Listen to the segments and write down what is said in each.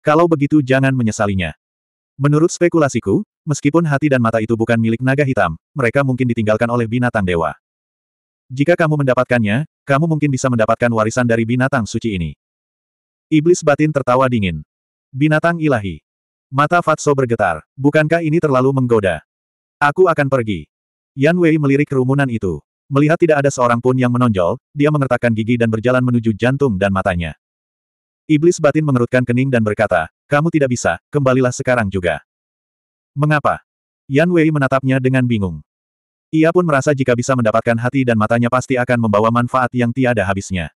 Kalau begitu jangan menyesalinya. Menurut spekulasiku, meskipun hati dan mata itu bukan milik naga hitam, mereka mungkin ditinggalkan oleh binatang dewa. Jika kamu mendapatkannya, kamu mungkin bisa mendapatkan warisan dari binatang suci ini. Iblis batin tertawa dingin. Binatang ilahi. Mata Fatso bergetar. Bukankah ini terlalu menggoda? Aku akan pergi. Yan Wei melirik kerumunan itu. Melihat tidak ada seorang pun yang menonjol, dia mengertakkan gigi dan berjalan menuju jantung dan matanya. Iblis batin mengerutkan kening dan berkata, kamu tidak bisa, kembalilah sekarang juga. Mengapa? Yan Wei menatapnya dengan bingung. Ia pun merasa jika bisa mendapatkan hati dan matanya pasti akan membawa manfaat yang tiada habisnya.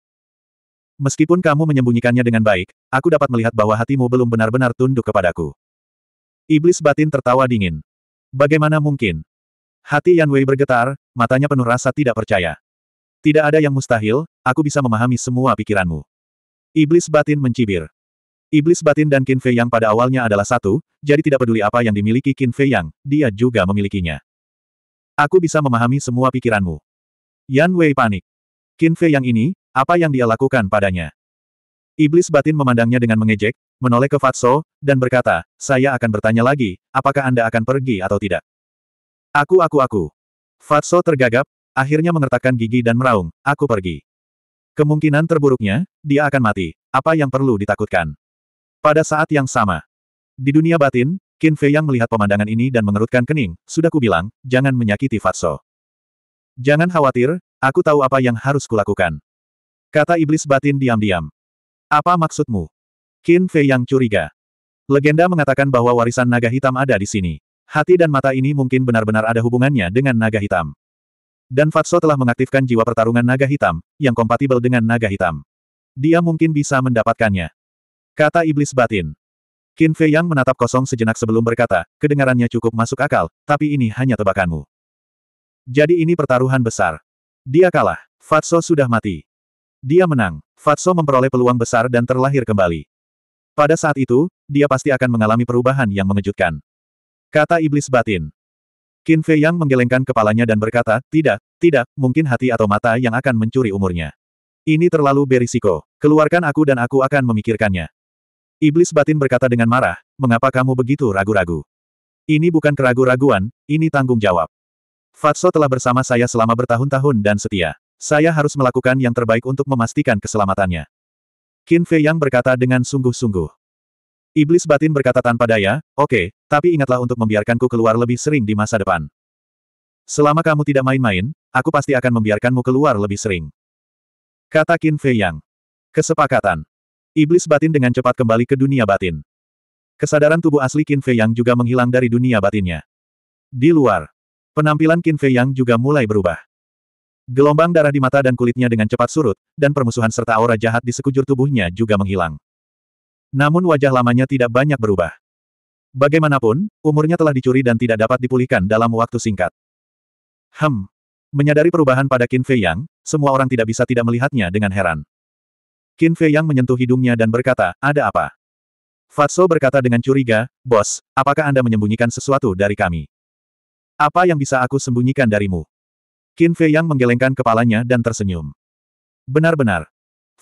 Meskipun kamu menyembunyikannya dengan baik, aku dapat melihat bahwa hatimu belum benar-benar tunduk kepadaku. Iblis batin tertawa dingin. Bagaimana mungkin? Hati Yan Wei bergetar, matanya penuh rasa tidak percaya. Tidak ada yang mustahil, aku bisa memahami semua pikiranmu. Iblis batin mencibir. Iblis batin dan Qin Fei Yang pada awalnya adalah satu, jadi tidak peduli apa yang dimiliki Qin Fei Yang, dia juga memilikinya. Aku bisa memahami semua pikiranmu. Yan Wei panik. Qin Fei Yang ini, apa yang dia lakukan padanya? Iblis batin memandangnya dengan mengejek, menoleh ke Fatso, dan berkata, saya akan bertanya lagi, apakah Anda akan pergi atau tidak? Aku aku aku. Fatso tergagap, akhirnya mengertakkan gigi dan meraung, aku pergi. Kemungkinan terburuknya, dia akan mati. Apa yang perlu ditakutkan? Pada saat yang sama. Di dunia batin, Qin Fei yang melihat pemandangan ini dan mengerutkan kening, sudah kubilang, jangan menyakiti Fatso. Jangan khawatir, aku tahu apa yang harus kulakukan. Kata iblis batin diam-diam. Apa maksudmu? Qin Fei yang curiga. Legenda mengatakan bahwa warisan naga hitam ada di sini. Hati dan mata ini mungkin benar-benar ada hubungannya dengan naga hitam. Dan Fatso telah mengaktifkan jiwa pertarungan naga hitam, yang kompatibel dengan naga hitam. Dia mungkin bisa mendapatkannya. Kata iblis batin. Qin Fei Yang menatap kosong sejenak sebelum berkata, kedengarannya cukup masuk akal, tapi ini hanya tebakanmu. Jadi ini pertaruhan besar. Dia kalah. Fatso sudah mati. Dia menang. Fatso memperoleh peluang besar dan terlahir kembali. Pada saat itu, dia pasti akan mengalami perubahan yang mengejutkan. Kata iblis batin. Qin Fei Yang menggelengkan kepalanya dan berkata, tidak, tidak, mungkin hati atau mata yang akan mencuri umurnya. Ini terlalu berisiko. Keluarkan aku dan aku akan memikirkannya. Iblis batin berkata dengan marah, mengapa kamu begitu ragu-ragu? Ini bukan keragu-raguan, ini tanggung jawab. Fatso telah bersama saya selama bertahun-tahun dan setia. Saya harus melakukan yang terbaik untuk memastikan keselamatannya. Qin Fei Yang berkata dengan sungguh-sungguh. Iblis batin berkata tanpa daya, oke, okay, tapi ingatlah untuk membiarkanku keluar lebih sering di masa depan. Selama kamu tidak main-main, aku pasti akan membiarkanmu keluar lebih sering. Kata Qin Fei Yang. Kesepakatan. Iblis batin dengan cepat kembali ke dunia batin. Kesadaran tubuh asli Qin Fei Yang juga menghilang dari dunia batinnya. Di luar, penampilan Qin Fei Yang juga mulai berubah. Gelombang darah di mata dan kulitnya dengan cepat surut, dan permusuhan serta aura jahat di sekujur tubuhnya juga menghilang. Namun wajah lamanya tidak banyak berubah. Bagaimanapun, umurnya telah dicuri dan tidak dapat dipulihkan dalam waktu singkat. Hem. Menyadari perubahan pada Qin Fei Yang, semua orang tidak bisa tidak melihatnya dengan heran. Qin Fei Yang menyentuh hidungnya dan berkata, ada apa? Fatso berkata dengan curiga, Bos, apakah Anda menyembunyikan sesuatu dari kami? Apa yang bisa aku sembunyikan darimu? Qin Fei Yang menggelengkan kepalanya dan tersenyum. Benar-benar,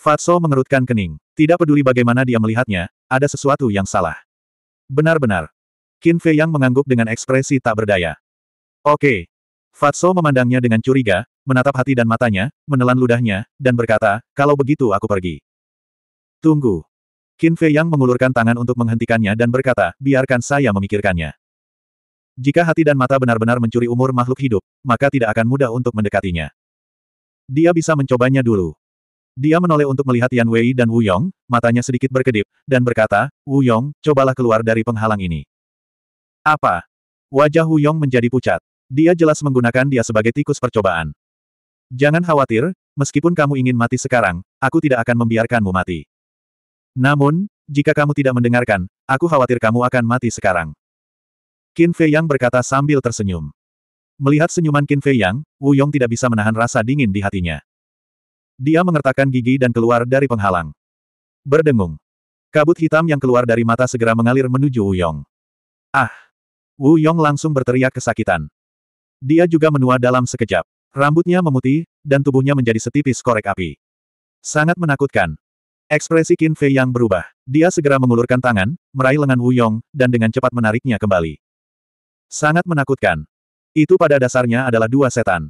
Fatso mengerutkan kening. Tidak peduli bagaimana dia melihatnya, ada sesuatu yang salah. Benar-benar. Qin Fei yang mengangguk dengan ekspresi tak berdaya. Oke. Fatso memandangnya dengan curiga, menatap hati dan matanya, menelan ludahnya, dan berkata, kalau begitu aku pergi. Tunggu. Qin Fei yang mengulurkan tangan untuk menghentikannya dan berkata, biarkan saya memikirkannya. Jika hati dan mata benar-benar mencuri umur makhluk hidup, maka tidak akan mudah untuk mendekatinya. Dia bisa mencobanya dulu. Dia menoleh untuk melihat Yan Wei dan Wu Yong, matanya sedikit berkedip, dan berkata, Wu Yong, cobalah keluar dari penghalang ini. Apa? Wajah Wu Yong menjadi pucat. Dia jelas menggunakan dia sebagai tikus percobaan. Jangan khawatir, meskipun kamu ingin mati sekarang, aku tidak akan membiarkanmu mati. Namun, jika kamu tidak mendengarkan, aku khawatir kamu akan mati sekarang. Qin Fei Yang berkata sambil tersenyum. Melihat senyuman Qin Fei Yang, Wu Yong tidak bisa menahan rasa dingin di hatinya. Dia mengertakkan gigi dan keluar dari penghalang. Berdengung. Kabut hitam yang keluar dari mata segera mengalir menuju Wuyong. Ah! Wu Yong langsung berteriak kesakitan. Dia juga menua dalam sekejap. Rambutnya memutih, dan tubuhnya menjadi setipis korek api. Sangat menakutkan. Ekspresi Qin Fei yang berubah. Dia segera mengulurkan tangan, meraih lengan Wu Yong, dan dengan cepat menariknya kembali. Sangat menakutkan. Itu pada dasarnya adalah dua setan.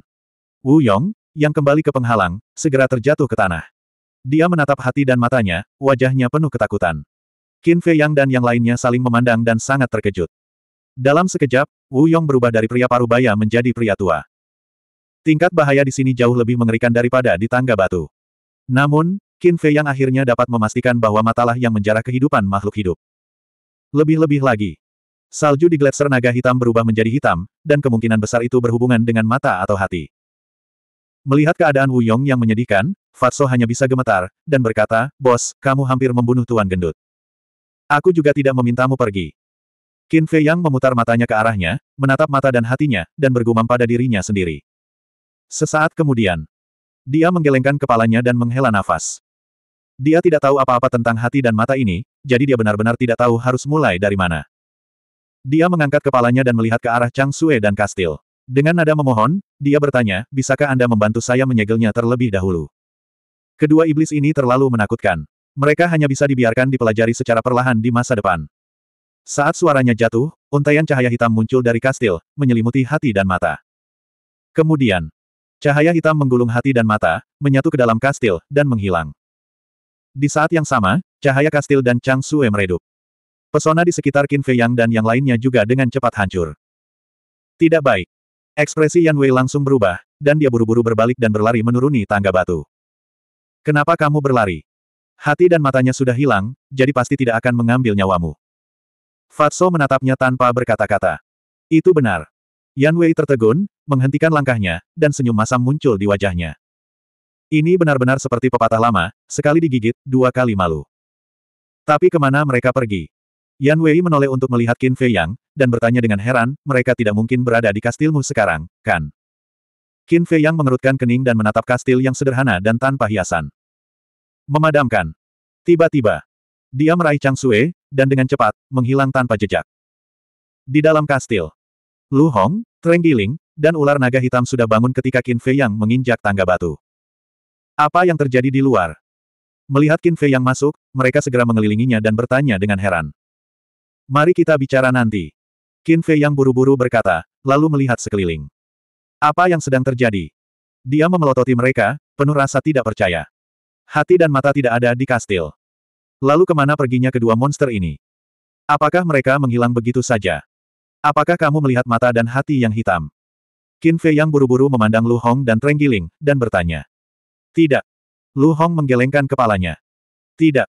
Wu Yong, yang kembali ke penghalang, segera terjatuh ke tanah. Dia menatap hati dan matanya, wajahnya penuh ketakutan. Qin Fei Yang dan yang lainnya saling memandang dan sangat terkejut. Dalam sekejap, Wu Yong berubah dari pria parubaya menjadi pria tua. Tingkat bahaya di sini jauh lebih mengerikan daripada di tangga batu. Namun, Qin Fei Yang akhirnya dapat memastikan bahwa matalah yang menjarah kehidupan makhluk hidup. Lebih-lebih lagi, Salju di gletser naga hitam berubah menjadi hitam, dan kemungkinan besar itu berhubungan dengan mata atau hati. Melihat keadaan Wu Yong yang menyedihkan, Fatso hanya bisa gemetar, dan berkata, Bos, kamu hampir membunuh Tuan Gendut. Aku juga tidak memintamu pergi. Qin Fei Yang memutar matanya ke arahnya, menatap mata dan hatinya, dan bergumam pada dirinya sendiri. Sesaat kemudian, dia menggelengkan kepalanya dan menghela nafas. Dia tidak tahu apa-apa tentang hati dan mata ini, jadi dia benar-benar tidak tahu harus mulai dari mana. Dia mengangkat kepalanya dan melihat ke arah Chang Sue dan Kastil. Dengan nada memohon, dia bertanya, bisakah Anda membantu saya menyegelnya terlebih dahulu? Kedua iblis ini terlalu menakutkan. Mereka hanya bisa dibiarkan dipelajari secara perlahan di masa depan. Saat suaranya jatuh, untaian cahaya hitam muncul dari kastil, menyelimuti hati dan mata. Kemudian, cahaya hitam menggulung hati dan mata, menyatu ke dalam kastil, dan menghilang. Di saat yang sama, cahaya kastil dan Chang Sue meredup. Pesona di sekitar Qin Fei Yang dan yang lainnya juga dengan cepat hancur. Tidak baik. Ekspresi Yan Wei langsung berubah, dan dia buru-buru berbalik dan berlari menuruni tangga batu. Kenapa kamu berlari? Hati dan matanya sudah hilang, jadi pasti tidak akan mengambil nyawamu. Fatso menatapnya tanpa berkata-kata. Itu benar. Yan Wei tertegun, menghentikan langkahnya, dan senyum masam muncul di wajahnya. Ini benar-benar seperti pepatah lama, sekali digigit, dua kali malu. Tapi kemana mereka pergi? Yan Wei menoleh untuk melihat Qin Fei Yang, dan bertanya dengan heran, mereka tidak mungkin berada di kastilmu sekarang, kan? Qin Fei Yang mengerutkan kening dan menatap kastil yang sederhana dan tanpa hiasan. Memadamkan. Tiba-tiba. Dia meraih Chang Sue, dan dengan cepat, menghilang tanpa jejak. Di dalam kastil. Lu Hong, Trenggiling, dan ular naga hitam sudah bangun ketika Qin Fei Yang menginjak tangga batu. Apa yang terjadi di luar? Melihat Qin Fei Yang masuk, mereka segera mengelilinginya dan bertanya dengan heran. Mari kita bicara nanti. Qin Fei yang buru-buru berkata, lalu melihat sekeliling. Apa yang sedang terjadi? Dia memelototi mereka, penuh rasa tidak percaya. Hati dan mata tidak ada di kastil. Lalu kemana perginya kedua monster ini? Apakah mereka menghilang begitu saja? Apakah kamu melihat mata dan hati yang hitam? Qin Fei yang buru-buru memandang Lu Hong dan Trenggiling, dan bertanya. Tidak. Lu Hong menggelengkan kepalanya. Tidak.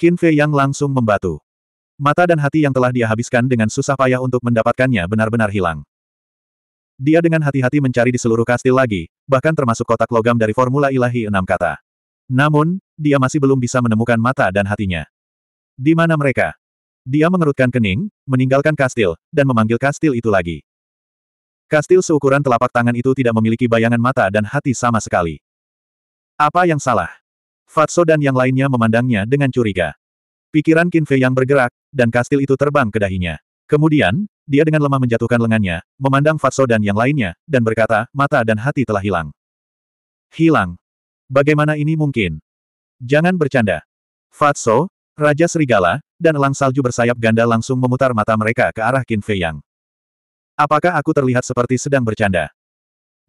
Qin Fei yang langsung membatu. Mata dan hati yang telah dia habiskan dengan susah payah untuk mendapatkannya benar-benar hilang. Dia dengan hati-hati mencari di seluruh kastil lagi, bahkan termasuk kotak logam dari formula ilahi enam kata. Namun, dia masih belum bisa menemukan mata dan hatinya. Di mana mereka? Dia mengerutkan kening, meninggalkan kastil, dan memanggil kastil itu lagi. Kastil seukuran telapak tangan itu tidak memiliki bayangan mata dan hati sama sekali. Apa yang salah? Fatso dan yang lainnya memandangnya dengan curiga. Pikiran Qin Fei yang bergerak, dan kastil itu terbang ke dahinya. Kemudian, dia dengan lemah menjatuhkan lengannya, memandang Fatso dan yang lainnya, dan berkata, mata dan hati telah hilang. Hilang. Bagaimana ini mungkin? Jangan bercanda. Fatso, Raja Serigala, dan elang salju bersayap ganda langsung memutar mata mereka ke arah Qin Fei Yang. Apakah aku terlihat seperti sedang bercanda?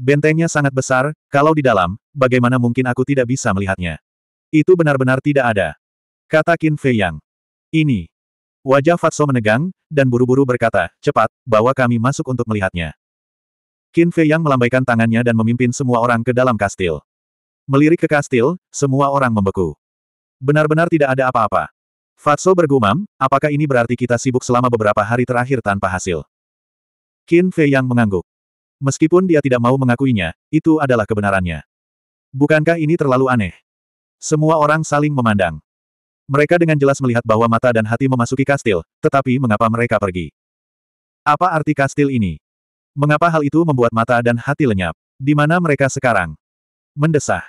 Bentengnya sangat besar, kalau di dalam, bagaimana mungkin aku tidak bisa melihatnya? Itu benar-benar tidak ada. Kata Qin Fei Yang. Ini. Wajah Fatso menegang, dan buru-buru berkata, cepat, bawa kami masuk untuk melihatnya. Qin Fei Yang melambaikan tangannya dan memimpin semua orang ke dalam kastil. Melirik ke kastil, semua orang membeku. Benar-benar tidak ada apa-apa. Fatso bergumam, apakah ini berarti kita sibuk selama beberapa hari terakhir tanpa hasil? Qin Fei Yang mengangguk. Meskipun dia tidak mau mengakuinya, itu adalah kebenarannya. Bukankah ini terlalu aneh? Semua orang saling memandang. Mereka dengan jelas melihat bahwa mata dan hati memasuki kastil, tetapi mengapa mereka pergi? Apa arti kastil ini? Mengapa hal itu membuat mata dan hati lenyap? Di mana mereka sekarang? Mendesah.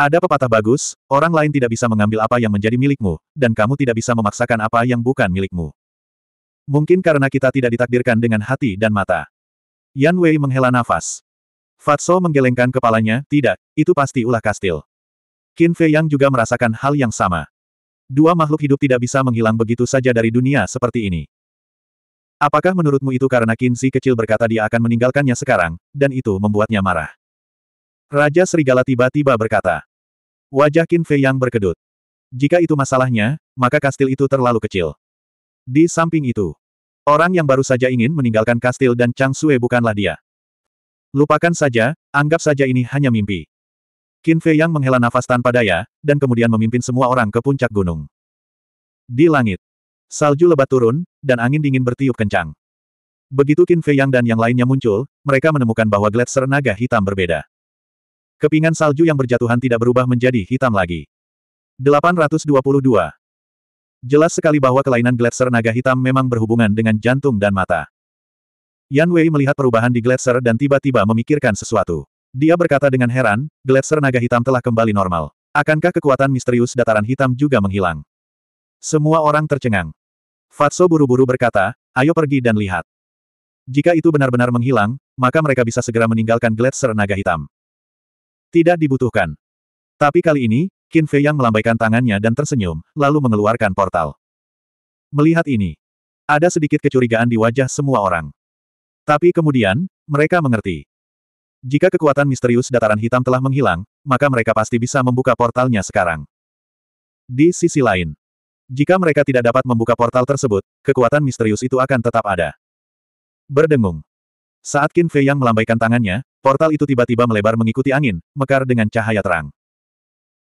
Ada pepatah bagus, orang lain tidak bisa mengambil apa yang menjadi milikmu, dan kamu tidak bisa memaksakan apa yang bukan milikmu. Mungkin karena kita tidak ditakdirkan dengan hati dan mata. Yan Wei menghela nafas. Fatso menggelengkan kepalanya, tidak, itu pasti ulah kastil. Qin Fei Yang juga merasakan hal yang sama. Dua makhluk hidup tidak bisa menghilang begitu saja dari dunia seperti ini. Apakah menurutmu itu karena Kinsi kecil berkata dia akan meninggalkannya sekarang, dan itu membuatnya marah? Raja Serigala tiba-tiba berkata. Wajah Qin Fei yang berkedut. Jika itu masalahnya, maka kastil itu terlalu kecil. Di samping itu, orang yang baru saja ingin meninggalkan kastil dan Chang Sue bukanlah dia. Lupakan saja, anggap saja ini hanya mimpi. Qin Fei Yang menghela nafas tanpa daya, dan kemudian memimpin semua orang ke puncak gunung. Di langit, salju lebat turun, dan angin dingin bertiup kencang. Begitu Qin Fei Yang dan yang lainnya muncul, mereka menemukan bahwa gletser naga hitam berbeda. Kepingan salju yang berjatuhan tidak berubah menjadi hitam lagi. 822. Jelas sekali bahwa kelainan gletser naga hitam memang berhubungan dengan jantung dan mata. Yan Wei melihat perubahan di gletser dan tiba-tiba memikirkan sesuatu. Dia berkata dengan heran, gletser naga hitam telah kembali normal. Akankah kekuatan misterius dataran hitam juga menghilang? Semua orang tercengang. Fatso buru-buru berkata, ayo pergi dan lihat. Jika itu benar-benar menghilang, maka mereka bisa segera meninggalkan gletser naga hitam. Tidak dibutuhkan. Tapi kali ini, Qin Fei yang melambaikan tangannya dan tersenyum, lalu mengeluarkan portal. Melihat ini, ada sedikit kecurigaan di wajah semua orang. Tapi kemudian, mereka mengerti. Jika kekuatan misterius dataran hitam telah menghilang, maka mereka pasti bisa membuka portalnya sekarang. Di sisi lain, jika mereka tidak dapat membuka portal tersebut, kekuatan misterius itu akan tetap ada. Berdengung. Saat Qin Fei yang melambaikan tangannya, portal itu tiba-tiba melebar mengikuti angin, mekar dengan cahaya terang.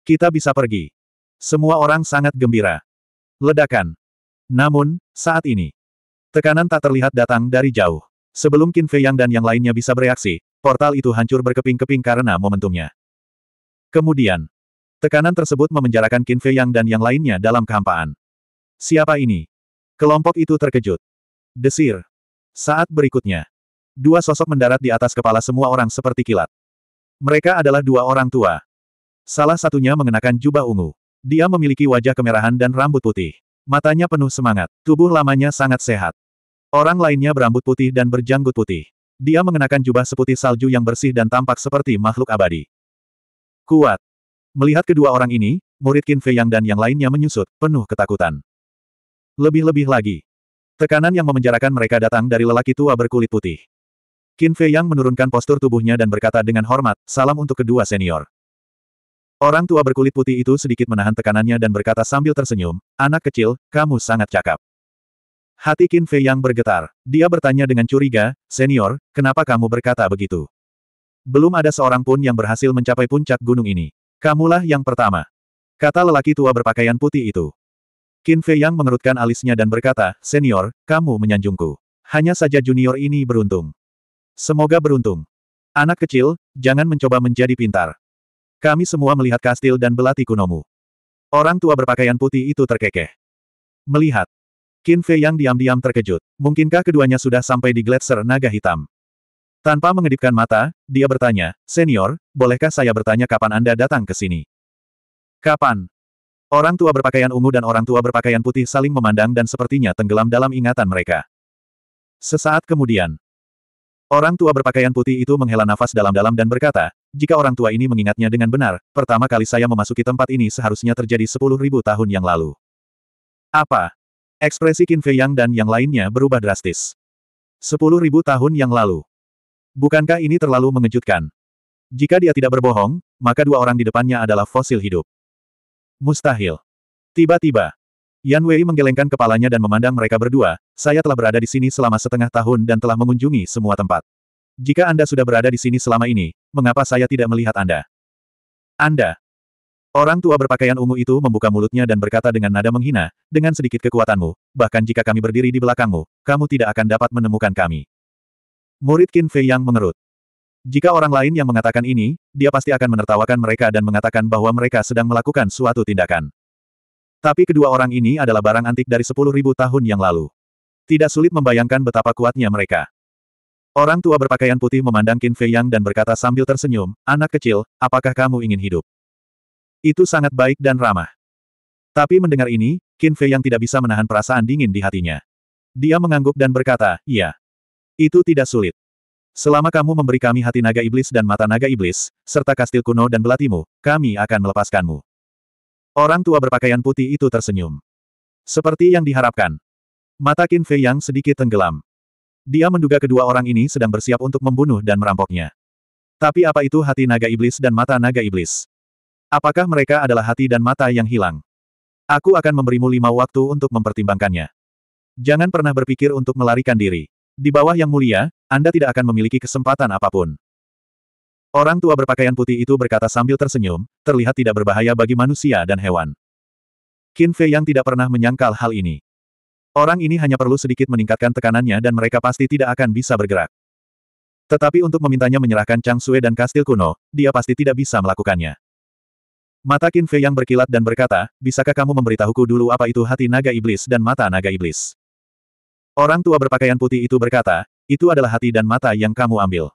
Kita bisa pergi. Semua orang sangat gembira. Ledakan. Namun, saat ini, tekanan tak terlihat datang dari jauh. Sebelum Qin Fei Yang dan yang lainnya bisa bereaksi, portal itu hancur berkeping-keping karena momentumnya. Kemudian, tekanan tersebut memenjarakan Qin Fei Yang dan yang lainnya dalam kehampaan. Siapa ini? Kelompok itu terkejut. Desir. Saat berikutnya, dua sosok mendarat di atas kepala semua orang seperti kilat. Mereka adalah dua orang tua. Salah satunya mengenakan jubah ungu. Dia memiliki wajah kemerahan dan rambut putih. Matanya penuh semangat, tubuh lamanya sangat sehat. Orang lainnya berambut putih dan berjanggut putih. Dia mengenakan jubah seputih salju yang bersih dan tampak seperti makhluk abadi. Kuat. Melihat kedua orang ini, murid Qin Fei Yang dan yang lainnya menyusut, penuh ketakutan. Lebih-lebih lagi. Tekanan yang memenjarakan mereka datang dari lelaki tua berkulit putih. Qin Fei Yang menurunkan postur tubuhnya dan berkata dengan hormat, salam untuk kedua senior. Orang tua berkulit putih itu sedikit menahan tekanannya dan berkata sambil tersenyum, anak kecil, kamu sangat cakap. Hati Qin Fei yang bergetar. Dia bertanya dengan curiga, Senior, kenapa kamu berkata begitu? Belum ada seorang pun yang berhasil mencapai puncak gunung ini. Kamulah yang pertama. Kata lelaki tua berpakaian putih itu. Qin Fei yang mengerutkan alisnya dan berkata, Senior, kamu menyanjungku. Hanya saja junior ini beruntung. Semoga beruntung. Anak kecil, jangan mencoba menjadi pintar. Kami semua melihat kastil dan belati kunomu. Orang tua berpakaian putih itu terkekeh. Melihat, Qin Fei yang diam-diam terkejut. Mungkinkah keduanya sudah sampai di gletser naga hitam? Tanpa mengedipkan mata, dia bertanya, Senior, bolehkah saya bertanya kapan Anda datang ke sini? Kapan? Orang tua berpakaian ungu dan orang tua berpakaian putih saling memandang dan sepertinya tenggelam dalam ingatan mereka. Sesaat kemudian, orang tua berpakaian putih itu menghela nafas dalam-dalam dan berkata, jika orang tua ini mengingatnya dengan benar, pertama kali saya memasuki tempat ini seharusnya terjadi sepuluh tahun yang lalu. Apa? Ekspresi Qin Fei Yang dan yang lainnya berubah drastis. Sepuluh ribu tahun yang lalu. Bukankah ini terlalu mengejutkan? Jika dia tidak berbohong, maka dua orang di depannya adalah fosil hidup. Mustahil. Tiba-tiba, Yan Wei menggelengkan kepalanya dan memandang mereka berdua, saya telah berada di sini selama setengah tahun dan telah mengunjungi semua tempat. Jika Anda sudah berada di sini selama ini, mengapa saya tidak melihat Anda? Anda, Orang tua berpakaian ungu itu membuka mulutnya dan berkata dengan nada menghina, dengan sedikit kekuatanmu, bahkan jika kami berdiri di belakangmu, kamu tidak akan dapat menemukan kami. Murid Qin Fei yang mengerut. Jika orang lain yang mengatakan ini, dia pasti akan menertawakan mereka dan mengatakan bahwa mereka sedang melakukan suatu tindakan. Tapi kedua orang ini adalah barang antik dari 10.000 tahun yang lalu. Tidak sulit membayangkan betapa kuatnya mereka. Orang tua berpakaian putih memandang Qin Fei Yang dan berkata sambil tersenyum, Anak kecil, apakah kamu ingin hidup? Itu sangat baik dan ramah. Tapi mendengar ini, Qin Fei yang tidak bisa menahan perasaan dingin di hatinya. Dia mengangguk dan berkata, iya. Itu tidak sulit. Selama kamu memberi kami hati naga iblis dan mata naga iblis, serta kastil kuno dan belatimu, kami akan melepaskanmu. Orang tua berpakaian putih itu tersenyum. Seperti yang diharapkan. Mata Qin Fei yang sedikit tenggelam. Dia menduga kedua orang ini sedang bersiap untuk membunuh dan merampoknya. Tapi apa itu hati naga iblis dan mata naga iblis? Apakah mereka adalah hati dan mata yang hilang? Aku akan memberimu lima waktu untuk mempertimbangkannya. Jangan pernah berpikir untuk melarikan diri. Di bawah yang mulia, Anda tidak akan memiliki kesempatan apapun. Orang tua berpakaian putih itu berkata sambil tersenyum, terlihat tidak berbahaya bagi manusia dan hewan. Qin Fei yang tidak pernah menyangkal hal ini. Orang ini hanya perlu sedikit meningkatkan tekanannya dan mereka pasti tidak akan bisa bergerak. Tetapi untuk memintanya menyerahkan Chang Sui dan kastil kuno, dia pasti tidak bisa melakukannya. Mata Qin Fei yang berkilat dan berkata, bisakah kamu memberitahuku dulu apa itu hati naga iblis dan mata naga iblis? Orang tua berpakaian putih itu berkata, itu adalah hati dan mata yang kamu ambil.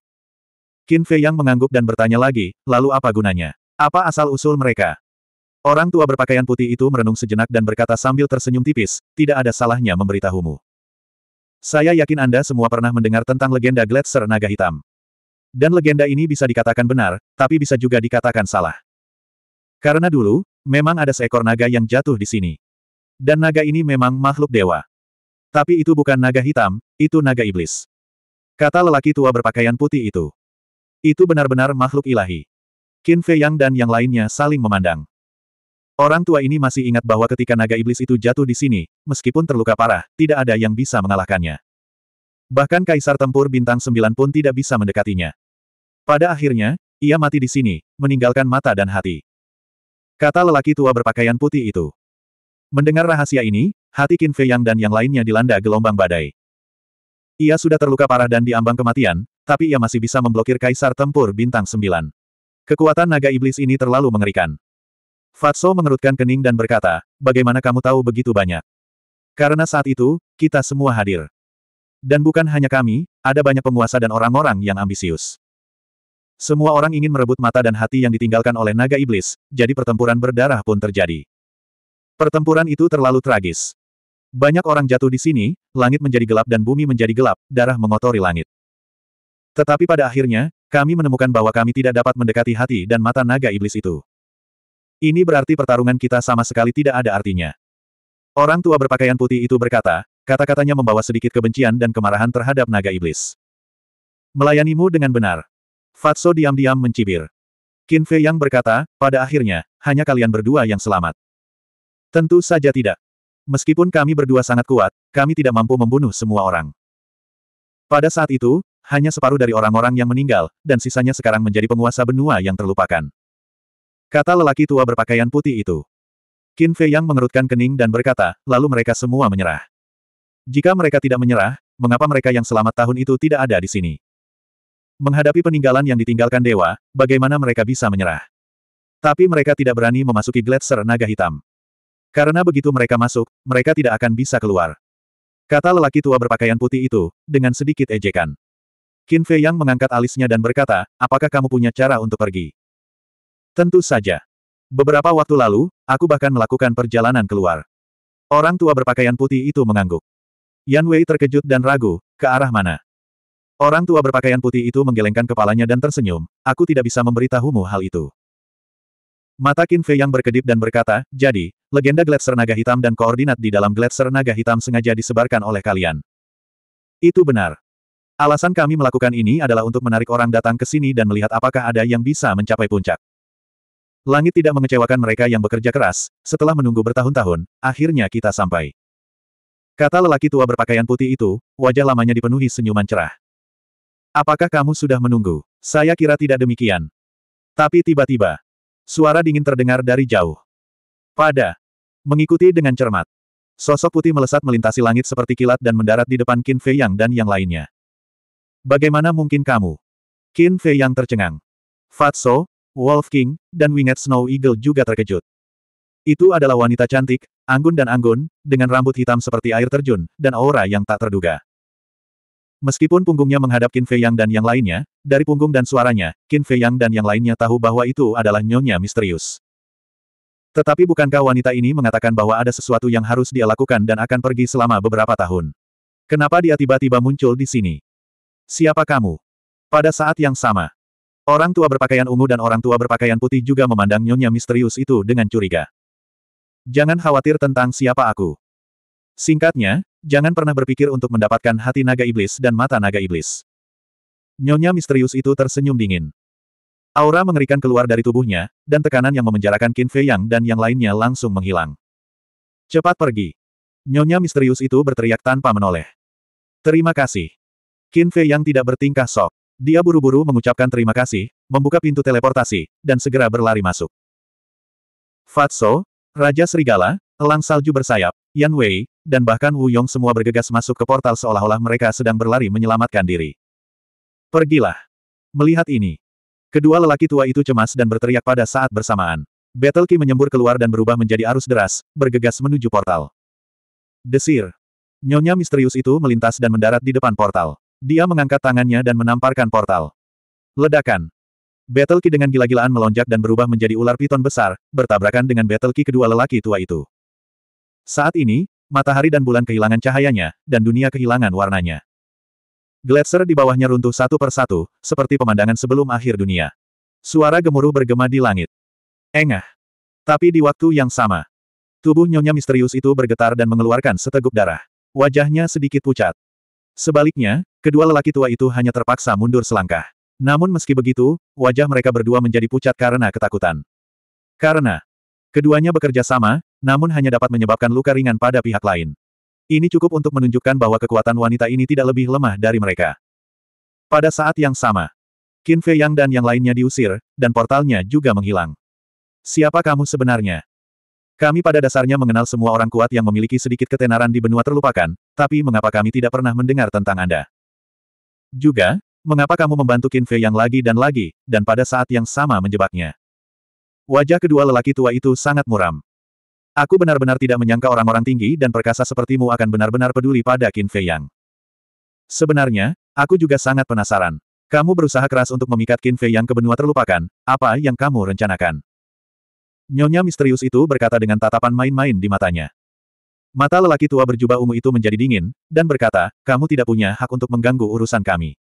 Qin Fei yang mengangguk dan bertanya lagi, lalu apa gunanya? Apa asal-usul mereka? Orang tua berpakaian putih itu merenung sejenak dan berkata sambil tersenyum tipis, tidak ada salahnya memberitahumu. Saya yakin Anda semua pernah mendengar tentang legenda Gletser Naga Hitam. Dan legenda ini bisa dikatakan benar, tapi bisa juga dikatakan salah. Karena dulu, memang ada seekor naga yang jatuh di sini. Dan naga ini memang makhluk dewa. Tapi itu bukan naga hitam, itu naga iblis. Kata lelaki tua berpakaian putih itu. Itu benar-benar makhluk ilahi. Qin Fei Yang dan yang lainnya saling memandang. Orang tua ini masih ingat bahwa ketika naga iblis itu jatuh di sini, meskipun terluka parah, tidak ada yang bisa mengalahkannya. Bahkan kaisar tempur bintang Sembilan pun tidak bisa mendekatinya. Pada akhirnya, ia mati di sini, meninggalkan mata dan hati. Kata lelaki tua berpakaian putih itu. Mendengar rahasia ini, hati Qin Fei Yang dan yang lainnya dilanda gelombang badai. Ia sudah terluka parah dan diambang kematian, tapi ia masih bisa memblokir Kaisar Tempur Bintang 9. Kekuatan naga iblis ini terlalu mengerikan. Fatso mengerutkan kening dan berkata, bagaimana kamu tahu begitu banyak? Karena saat itu, kita semua hadir. Dan bukan hanya kami, ada banyak penguasa dan orang-orang yang ambisius. Semua orang ingin merebut mata dan hati yang ditinggalkan oleh naga iblis, jadi pertempuran berdarah pun terjadi. Pertempuran itu terlalu tragis. Banyak orang jatuh di sini, langit menjadi gelap dan bumi menjadi gelap, darah mengotori langit. Tetapi pada akhirnya, kami menemukan bahwa kami tidak dapat mendekati hati dan mata naga iblis itu. Ini berarti pertarungan kita sama sekali tidak ada artinya. Orang tua berpakaian putih itu berkata, kata-katanya membawa sedikit kebencian dan kemarahan terhadap naga iblis. Melayanimu dengan benar, Fatso diam-diam mencibir. Qin Fei yang berkata, pada akhirnya, hanya kalian berdua yang selamat. Tentu saja tidak. Meskipun kami berdua sangat kuat, kami tidak mampu membunuh semua orang. Pada saat itu, hanya separuh dari orang-orang yang meninggal, dan sisanya sekarang menjadi penguasa benua yang terlupakan. Kata lelaki tua berpakaian putih itu. Qin Fei yang mengerutkan kening dan berkata, lalu mereka semua menyerah. Jika mereka tidak menyerah, mengapa mereka yang selamat tahun itu tidak ada di sini? Menghadapi peninggalan yang ditinggalkan dewa, bagaimana mereka bisa menyerah? Tapi mereka tidak berani memasuki gletser naga hitam. Karena begitu mereka masuk, mereka tidak akan bisa keluar. Kata lelaki tua berpakaian putih itu, dengan sedikit ejekan. Qin Fei Yang mengangkat alisnya dan berkata, apakah kamu punya cara untuk pergi? Tentu saja. Beberapa waktu lalu, aku bahkan melakukan perjalanan keluar. Orang tua berpakaian putih itu mengangguk. Yan Wei terkejut dan ragu, ke arah mana? Orang tua berpakaian putih itu menggelengkan kepalanya dan tersenyum, aku tidak bisa memberitahumu hal itu. Mata Qin Fei yang berkedip dan berkata, jadi, legenda gletser naga hitam dan koordinat di dalam gletser naga hitam sengaja disebarkan oleh kalian. Itu benar. Alasan kami melakukan ini adalah untuk menarik orang datang ke sini dan melihat apakah ada yang bisa mencapai puncak. Langit tidak mengecewakan mereka yang bekerja keras, setelah menunggu bertahun-tahun, akhirnya kita sampai. Kata lelaki tua berpakaian putih itu, wajah lamanya dipenuhi senyuman cerah. Apakah kamu sudah menunggu? Saya kira tidak demikian. Tapi tiba-tiba, suara dingin terdengar dari jauh. Pada, mengikuti dengan cermat. Sosok putih melesat melintasi langit seperti kilat dan mendarat di depan Qin Fei Yang dan yang lainnya. Bagaimana mungkin kamu? Qin Fei Yang tercengang. Fatso, Wolf King, dan Winged Snow Eagle juga terkejut. Itu adalah wanita cantik, anggun dan anggun, dengan rambut hitam seperti air terjun, dan aura yang tak terduga. Meskipun punggungnya menghadap Qin Fei Yang dan yang lainnya, dari punggung dan suaranya, Qin Fei Yang dan yang lainnya tahu bahwa itu adalah nyonya misterius. Tetapi bukankah wanita ini mengatakan bahwa ada sesuatu yang harus dia lakukan dan akan pergi selama beberapa tahun? Kenapa dia tiba-tiba muncul di sini? Siapa kamu? Pada saat yang sama, orang tua berpakaian ungu dan orang tua berpakaian putih juga memandang nyonya misterius itu dengan curiga. Jangan khawatir tentang siapa aku. Singkatnya, jangan pernah berpikir untuk mendapatkan hati naga iblis dan mata naga iblis. Nyonya misterius itu tersenyum dingin. Aura mengerikan keluar dari tubuhnya, dan tekanan yang memenjarakan Qin Fei Yang dan yang lainnya langsung menghilang. Cepat pergi. Nyonya misterius itu berteriak tanpa menoleh. Terima kasih. Qin Fei Yang tidak bertingkah sok. Dia buru-buru mengucapkan terima kasih, membuka pintu teleportasi, dan segera berlari masuk. Fatso, Raja Serigala, elang salju bersayap, Yan Wei, dan bahkan Wu Yong semua bergegas masuk ke portal seolah-olah mereka sedang berlari menyelamatkan diri. Pergilah. Melihat ini. Kedua lelaki tua itu cemas dan berteriak pada saat bersamaan. Battle Ki menyembur keluar dan berubah menjadi arus deras, bergegas menuju portal. Desir. Nyonya misterius itu melintas dan mendarat di depan portal. Dia mengangkat tangannya dan menamparkan portal. Ledakan. Battle Ki dengan gila-gilaan melonjak dan berubah menjadi ular piton besar, bertabrakan dengan Battle Ki kedua lelaki tua itu. Saat ini, matahari dan bulan kehilangan cahayanya, dan dunia kehilangan warnanya. Gletser di bawahnya runtuh satu persatu, seperti pemandangan sebelum akhir dunia. Suara gemuruh bergema di langit. Engah. Tapi di waktu yang sama, tubuh nyonya misterius itu bergetar dan mengeluarkan seteguk darah. Wajahnya sedikit pucat. Sebaliknya, kedua lelaki tua itu hanya terpaksa mundur selangkah. Namun meski begitu, wajah mereka berdua menjadi pucat karena ketakutan. Karena, Keduanya bekerja sama, namun hanya dapat menyebabkan luka ringan pada pihak lain. Ini cukup untuk menunjukkan bahwa kekuatan wanita ini tidak lebih lemah dari mereka. Pada saat yang sama, Qin Fei Yang dan yang lainnya diusir, dan portalnya juga menghilang. Siapa kamu sebenarnya? Kami pada dasarnya mengenal semua orang kuat yang memiliki sedikit ketenaran di benua terlupakan, tapi mengapa kami tidak pernah mendengar tentang Anda? Juga, mengapa kamu membantu Qin Fei Yang lagi dan lagi, dan pada saat yang sama menjebaknya? Wajah kedua lelaki tua itu sangat muram. Aku benar-benar tidak menyangka orang-orang tinggi dan perkasa sepertimu akan benar-benar peduli pada Qin Fei Yang. Sebenarnya, aku juga sangat penasaran. Kamu berusaha keras untuk memikat Qin Fei Yang ke benua terlupakan, apa yang kamu rencanakan? Nyonya misterius itu berkata dengan tatapan main-main di matanya. Mata lelaki tua berjubah ungu itu menjadi dingin, dan berkata, kamu tidak punya hak untuk mengganggu urusan kami.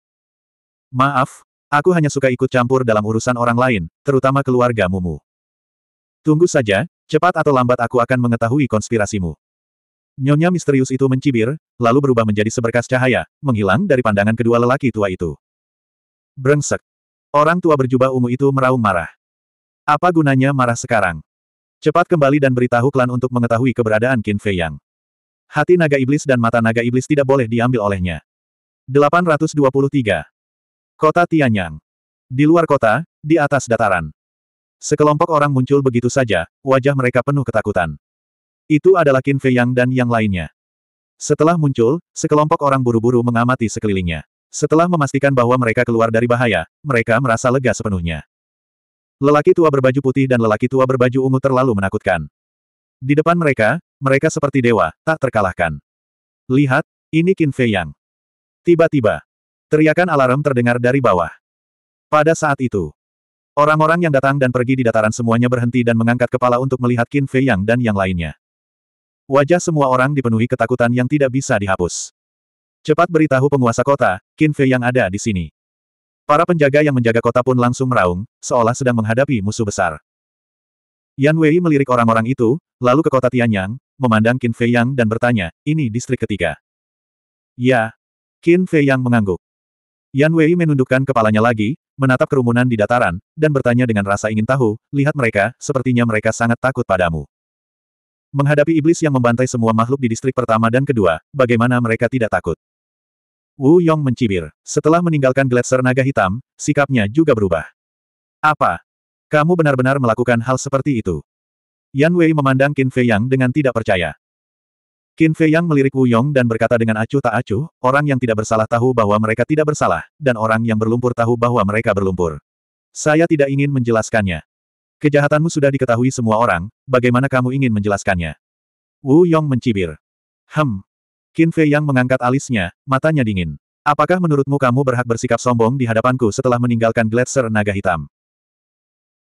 Maaf, aku hanya suka ikut campur dalam urusan orang lain, terutama keluarga Mumu. Tunggu saja, cepat atau lambat aku akan mengetahui konspirasimu. Nyonya misterius itu mencibir, lalu berubah menjadi seberkas cahaya, menghilang dari pandangan kedua lelaki tua itu. Brengsek. Orang tua berjubah ungu itu meraung marah. Apa gunanya marah sekarang? Cepat kembali dan beritahu klan untuk mengetahui keberadaan Qin Fei Yang. Hati naga iblis dan mata naga iblis tidak boleh diambil olehnya. 823. Kota Tianyang. Di luar kota, di atas dataran. Sekelompok orang muncul begitu saja, wajah mereka penuh ketakutan. Itu adalah Qin Fei Yang dan yang lainnya. Setelah muncul, sekelompok orang buru-buru mengamati sekelilingnya. Setelah memastikan bahwa mereka keluar dari bahaya, mereka merasa lega sepenuhnya. Lelaki tua berbaju putih dan lelaki tua berbaju ungu terlalu menakutkan. Di depan mereka, mereka seperti dewa, tak terkalahkan. Lihat, ini Qin Fei Yang. Tiba-tiba, teriakan alarm terdengar dari bawah. Pada saat itu, Orang-orang yang datang dan pergi di dataran semuanya berhenti dan mengangkat kepala untuk melihat Qin Fei Yang dan yang lainnya. Wajah semua orang dipenuhi ketakutan yang tidak bisa dihapus. Cepat beritahu penguasa kota, Qin Fei Yang ada di sini. Para penjaga yang menjaga kota pun langsung meraung, seolah sedang menghadapi musuh besar. Yan Wei melirik orang-orang itu, lalu ke kota Tianyang, memandang Qin Fei Yang dan bertanya, ini distrik ketiga. Ya. Qin Fei Yang mengangguk. Yan Wei menundukkan kepalanya lagi, menatap kerumunan di dataran, dan bertanya dengan rasa ingin tahu, lihat mereka, sepertinya mereka sangat takut padamu. Menghadapi iblis yang membantai semua makhluk di distrik pertama dan kedua, bagaimana mereka tidak takut? Wu Yong mencibir. Setelah meninggalkan gletser naga hitam, sikapnya juga berubah. Apa? Kamu benar-benar melakukan hal seperti itu? Yan Wei memandang Qin Fei Yang dengan tidak percaya. Qin Fei Yang melirik Wu Yong dan berkata dengan acuh tak acuh, orang yang tidak bersalah tahu bahwa mereka tidak bersalah, dan orang yang berlumpur tahu bahwa mereka berlumpur. Saya tidak ingin menjelaskannya. Kejahatanmu sudah diketahui semua orang, bagaimana kamu ingin menjelaskannya? Wu Yong mencibir. Hem. Qin Fei Yang mengangkat alisnya, matanya dingin. Apakah menurutmu kamu berhak bersikap sombong di hadapanku setelah meninggalkan Gletser Naga Hitam?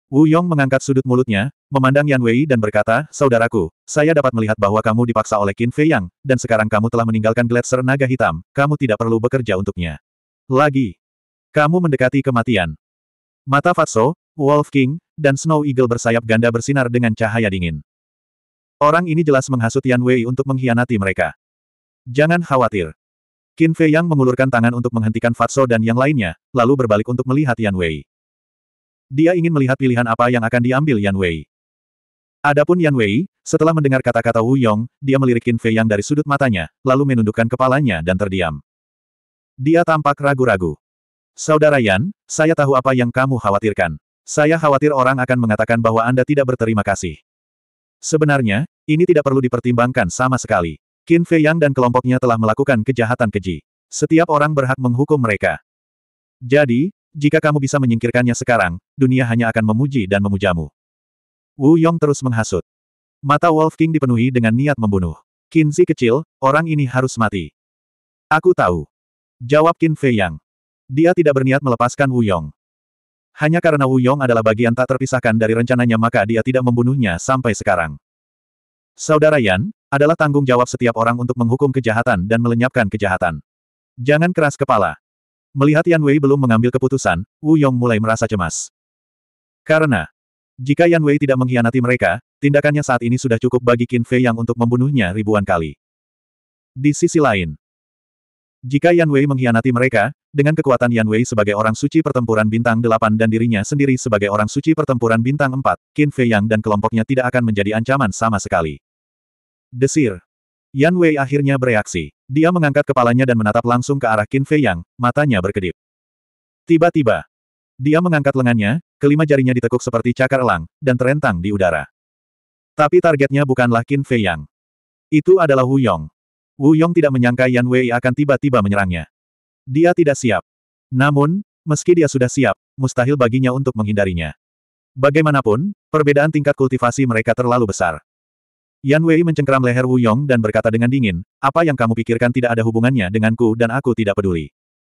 Wu Yong mengangkat sudut mulutnya, memandang Yan Wei dan berkata, Saudaraku, saya dapat melihat bahwa kamu dipaksa oleh Qin Fei Yang, dan sekarang kamu telah meninggalkan Gletser Naga Hitam, kamu tidak perlu bekerja untuknya. Lagi. Kamu mendekati kematian. Mata Fatso, Wolf King, dan Snow Eagle bersayap ganda bersinar dengan cahaya dingin. Orang ini jelas menghasut Yan Wei untuk mengkhianati mereka. Jangan khawatir. Qin Fei Yang mengulurkan tangan untuk menghentikan Fatso dan yang lainnya, lalu berbalik untuk melihat Yan Wei. Dia ingin melihat pilihan apa yang akan diambil Yan Wei. Adapun Yan Wei, setelah mendengar kata-kata Wu Yong, dia melirikin Fei Yang dari sudut matanya, lalu menundukkan kepalanya dan terdiam. Dia tampak ragu-ragu. Saudara Yan, saya tahu apa yang kamu khawatirkan. Saya khawatir orang akan mengatakan bahwa Anda tidak berterima kasih. Sebenarnya, ini tidak perlu dipertimbangkan sama sekali. Qin Fei Yang dan kelompoknya telah melakukan kejahatan keji. Setiap orang berhak menghukum mereka. Jadi, jika kamu bisa menyingkirkannya sekarang, dunia hanya akan memuji dan memujamu. Wu Yong terus menghasut. Mata Wolf King dipenuhi dengan niat membunuh. Kinzi kecil, orang ini harus mati. Aku tahu. Jawab Qin Fei Yang. Dia tidak berniat melepaskan Wu Yong. Hanya karena Wu Yong adalah bagian tak terpisahkan dari rencananya maka dia tidak membunuhnya sampai sekarang. Saudara Yan, adalah tanggung jawab setiap orang untuk menghukum kejahatan dan melenyapkan kejahatan. Jangan keras kepala. Melihat Yan Wei belum mengambil keputusan, Wu Yong mulai merasa cemas. Karena, jika Yan Wei tidak mengkhianati mereka, tindakannya saat ini sudah cukup bagi Qin Fei Yang untuk membunuhnya ribuan kali. Di sisi lain, jika Yan Wei mengkhianati mereka, dengan kekuatan Yan Wei sebagai orang suci pertempuran bintang 8 dan dirinya sendiri sebagai orang suci pertempuran bintang 4, Qin Fei Yang dan kelompoknya tidak akan menjadi ancaman sama sekali. Desir. Yan Wei akhirnya bereaksi. Dia mengangkat kepalanya dan menatap langsung ke arah Qin Fei Yang, matanya berkedip. Tiba-tiba, dia mengangkat lengannya, kelima jarinya ditekuk seperti cakar elang, dan terentang di udara. Tapi targetnya bukanlah Qin Fei Yang. Itu adalah Wu Yong. Wu Yong tidak menyangka Yan Wei akan tiba-tiba menyerangnya. Dia tidak siap. Namun, meski dia sudah siap, mustahil baginya untuk menghindarinya. Bagaimanapun, perbedaan tingkat kultivasi mereka terlalu besar. Yan Wei mencengkeram leher Wu Yong dan berkata dengan dingin, apa yang kamu pikirkan tidak ada hubungannya denganku dan aku tidak peduli.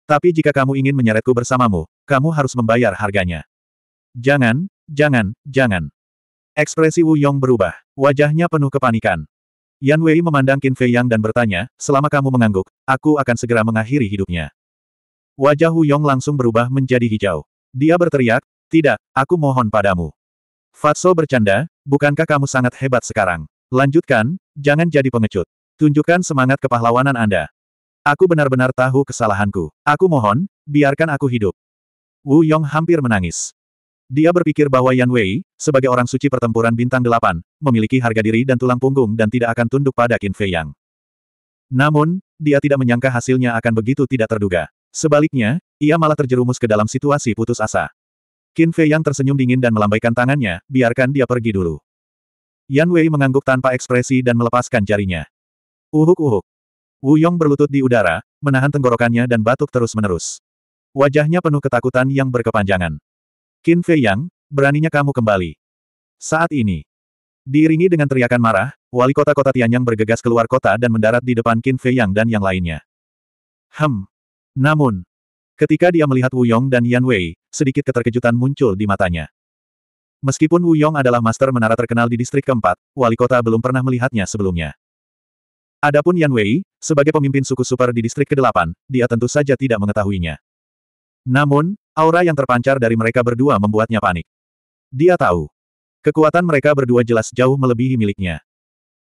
Tapi jika kamu ingin menyeretku bersamamu, kamu harus membayar harganya. Jangan, jangan, jangan. Ekspresi Wu Yong berubah. Wajahnya penuh kepanikan. Yan Wei memandang Qin Fei Yang dan bertanya, selama kamu mengangguk, aku akan segera mengakhiri hidupnya. Wajah Wu Yong langsung berubah menjadi hijau. Dia berteriak, tidak, aku mohon padamu. Fatso bercanda, bukankah kamu sangat hebat sekarang? Lanjutkan, jangan jadi pengecut. Tunjukkan semangat kepahlawanan Anda. Aku benar-benar tahu kesalahanku. Aku mohon, biarkan aku hidup. Wu Yong hampir menangis. Dia berpikir bahwa Yan Wei, sebagai orang suci pertempuran bintang delapan, memiliki harga diri dan tulang punggung dan tidak akan tunduk pada Qin Fei Yang. Namun, dia tidak menyangka hasilnya akan begitu tidak terduga. Sebaliknya, ia malah terjerumus ke dalam situasi putus asa. Qin Fei Yang tersenyum dingin dan melambaikan tangannya, biarkan dia pergi dulu. Yan Wei mengangguk tanpa ekspresi dan melepaskan jarinya. Uhuk-uhuk. Wu Yong berlutut di udara, menahan tenggorokannya dan batuk terus-menerus. Wajahnya penuh ketakutan yang berkepanjangan. Qin Fei Yang, beraninya kamu kembali. Saat ini. Diiringi dengan teriakan marah, wali kota kota Tianyang bergegas keluar kota dan mendarat di depan Qin Fei Yang dan yang lainnya. Hem. Namun, ketika dia melihat Wu Yong dan Yan Wei, sedikit keterkejutan muncul di matanya. Meskipun Wu Yong adalah master menara terkenal di distrik keempat, wali kota belum pernah melihatnya sebelumnya. Adapun Yan Wei, sebagai pemimpin suku super di distrik ke-8, dia tentu saja tidak mengetahuinya. Namun, aura yang terpancar dari mereka berdua membuatnya panik. Dia tahu. Kekuatan mereka berdua jelas jauh melebihi miliknya.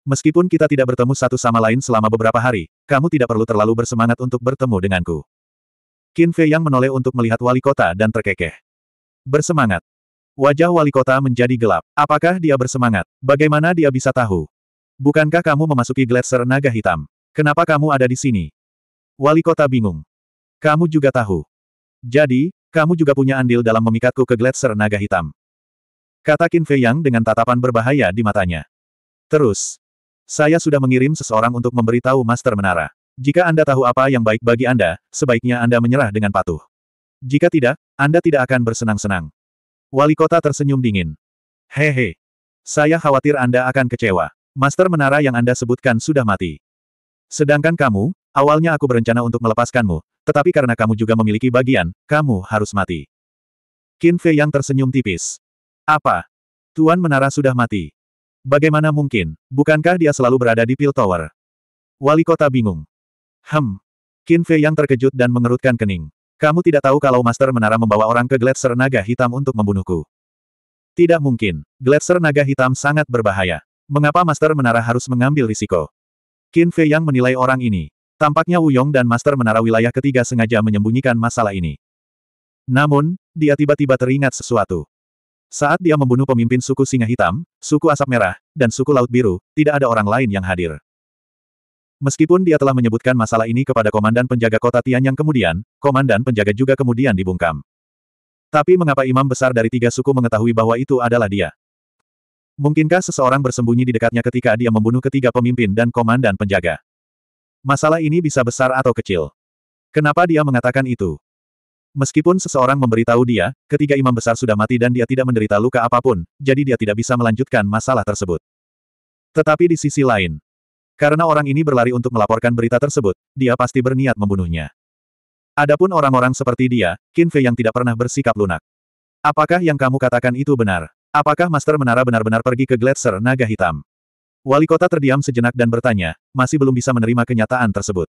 Meskipun kita tidak bertemu satu sama lain selama beberapa hari, kamu tidak perlu terlalu bersemangat untuk bertemu denganku. Qin Fei yang menoleh untuk melihat wali kota dan terkekeh. Bersemangat. Wajah wali kota menjadi gelap. Apakah dia bersemangat? Bagaimana dia bisa tahu? Bukankah kamu memasuki gletser naga hitam? Kenapa kamu ada di sini? Wali kota bingung. Kamu juga tahu. Jadi, kamu juga punya andil dalam memikatku ke gletser naga hitam. Kata Qin Fei Yang dengan tatapan berbahaya di matanya. Terus. Saya sudah mengirim seseorang untuk memberitahu Master Menara. Jika Anda tahu apa yang baik bagi Anda, sebaiknya Anda menyerah dengan patuh. Jika tidak, Anda tidak akan bersenang-senang. Wali kota tersenyum dingin. Hehe. Saya khawatir Anda akan kecewa. Master menara yang Anda sebutkan sudah mati. Sedangkan kamu, awalnya aku berencana untuk melepaskanmu, tetapi karena kamu juga memiliki bagian, kamu harus mati. Qin Fei yang tersenyum tipis. Apa? Tuan menara sudah mati. Bagaimana mungkin, bukankah dia selalu berada di Pil Tower? Wali kota bingung. Hem. Qin Fei yang terkejut dan mengerutkan kening. Kamu tidak tahu kalau Master Menara membawa orang ke Gletser Naga Hitam untuk membunuhku. Tidak mungkin. Gletser Naga Hitam sangat berbahaya. Mengapa Master Menara harus mengambil risiko? Qin Fei yang menilai orang ini. Tampaknya Wuyong dan Master Menara wilayah ketiga sengaja menyembunyikan masalah ini. Namun, dia tiba-tiba teringat sesuatu. Saat dia membunuh pemimpin suku Singa Hitam, suku Asap Merah, dan suku Laut Biru, tidak ada orang lain yang hadir. Meskipun dia telah menyebutkan masalah ini kepada Komandan Penjaga Kota Tianyang kemudian, Komandan Penjaga juga kemudian dibungkam. Tapi mengapa imam besar dari tiga suku mengetahui bahwa itu adalah dia? Mungkinkah seseorang bersembunyi di dekatnya ketika dia membunuh ketiga pemimpin dan Komandan Penjaga? Masalah ini bisa besar atau kecil. Kenapa dia mengatakan itu? Meskipun seseorang memberitahu dia, ketiga imam besar sudah mati dan dia tidak menderita luka apapun, jadi dia tidak bisa melanjutkan masalah tersebut. Tetapi di sisi lain, karena orang ini berlari untuk melaporkan berita tersebut, dia pasti berniat membunuhnya. Adapun orang-orang seperti dia, Qin Fei yang tidak pernah bersikap lunak. Apakah yang kamu katakan itu benar? Apakah Master Menara benar-benar pergi ke Gletser Naga Hitam? Wali kota terdiam sejenak dan bertanya, masih belum bisa menerima kenyataan tersebut.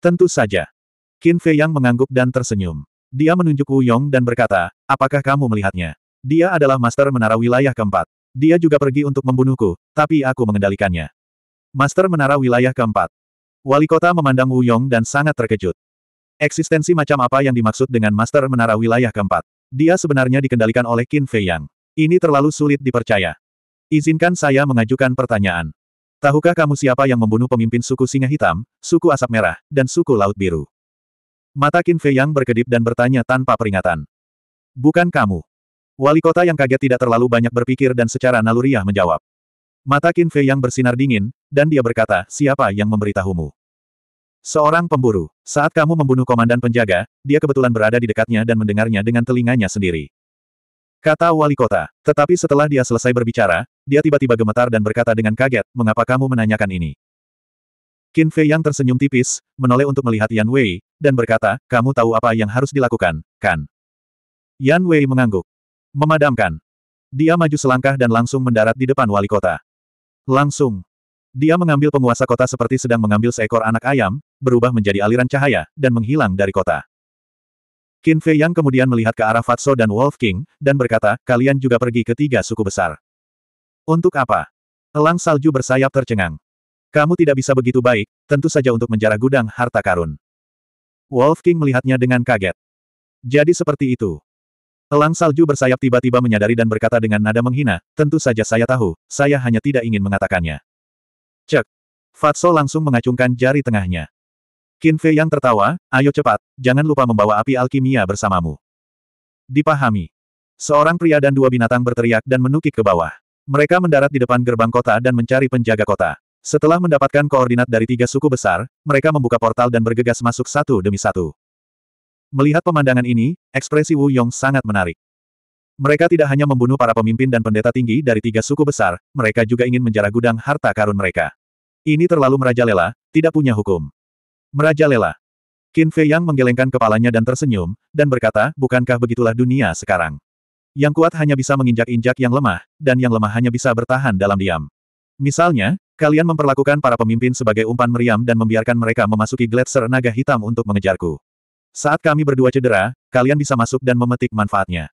Tentu saja. Qin Fei yang mengangguk dan tersenyum. Dia menunjuk Wu Yong dan berkata, apakah kamu melihatnya? Dia adalah Master Menara Wilayah keempat. Dia juga pergi untuk membunuhku, tapi aku mengendalikannya. Master Menara Wilayah keempat. Wali kota memandang Wu Yong dan sangat terkejut. Eksistensi macam apa yang dimaksud dengan Master Menara Wilayah keempat? Dia sebenarnya dikendalikan oleh Qin Fei Yang. Ini terlalu sulit dipercaya. Izinkan saya mengajukan pertanyaan. Tahukah kamu siapa yang membunuh pemimpin suku Singa Hitam, suku Asap Merah, dan suku Laut Biru? Mata Qin Fei Yang berkedip dan bertanya tanpa peringatan. Bukan kamu. Wali kota yang kaget tidak terlalu banyak berpikir dan secara naluriah menjawab. Mata Qin Fei yang bersinar dingin, dan dia berkata, siapa yang memberitahumu? Seorang pemburu. Saat kamu membunuh komandan penjaga, dia kebetulan berada di dekatnya dan mendengarnya dengan telinganya sendiri. Kata wali kota. Tetapi setelah dia selesai berbicara, dia tiba-tiba gemetar dan berkata dengan kaget, mengapa kamu menanyakan ini? Qin Fei yang tersenyum tipis, menoleh untuk melihat Yan Wei, dan berkata, kamu tahu apa yang harus dilakukan, kan? Yan Wei mengangguk. Memadamkan. Dia maju selangkah dan langsung mendarat di depan wali kota. Langsung. Dia mengambil penguasa kota seperti sedang mengambil seekor anak ayam, berubah menjadi aliran cahaya, dan menghilang dari kota. Qin Fei Yang kemudian melihat ke arah Fatso dan Wolf King, dan berkata, kalian juga pergi ke tiga suku besar. Untuk apa? Elang salju bersayap tercengang. Kamu tidak bisa begitu baik, tentu saja untuk menjarah gudang harta karun. Wolf King melihatnya dengan kaget. Jadi seperti itu. Elang salju bersayap tiba-tiba menyadari dan berkata dengan nada menghina, tentu saja saya tahu, saya hanya tidak ingin mengatakannya. Cek. Fatso langsung mengacungkan jari tengahnya. Qin Fei yang tertawa, ayo cepat, jangan lupa membawa api alkimia bersamamu. Dipahami. Seorang pria dan dua binatang berteriak dan menukik ke bawah. Mereka mendarat di depan gerbang kota dan mencari penjaga kota. Setelah mendapatkan koordinat dari tiga suku besar, mereka membuka portal dan bergegas masuk satu demi satu. Melihat pemandangan ini, ekspresi Wu Yong sangat menarik. Mereka tidak hanya membunuh para pemimpin dan pendeta tinggi dari tiga suku besar, mereka juga ingin menjarah gudang harta karun mereka. Ini terlalu merajalela, tidak punya hukum. Merajalela. Qin Fei Yang menggelengkan kepalanya dan tersenyum, dan berkata, bukankah begitulah dunia sekarang? Yang kuat hanya bisa menginjak-injak yang lemah, dan yang lemah hanya bisa bertahan dalam diam. Misalnya, kalian memperlakukan para pemimpin sebagai umpan meriam dan membiarkan mereka memasuki gletser naga hitam untuk mengejarku. Saat kami berdua cedera, kalian bisa masuk dan memetik manfaatnya.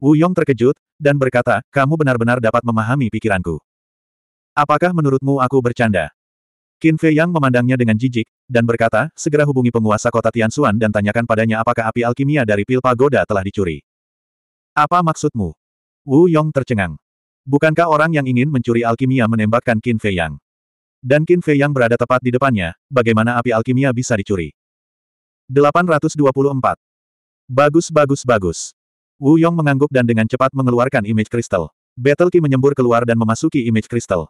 Wu Yong terkejut, dan berkata, kamu benar-benar dapat memahami pikiranku. Apakah menurutmu aku bercanda? Qin Fei Yang memandangnya dengan jijik, dan berkata, segera hubungi penguasa kota Tianxuan dan tanyakan padanya apakah api alkimia dari pil pagoda telah dicuri. Apa maksudmu? Wu Yong tercengang. Bukankah orang yang ingin mencuri alkimia menembakkan Qin Fei Yang? Dan Qin Fei Yang berada tepat di depannya, bagaimana api alkimia bisa dicuri? 824. Bagus bagus bagus. Wu Yong mengangguk dan dengan cepat mengeluarkan image kristal. Battle menyembur keluar dan memasuki image kristal.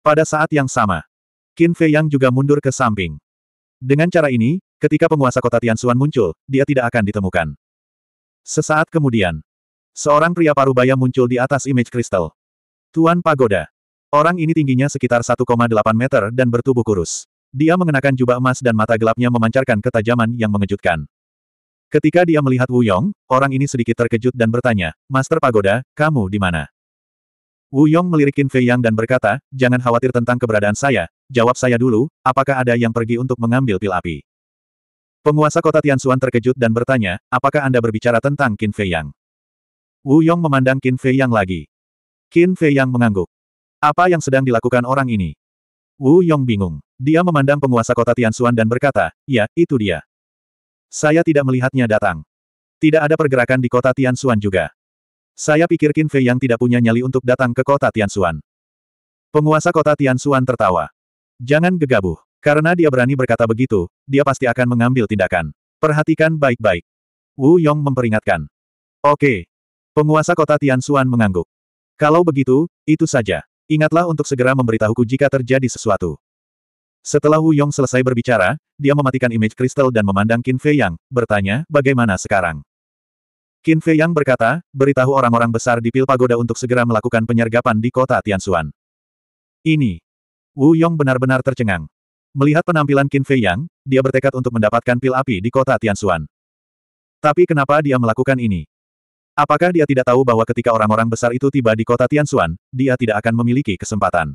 Pada saat yang sama, Qin Fei Yang juga mundur ke samping. Dengan cara ini, ketika penguasa kota Tianxuan muncul, dia tidak akan ditemukan. Sesaat kemudian, seorang pria parubaya muncul di atas image kristal. Tuan Pagoda. Orang ini tingginya sekitar 1,8 meter dan bertubuh kurus. Dia mengenakan jubah emas dan mata gelapnya memancarkan ketajaman yang mengejutkan. Ketika dia melihat Wu Yong, orang ini sedikit terkejut dan bertanya, Master Pagoda, kamu di mana? Wu Yong melirikin Fei Yang dan berkata, jangan khawatir tentang keberadaan saya, jawab saya dulu, apakah ada yang pergi untuk mengambil pil api? Penguasa kota Tianxuan terkejut dan bertanya, apakah Anda berbicara tentang Qin Fei Yang? Wu Yong memandang Qin Fei Yang lagi. Qin Fei Yang mengangguk. Apa yang sedang dilakukan orang ini? Wu Yong bingung. Dia memandang penguasa kota Tianxuan dan berkata, ya, itu dia. Saya tidak melihatnya datang. Tidak ada pergerakan di kota Tianxuan juga. Saya pikir Qin Fei yang tidak punya nyali untuk datang ke kota Tianxuan. Penguasa kota Tianxuan tertawa. Jangan gegabah. Karena dia berani berkata begitu, dia pasti akan mengambil tindakan. Perhatikan baik-baik. Wu Yong memperingatkan. Oke. Penguasa kota Tianxuan mengangguk. Kalau begitu, itu saja. Ingatlah untuk segera memberitahuku jika terjadi sesuatu. Setelah Wu Yong selesai berbicara, dia mematikan image kristal dan memandang Qin Fei Yang, bertanya, bagaimana sekarang? Qin Fei Yang berkata, beritahu orang-orang besar di Pil Pagoda untuk segera melakukan penyergapan di kota Tianxuan. Ini. Wu Yong benar-benar tercengang. Melihat penampilan Qin Fei Yang, dia bertekad untuk mendapatkan pil api di kota Tianxuan. Tapi kenapa dia melakukan ini? Apakah dia tidak tahu bahwa ketika orang-orang besar itu tiba di kota Tianxuan, dia tidak akan memiliki kesempatan?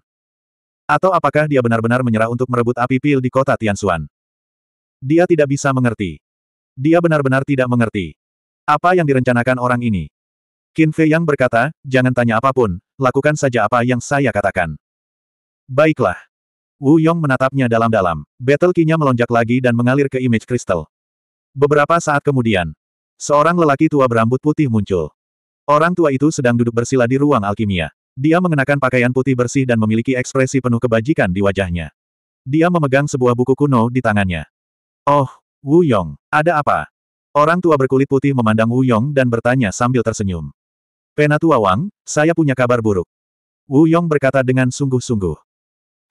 Atau apakah dia benar-benar menyerah untuk merebut api pil di kota Tianxuan? Dia tidak bisa mengerti. Dia benar-benar tidak mengerti. Apa yang direncanakan orang ini? Qin Fei Yang berkata, jangan tanya apapun, lakukan saja apa yang saya katakan. Baiklah. Wu Yong menatapnya dalam-dalam. Battle kinya melonjak lagi dan mengalir ke image kristal. Beberapa saat kemudian, Seorang lelaki tua berambut putih muncul. Orang tua itu sedang duduk bersila di ruang alkimia. Dia mengenakan pakaian putih bersih dan memiliki ekspresi penuh kebajikan di wajahnya. Dia memegang sebuah buku kuno di tangannya. Oh, Wu Yong, ada apa? Orang tua berkulit putih memandang Wu Yong dan bertanya sambil tersenyum. Penatua Wang, saya punya kabar buruk. Wu Yong berkata dengan sungguh-sungguh.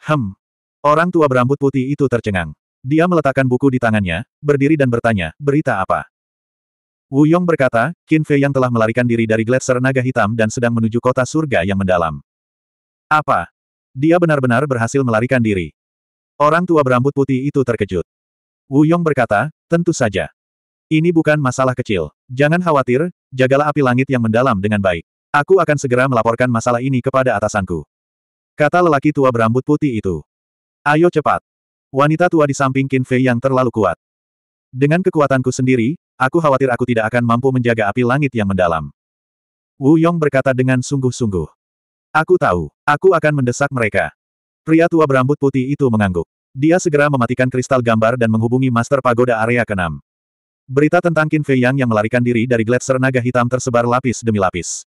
Hem. Orang tua berambut putih itu tercengang. Dia meletakkan buku di tangannya, berdiri dan bertanya, berita apa? Wu Yong berkata, Qin Fei yang telah melarikan diri dari gletser naga hitam dan sedang menuju kota surga yang mendalam. Apa? Dia benar-benar berhasil melarikan diri. Orang tua berambut putih itu terkejut. Wu Yong berkata, tentu saja. Ini bukan masalah kecil. Jangan khawatir, jagalah api langit yang mendalam dengan baik. Aku akan segera melaporkan masalah ini kepada atasanku. Kata lelaki tua berambut putih itu. Ayo cepat. Wanita tua di samping Qin Fei yang terlalu kuat. Dengan kekuatanku sendiri, aku khawatir aku tidak akan mampu menjaga api langit yang mendalam. Wu Yong berkata dengan sungguh-sungguh. Aku tahu, aku akan mendesak mereka. Pria tua berambut putih itu mengangguk. Dia segera mematikan kristal gambar dan menghubungi Master Pagoda Area ke-6. Berita tentang Qin Fei Yang yang melarikan diri dari gletser naga hitam tersebar lapis demi lapis.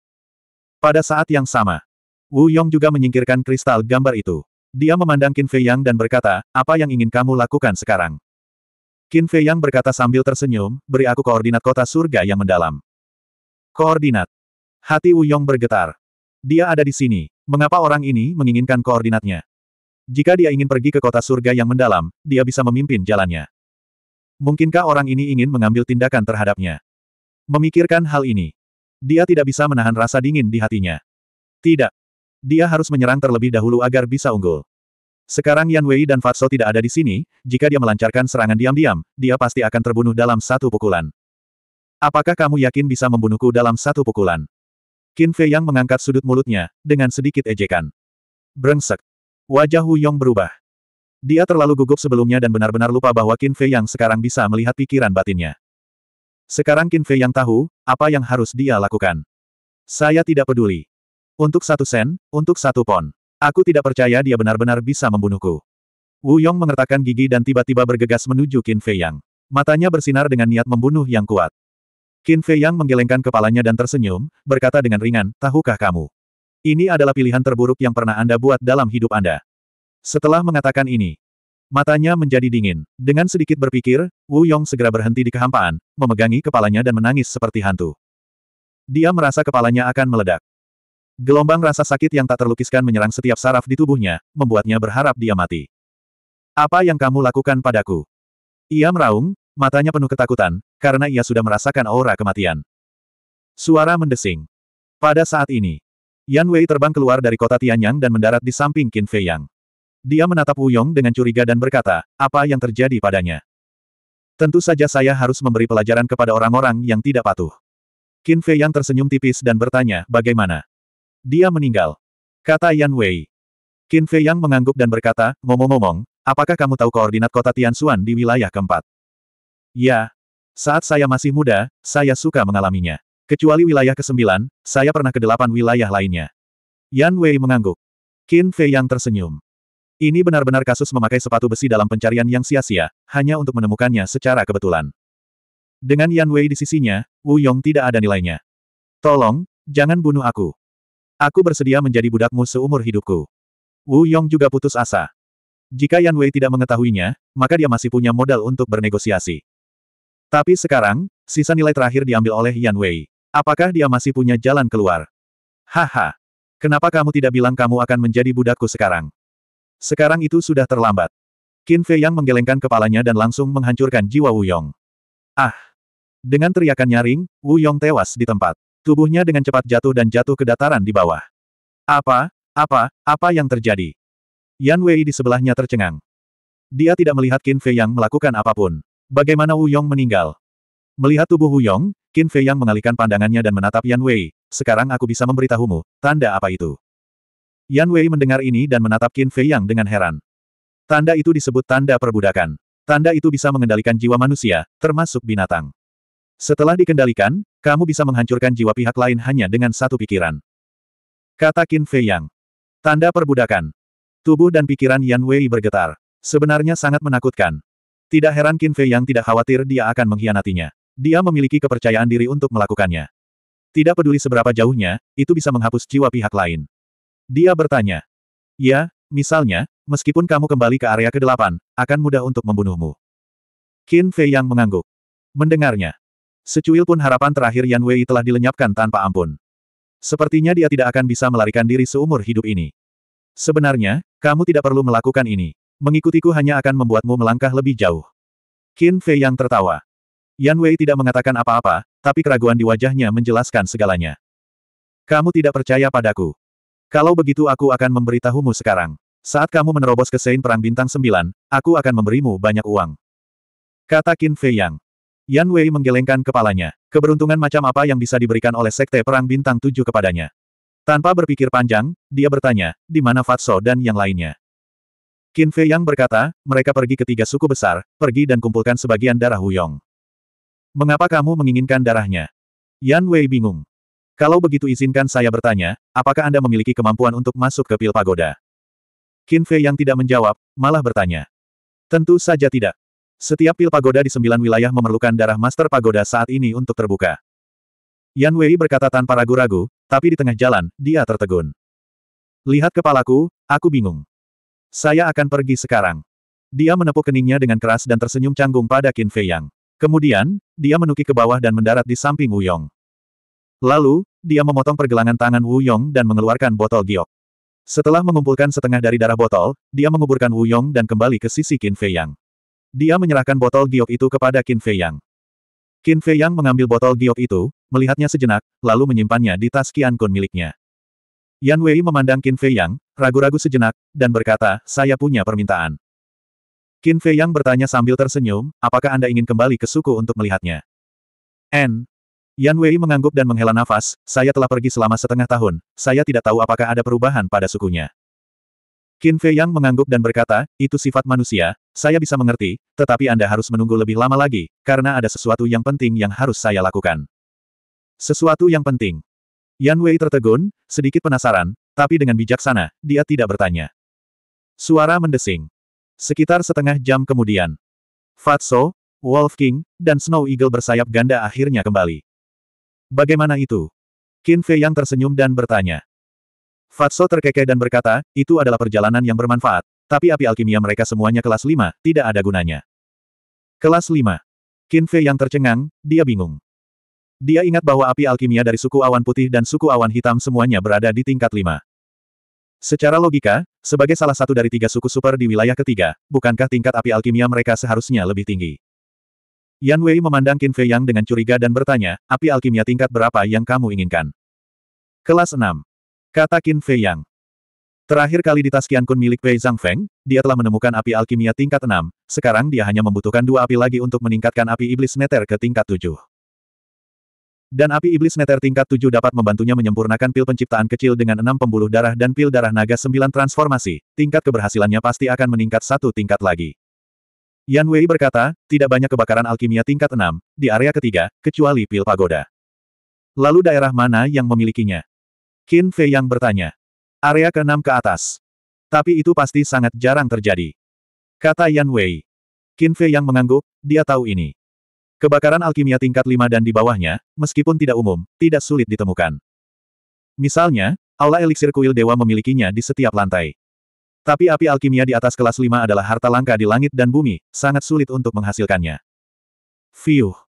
Pada saat yang sama, Wu Yong juga menyingkirkan kristal gambar itu. Dia memandang Qin Fei Yang dan berkata, apa yang ingin kamu lakukan sekarang? Qin Fei Yang berkata sambil tersenyum, beri aku koordinat kota surga yang mendalam. Koordinat. Hati Wuyong bergetar. Dia ada di sini. Mengapa orang ini menginginkan koordinatnya? Jika dia ingin pergi ke kota surga yang mendalam, dia bisa memimpin jalannya. Mungkinkah orang ini ingin mengambil tindakan terhadapnya? Memikirkan hal ini, dia tidak bisa menahan rasa dingin di hatinya. Tidak. Dia harus menyerang terlebih dahulu agar bisa unggul. Sekarang Yan Wei dan Fatso tidak ada di sini, jika dia melancarkan serangan diam-diam, dia pasti akan terbunuh dalam satu pukulan. Apakah kamu yakin bisa membunuhku dalam satu pukulan? Qin Fei Yang mengangkat sudut mulutnya, dengan sedikit ejekan. Brengsek. Wajah Hu Yong berubah. Dia terlalu gugup sebelumnya dan benar-benar lupa bahwa Qin Fei Yang sekarang bisa melihat pikiran batinnya. Sekarang Qin Fei Yang tahu, apa yang harus dia lakukan. Saya tidak peduli. Untuk satu sen, untuk satu pon. Aku tidak percaya dia benar-benar bisa membunuhku. Wu Yong mengertakkan gigi dan tiba-tiba bergegas menuju Qin Fei Yang. Matanya bersinar dengan niat membunuh yang kuat. Qin Fei Yang menggelengkan kepalanya dan tersenyum, berkata dengan ringan, tahukah kamu? Ini adalah pilihan terburuk yang pernah Anda buat dalam hidup Anda. Setelah mengatakan ini, Matanya menjadi dingin. Dengan sedikit berpikir, Wu Yong segera berhenti di kehampaan, memegangi kepalanya dan menangis seperti hantu. Dia merasa kepalanya akan meledak. Gelombang rasa sakit yang tak terlukiskan menyerang setiap saraf di tubuhnya, membuatnya berharap dia mati. Apa yang kamu lakukan padaku? Ia meraung, matanya penuh ketakutan, karena ia sudah merasakan aura kematian. Suara mendesing. Pada saat ini, Yan Wei terbang keluar dari kota Tianyang dan mendarat di samping Qin Fei Yang. Dia menatap Wu Yong dengan curiga dan berkata, apa yang terjadi padanya? Tentu saja saya harus memberi pelajaran kepada orang-orang yang tidak patuh. Qin Fei Yang tersenyum tipis dan bertanya, bagaimana? Dia meninggal. Kata Yan Wei. Qin Fei Yang mengangguk dan berkata, ngomong-ngomong, apakah kamu tahu koordinat kota Tianxuan di wilayah keempat? Ya. Saat saya masih muda, saya suka mengalaminya. Kecuali wilayah ke-9, saya pernah ke delapan wilayah lainnya. Yan Wei mengangguk. Qin Fei Yang tersenyum. Ini benar-benar kasus memakai sepatu besi dalam pencarian yang sia-sia, hanya untuk menemukannya secara kebetulan. Dengan Yan Wei di sisinya, Wu Yong tidak ada nilainya. Tolong, jangan bunuh aku. Aku bersedia menjadi budakmu seumur hidupku. Wu Yong juga putus asa. Jika Yan Wei tidak mengetahuinya, maka dia masih punya modal untuk bernegosiasi. Tapi sekarang, sisa nilai terakhir diambil oleh Yan Wei. Apakah dia masih punya jalan keluar? Haha. Kenapa kamu tidak bilang kamu akan menjadi budakku sekarang? Sekarang itu sudah terlambat. Qin Fei Yang menggelengkan kepalanya dan langsung menghancurkan jiwa Wu Yong. Ah! Dengan teriakan nyaring, Wu Yong tewas di tempat. Tubuhnya dengan cepat jatuh dan jatuh ke dataran di bawah. Apa, apa, apa yang terjadi? Yan Wei di sebelahnya tercengang. Dia tidak melihat Qin Fei yang melakukan apapun. Bagaimana Wu Yong meninggal? Melihat tubuh Wu Yong, Qin Fei yang mengalihkan pandangannya dan menatap Yan Wei. Sekarang aku bisa memberitahumu, tanda apa itu? Yan Wei mendengar ini dan menatap Qin Fei yang dengan heran. Tanda itu disebut tanda perbudakan. Tanda itu bisa mengendalikan jiwa manusia, termasuk binatang. Setelah dikendalikan, kamu bisa menghancurkan jiwa pihak lain hanya dengan satu pikiran. Kata Qin Fei Yang. Tanda perbudakan. Tubuh dan pikiran Yan Wei bergetar. Sebenarnya sangat menakutkan. Tidak heran Qin Fei Yang tidak khawatir dia akan mengkhianatinya. Dia memiliki kepercayaan diri untuk melakukannya. Tidak peduli seberapa jauhnya, itu bisa menghapus jiwa pihak lain. Dia bertanya. Ya, misalnya, meskipun kamu kembali ke area ke-8, akan mudah untuk membunuhmu. Qin Fei Yang mengangguk. Mendengarnya. Secuil pun harapan terakhir Yan Wei telah dilenyapkan tanpa ampun. Sepertinya dia tidak akan bisa melarikan diri seumur hidup ini. Sebenarnya, kamu tidak perlu melakukan ini. Mengikutiku hanya akan membuatmu melangkah lebih jauh. Qin Fei yang tertawa. Yan Wei tidak mengatakan apa-apa, tapi keraguan di wajahnya menjelaskan segalanya. Kamu tidak percaya padaku. Kalau begitu aku akan memberitahumu sekarang. Saat kamu menerobos ke Sein Perang Bintang 9, aku akan memberimu banyak uang. Kata Qin Fei Yang. Yan Wei menggelengkan kepalanya. Keberuntungan macam apa yang bisa diberikan oleh Sekte Perang Bintang Tujuh kepadanya? Tanpa berpikir panjang, dia bertanya, di mana Fatso dan yang lainnya? Qin Fei Yang berkata, mereka pergi ke tiga suku besar, pergi dan kumpulkan sebagian darah Huyong. Mengapa kamu menginginkan darahnya? Yan Wei bingung. Kalau begitu izinkan saya bertanya, apakah Anda memiliki kemampuan untuk masuk ke pil pagoda? Qin Fei Yang tidak menjawab, malah bertanya. Tentu saja tidak. Setiap pil pagoda di sembilan wilayah memerlukan darah master pagoda saat ini untuk terbuka. Yan Wei berkata tanpa ragu-ragu, tapi di tengah jalan, dia tertegun. Lihat kepalaku, aku bingung. Saya akan pergi sekarang. Dia menepuk keningnya dengan keras dan tersenyum canggung pada Qin Fei Yang. Kemudian, dia menuki ke bawah dan mendarat di samping Wu Yong. Lalu, dia memotong pergelangan tangan Wu Yong dan mengeluarkan botol giok. Setelah mengumpulkan setengah dari darah botol, dia menguburkan Wu Yong dan kembali ke sisi Qin Fei Yang. Dia menyerahkan botol giok itu kepada Qin Fei Yang. Qin Fei Yang mengambil botol giok itu, melihatnya sejenak, lalu menyimpannya di tas Qian Kun miliknya. Yan Wei memandang Qin Fei Yang, ragu-ragu sejenak, dan berkata, saya punya permintaan. Qin Fei Yang bertanya sambil tersenyum, apakah Anda ingin kembali ke suku untuk melihatnya? N. Yan Wei mengangguk dan menghela nafas, saya telah pergi selama setengah tahun, saya tidak tahu apakah ada perubahan pada sukunya. Qin Fei Yang mengangguk dan berkata, itu sifat manusia, saya bisa mengerti, tetapi Anda harus menunggu lebih lama lagi, karena ada sesuatu yang penting yang harus saya lakukan. Sesuatu yang penting. Yan Wei tertegun, sedikit penasaran, tapi dengan bijaksana, dia tidak bertanya. Suara mendesing. Sekitar setengah jam kemudian. Fatso, Wolf King, dan Snow Eagle bersayap ganda akhirnya kembali. Bagaimana itu? Qin Fei Yang tersenyum dan bertanya. Fatso terkekeh dan berkata, itu adalah perjalanan yang bermanfaat, tapi api alkimia mereka semuanya kelas 5, tidak ada gunanya. Kelas 5. Kinfe yang tercengang, dia bingung. Dia ingat bahwa api alkimia dari suku awan putih dan suku awan hitam semuanya berada di tingkat 5. Secara logika, sebagai salah satu dari tiga suku super di wilayah ketiga, bukankah tingkat api alkimia mereka seharusnya lebih tinggi? Yan Wei memandang Qin Fei Yang dengan curiga dan bertanya, api alkimia tingkat berapa yang kamu inginkan? Kelas 6. Kata Qin Fei Yang. Terakhir kali di tas Kun milik Pei Zhang Feng, dia telah menemukan api alkimia tingkat 6, sekarang dia hanya membutuhkan dua api lagi untuk meningkatkan api iblis neter ke tingkat 7. Dan api iblis neter tingkat 7 dapat membantunya menyempurnakan pil penciptaan kecil dengan enam pembuluh darah dan pil darah naga 9 transformasi, tingkat keberhasilannya pasti akan meningkat satu tingkat lagi. Yan Wei berkata, tidak banyak kebakaran alkimia tingkat 6, di area ketiga, kecuali pil pagoda. Lalu daerah mana yang memilikinya? Qin Fei yang bertanya. Area keenam ke atas. Tapi itu pasti sangat jarang terjadi. Kata Yan Wei. Qin Fei yang mengangguk, dia tahu ini. Kebakaran alkimia tingkat 5 dan di bawahnya, meskipun tidak umum, tidak sulit ditemukan. Misalnya, aula elixir kuil dewa memilikinya di setiap lantai. Tapi api alkimia di atas kelas 5 adalah harta langka di langit dan bumi, sangat sulit untuk menghasilkannya. Fiuh.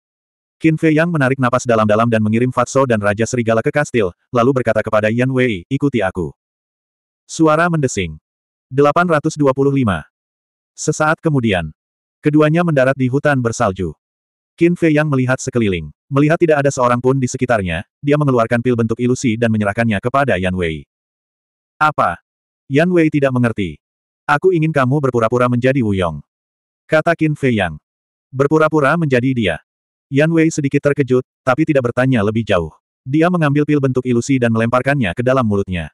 Qin Fei Yang menarik napas dalam-dalam dan mengirim Fatso dan Raja Serigala ke kastil, lalu berkata kepada Yan Wei, ikuti aku. Suara mendesing. 825. Sesaat kemudian, keduanya mendarat di hutan bersalju. Qin Fei Yang melihat sekeliling. Melihat tidak ada seorang pun di sekitarnya, dia mengeluarkan pil bentuk ilusi dan menyerahkannya kepada Yan Wei. Apa? Yan Wei tidak mengerti. Aku ingin kamu berpura-pura menjadi Wu Yong," Kata Qin Fei Yang. Berpura-pura menjadi dia. Yan Wei sedikit terkejut, tapi tidak bertanya lebih jauh. Dia mengambil pil bentuk ilusi dan melemparkannya ke dalam mulutnya.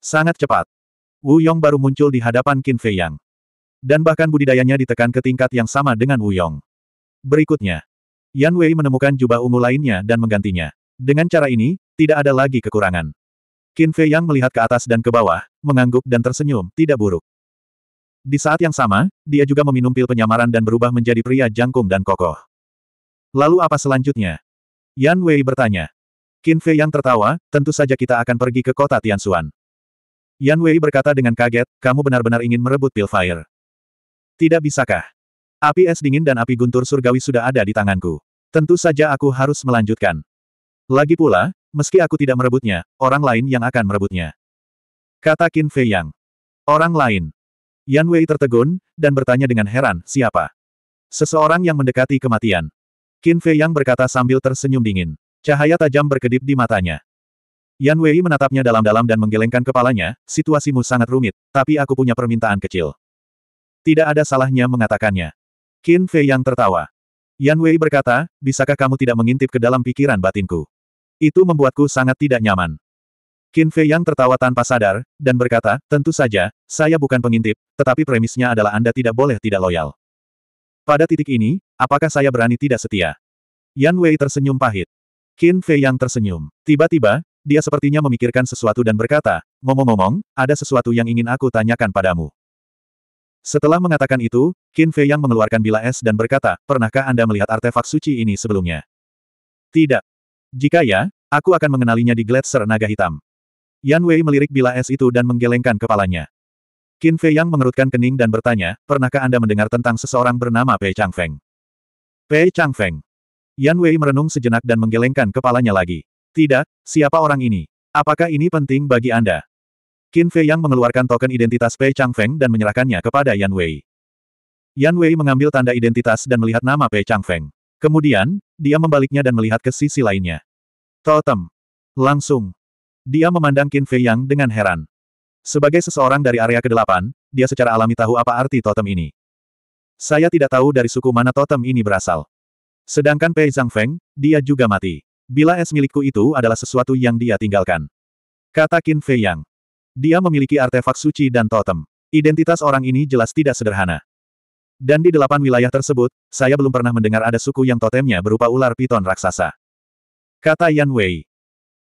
Sangat cepat. Wu Yong baru muncul di hadapan Qin Fei Yang. Dan bahkan budidayanya ditekan ke tingkat yang sama dengan Wu Yong. Berikutnya, Yan Wei menemukan jubah ungu lainnya dan menggantinya. Dengan cara ini, tidak ada lagi kekurangan. Qin Fei Yang melihat ke atas dan ke bawah, mengangguk dan tersenyum, tidak buruk. Di saat yang sama, dia juga meminum pil penyamaran dan berubah menjadi pria jangkung dan kokoh. Lalu apa selanjutnya? Yan Wei bertanya. Qin Fei yang tertawa, tentu saja kita akan pergi ke kota Tianxuan. Yan Wei berkata dengan kaget, kamu benar-benar ingin merebut Pilfire. Tidak bisakah? Api es dingin dan api guntur surgawi sudah ada di tanganku. Tentu saja aku harus melanjutkan. Lagi pula, meski aku tidak merebutnya, orang lain yang akan merebutnya. Kata Qin Fei Yang. Orang lain. Yan Wei tertegun, dan bertanya dengan heran, siapa? Seseorang yang mendekati kematian. Qin Fei Yang berkata sambil tersenyum dingin. Cahaya tajam berkedip di matanya. Yan Wei menatapnya dalam-dalam dan menggelengkan kepalanya, situasimu sangat rumit, tapi aku punya permintaan kecil. Tidak ada salahnya mengatakannya. Qin Fei Yang tertawa. Yan Wei berkata, bisakah kamu tidak mengintip ke dalam pikiran batinku? Itu membuatku sangat tidak nyaman. Qin Fei Yang tertawa tanpa sadar, dan berkata, tentu saja, saya bukan pengintip, tetapi premisnya adalah Anda tidak boleh tidak loyal. Pada titik ini, apakah saya berani tidak setia? Yan Wei tersenyum pahit. Qin Fei yang tersenyum. Tiba-tiba, dia sepertinya memikirkan sesuatu dan berkata, momo ngomong ada sesuatu yang ingin aku tanyakan padamu. Setelah mengatakan itu, Qin Fei yang mengeluarkan bila es dan berkata, pernahkah Anda melihat artefak suci ini sebelumnya? Tidak. Jika ya, aku akan mengenalinya di Gletser Naga Hitam. Yan Wei melirik bila es itu dan menggelengkan kepalanya. Qin Fei Yang mengerutkan kening dan bertanya, pernahkah Anda mendengar tentang seseorang bernama Pei Chang Feng? Pei Chang Feng. Yan Wei merenung sejenak dan menggelengkan kepalanya lagi. Tidak, siapa orang ini? Apakah ini penting bagi Anda? Qin Fei Yang mengeluarkan token identitas Pei Chang Feng dan menyerahkannya kepada Yan Wei. Yan Wei mengambil tanda identitas dan melihat nama Pei Chang Feng. Kemudian, dia membaliknya dan melihat ke sisi lainnya. Totem. Langsung. Dia memandang Qin Fei Yang dengan heran. Sebagai seseorang dari area kedelapan, dia secara alami tahu apa arti totem ini. Saya tidak tahu dari suku mana totem ini berasal. Sedangkan Pei Zhangfeng, dia juga mati. Bila es milikku itu adalah sesuatu yang dia tinggalkan. Kata Qin Fei Yang. Dia memiliki artefak suci dan totem. Identitas orang ini jelas tidak sederhana. Dan di delapan wilayah tersebut, saya belum pernah mendengar ada suku yang totemnya berupa ular piton raksasa. Kata Yan Wei.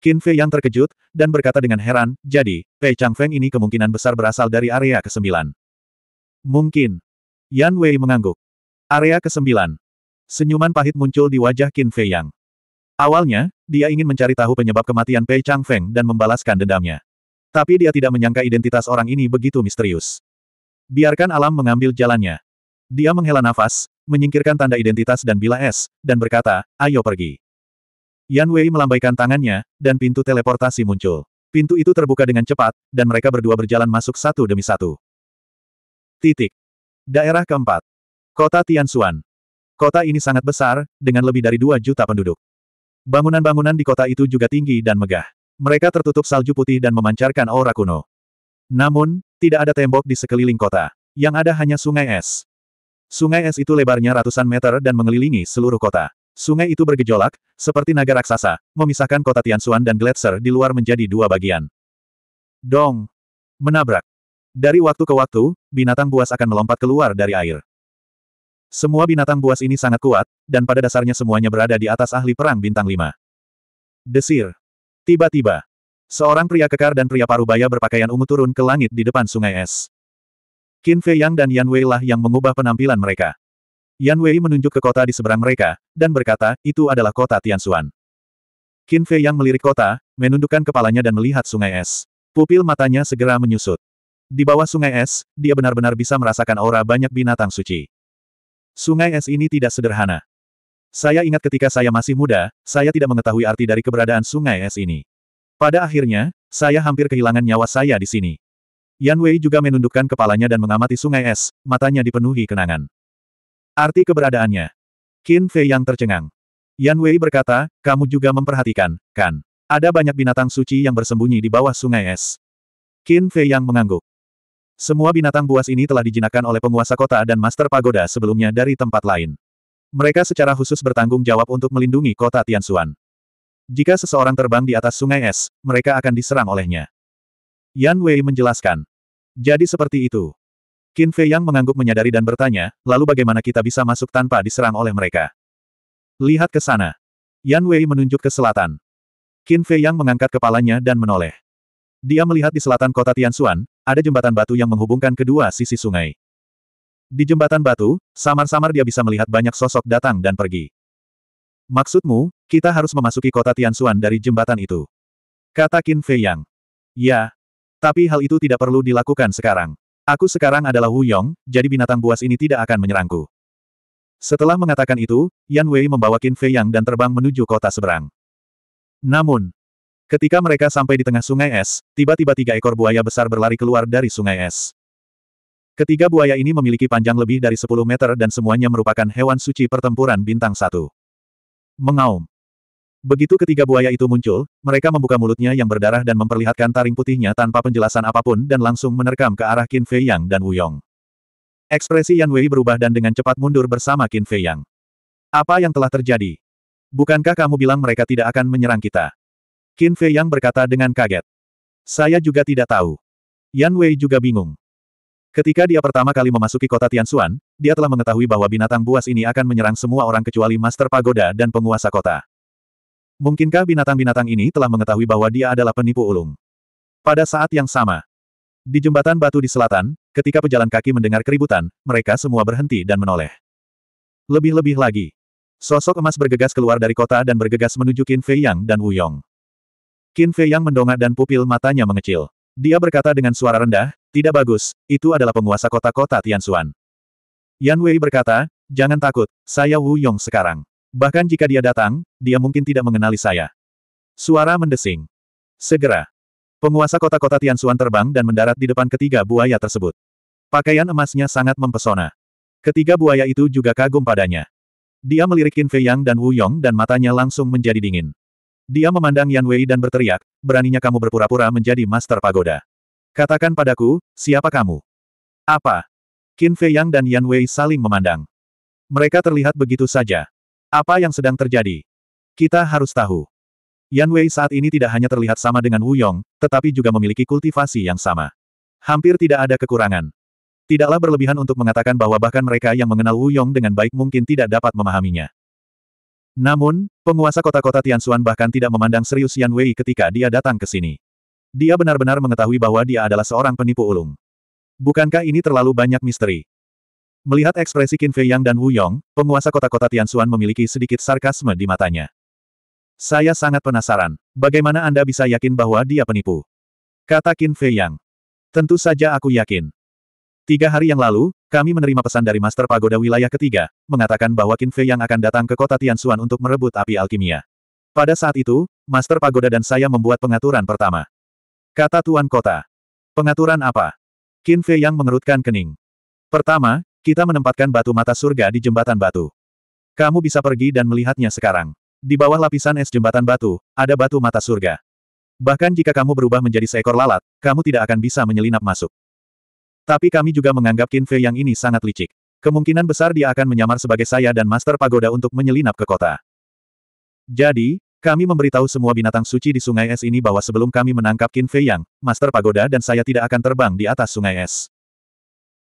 Qin Fei yang terkejut, dan berkata dengan heran, jadi, Pei Chang Feng ini kemungkinan besar berasal dari area ke-9. Mungkin. Yan Wei mengangguk. Area ke-9. Senyuman pahit muncul di wajah Qin Fei Yang. Awalnya, dia ingin mencari tahu penyebab kematian Pei Chang Feng dan membalaskan dendamnya. Tapi dia tidak menyangka identitas orang ini begitu misterius. Biarkan alam mengambil jalannya. Dia menghela nafas, menyingkirkan tanda identitas dan bila es, dan berkata, ayo pergi. Yan Wei melambaikan tangannya, dan pintu teleportasi muncul. Pintu itu terbuka dengan cepat, dan mereka berdua berjalan masuk satu demi satu. Titik. Daerah keempat. Kota Tianxuan. Kota ini sangat besar, dengan lebih dari 2 juta penduduk. Bangunan-bangunan di kota itu juga tinggi dan megah. Mereka tertutup salju putih dan memancarkan aura kuno. Namun, tidak ada tembok di sekeliling kota. Yang ada hanya sungai es. Sungai es itu lebarnya ratusan meter dan mengelilingi seluruh kota. Sungai itu bergejolak, seperti naga raksasa, memisahkan kota Tianxuan dan Gletser di luar menjadi dua bagian. Dong! Menabrak. Dari waktu ke waktu, binatang buas akan melompat keluar dari air. Semua binatang buas ini sangat kuat, dan pada dasarnya semuanya berada di atas ahli perang bintang lima. Desir. Tiba-tiba, seorang pria kekar dan pria parubaya berpakaian ungu turun ke langit di depan sungai es. Qin Fei Yang dan Yan Wei lah yang mengubah penampilan mereka. Yan Wei menunjuk ke kota di seberang mereka, dan berkata, itu adalah kota Tianxuan. Qin Fei yang melirik kota, menundukkan kepalanya dan melihat sungai es. Pupil matanya segera menyusut. Di bawah sungai es, dia benar-benar bisa merasakan aura banyak binatang suci. Sungai es ini tidak sederhana. Saya ingat ketika saya masih muda, saya tidak mengetahui arti dari keberadaan sungai es ini. Pada akhirnya, saya hampir kehilangan nyawa saya di sini. Yan Wei juga menundukkan kepalanya dan mengamati sungai es, matanya dipenuhi kenangan. Arti keberadaannya. Qin Fei yang tercengang. Yan Wei berkata, kamu juga memperhatikan, kan? Ada banyak binatang suci yang bersembunyi di bawah sungai es. Qin Fei yang mengangguk. Semua binatang buas ini telah dijinakkan oleh penguasa kota dan master pagoda sebelumnya dari tempat lain. Mereka secara khusus bertanggung jawab untuk melindungi kota Tianxuan. Jika seseorang terbang di atas sungai es, mereka akan diserang olehnya. Yan Wei menjelaskan. Jadi seperti itu. Qin Fei Yang mengangguk menyadari dan bertanya, lalu bagaimana kita bisa masuk tanpa diserang oleh mereka? Lihat ke sana. Yan Wei menunjuk ke selatan. Qin Fei Yang mengangkat kepalanya dan menoleh. Dia melihat di selatan kota Tianxuan, ada jembatan batu yang menghubungkan kedua sisi sungai. Di jembatan batu, samar-samar dia bisa melihat banyak sosok datang dan pergi. Maksudmu, kita harus memasuki kota Tianxuan dari jembatan itu? Kata Qin Fei Yang. Ya. Tapi hal itu tidak perlu dilakukan sekarang. Aku sekarang adalah Wu Yong, jadi binatang buas ini tidak akan menyerangku. Setelah mengatakan itu, Yan Wei membawa Qin Fei Yang dan terbang menuju kota seberang. Namun, ketika mereka sampai di tengah sungai es, tiba-tiba tiga ekor buaya besar berlari keluar dari sungai es. Ketiga buaya ini memiliki panjang lebih dari 10 meter dan semuanya merupakan hewan suci pertempuran bintang satu. Mengaum. Begitu ketiga buaya itu muncul, mereka membuka mulutnya yang berdarah dan memperlihatkan taring putihnya tanpa penjelasan apapun dan langsung menerkam ke arah Qin Fei Yang dan Wu Yong. Ekspresi Yan Wei berubah dan dengan cepat mundur bersama Qin Fei Yang. Apa yang telah terjadi? Bukankah kamu bilang mereka tidak akan menyerang kita? Qin Fei Yang berkata dengan kaget. Saya juga tidak tahu. Yan Wei juga bingung. Ketika dia pertama kali memasuki kota Tianxuan, dia telah mengetahui bahwa binatang buas ini akan menyerang semua orang kecuali Master Pagoda dan penguasa kota. Mungkinkah binatang-binatang ini telah mengetahui bahwa dia adalah penipu ulung? Pada saat yang sama, di jembatan batu di selatan, ketika pejalan kaki mendengar keributan, mereka semua berhenti dan menoleh. Lebih-lebih lagi, sosok emas bergegas keluar dari kota dan bergegas menuju Qin Fei Yang dan Wu Yong. Qin Fei Yang mendongak dan pupil matanya mengecil. Dia berkata dengan suara rendah, tidak bagus, itu adalah penguasa kota-kota Tian Xuan." Yan Wei berkata, jangan takut, saya Wu Yong sekarang. Bahkan jika dia datang, dia mungkin tidak mengenali saya. Suara mendesing. Segera. Penguasa kota-kota Tianxuan terbang dan mendarat di depan ketiga buaya tersebut. Pakaian emasnya sangat mempesona. Ketiga buaya itu juga kagum padanya. Dia melirik Qin Fei Yang dan Wu Yong dan matanya langsung menjadi dingin. Dia memandang Yan Wei dan berteriak, beraninya kamu berpura-pura menjadi master pagoda. Katakan padaku, siapa kamu? Apa? Qin Fei Yang dan Yan Wei saling memandang. Mereka terlihat begitu saja. Apa yang sedang terjadi? Kita harus tahu. Yan Wei saat ini tidak hanya terlihat sama dengan Wu Yong, tetapi juga memiliki kultivasi yang sama. Hampir tidak ada kekurangan. Tidaklah berlebihan untuk mengatakan bahwa bahkan mereka yang mengenal Wu Yong dengan baik mungkin tidak dapat memahaminya. Namun, penguasa kota-kota Tianxuan bahkan tidak memandang serius Yan Wei ketika dia datang ke sini. Dia benar-benar mengetahui bahwa dia adalah seorang penipu ulung. Bukankah ini terlalu banyak misteri? Melihat ekspresi Qin Fei Yang dan Wu Yong, penguasa kota-kota Tianxuan memiliki sedikit sarkasme di matanya. Saya sangat penasaran. Bagaimana Anda bisa yakin bahwa dia penipu? Kata Qin Fei Yang. Tentu saja aku yakin. Tiga hari yang lalu, kami menerima pesan dari Master Pagoda Wilayah Ketiga, mengatakan bahwa Qin Fei Yang akan datang ke kota Tianxuan untuk merebut api alkimia. Pada saat itu, Master Pagoda dan saya membuat pengaturan pertama. Kata Tuan Kota. Pengaturan apa? Qin Fei Yang mengerutkan kening. Pertama, kita menempatkan batu mata surga di jembatan batu. Kamu bisa pergi dan melihatnya sekarang. Di bawah lapisan es jembatan batu, ada batu mata surga. Bahkan jika kamu berubah menjadi seekor lalat, kamu tidak akan bisa menyelinap masuk. Tapi kami juga menganggap Qin Fei yang ini sangat licik. Kemungkinan besar dia akan menyamar sebagai saya dan Master Pagoda untuk menyelinap ke kota. Jadi, kami memberitahu semua binatang suci di sungai es ini bahwa sebelum kami menangkap Qin Fei Yang, Master Pagoda dan saya tidak akan terbang di atas sungai es.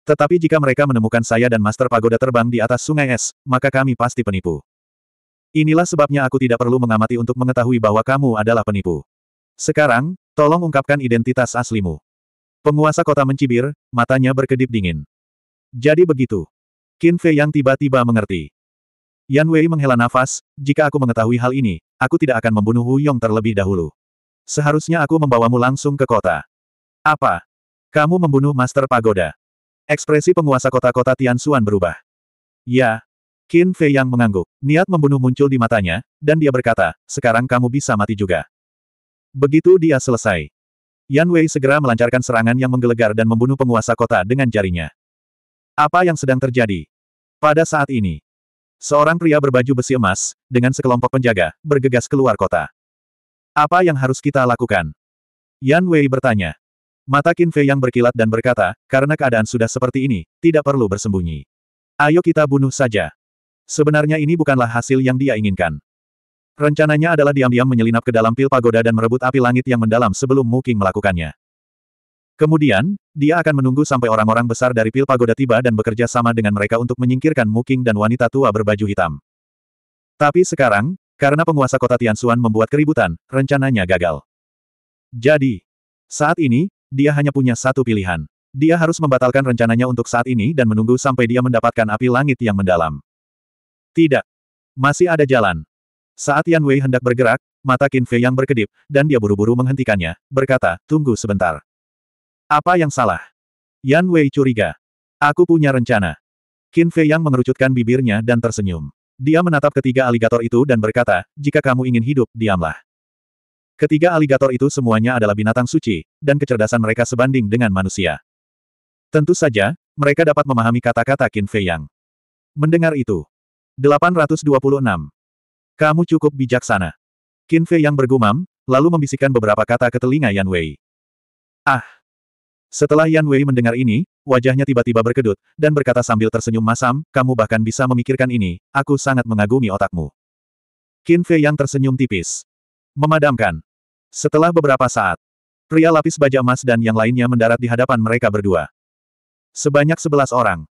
Tetapi jika mereka menemukan saya dan Master Pagoda terbang di atas sungai es, maka kami pasti penipu. Inilah sebabnya aku tidak perlu mengamati untuk mengetahui bahwa kamu adalah penipu. Sekarang, tolong ungkapkan identitas aslimu. Penguasa kota mencibir, matanya berkedip dingin. Jadi begitu. Qin Fei yang tiba-tiba mengerti. Yan Wei menghela nafas, jika aku mengetahui hal ini, aku tidak akan membunuh Wu Yong terlebih dahulu. Seharusnya aku membawamu langsung ke kota. Apa? Kamu membunuh Master Pagoda. Ekspresi penguasa kota-kota Tian Xuan berubah. Ya. Qin Fei yang mengangguk. Niat membunuh muncul di matanya, dan dia berkata, sekarang kamu bisa mati juga. Begitu dia selesai. Yan Wei segera melancarkan serangan yang menggelegar dan membunuh penguasa kota dengan jarinya. Apa yang sedang terjadi? Pada saat ini, seorang pria berbaju besi emas, dengan sekelompok penjaga, bergegas keluar kota. Apa yang harus kita lakukan? Yan Wei bertanya. Mata Qin Fei yang berkilat dan berkata, karena keadaan sudah seperti ini, tidak perlu bersembunyi. Ayo kita bunuh saja. Sebenarnya ini bukanlah hasil yang dia inginkan. Rencananya adalah diam-diam menyelinap ke dalam pil pagoda dan merebut api langit yang mendalam sebelum Muking melakukannya. Kemudian, dia akan menunggu sampai orang-orang besar dari pil pagoda tiba dan bekerja sama dengan mereka untuk menyingkirkan Muking dan wanita tua berbaju hitam. Tapi sekarang, karena penguasa kota Tianxuan membuat keributan, rencananya gagal. Jadi, saat ini, dia hanya punya satu pilihan. Dia harus membatalkan rencananya untuk saat ini dan menunggu sampai dia mendapatkan api langit yang mendalam. Tidak. Masih ada jalan. Saat Yan Wei hendak bergerak, mata Qin Fei yang berkedip, dan dia buru-buru menghentikannya, berkata, tunggu sebentar. Apa yang salah? Yan Wei curiga. Aku punya rencana. Qin Fei yang mengerucutkan bibirnya dan tersenyum. Dia menatap ketiga aligator itu dan berkata, jika kamu ingin hidup, diamlah. Ketiga aligator itu semuanya adalah binatang suci, dan kecerdasan mereka sebanding dengan manusia. Tentu saja, mereka dapat memahami kata-kata Qin Fei Yang. Mendengar itu. 826. Kamu cukup bijaksana. Qin Fei Yang bergumam, lalu membisikkan beberapa kata ke telinga Yan Wei. Ah! Setelah Yan Wei mendengar ini, wajahnya tiba-tiba berkedut, dan berkata sambil tersenyum masam, kamu bahkan bisa memikirkan ini, aku sangat mengagumi otakmu. Qin Fei yang tersenyum tipis. Memadamkan. Setelah beberapa saat, pria lapis baja emas dan yang lainnya mendarat di hadapan mereka berdua. Sebanyak sebelas orang.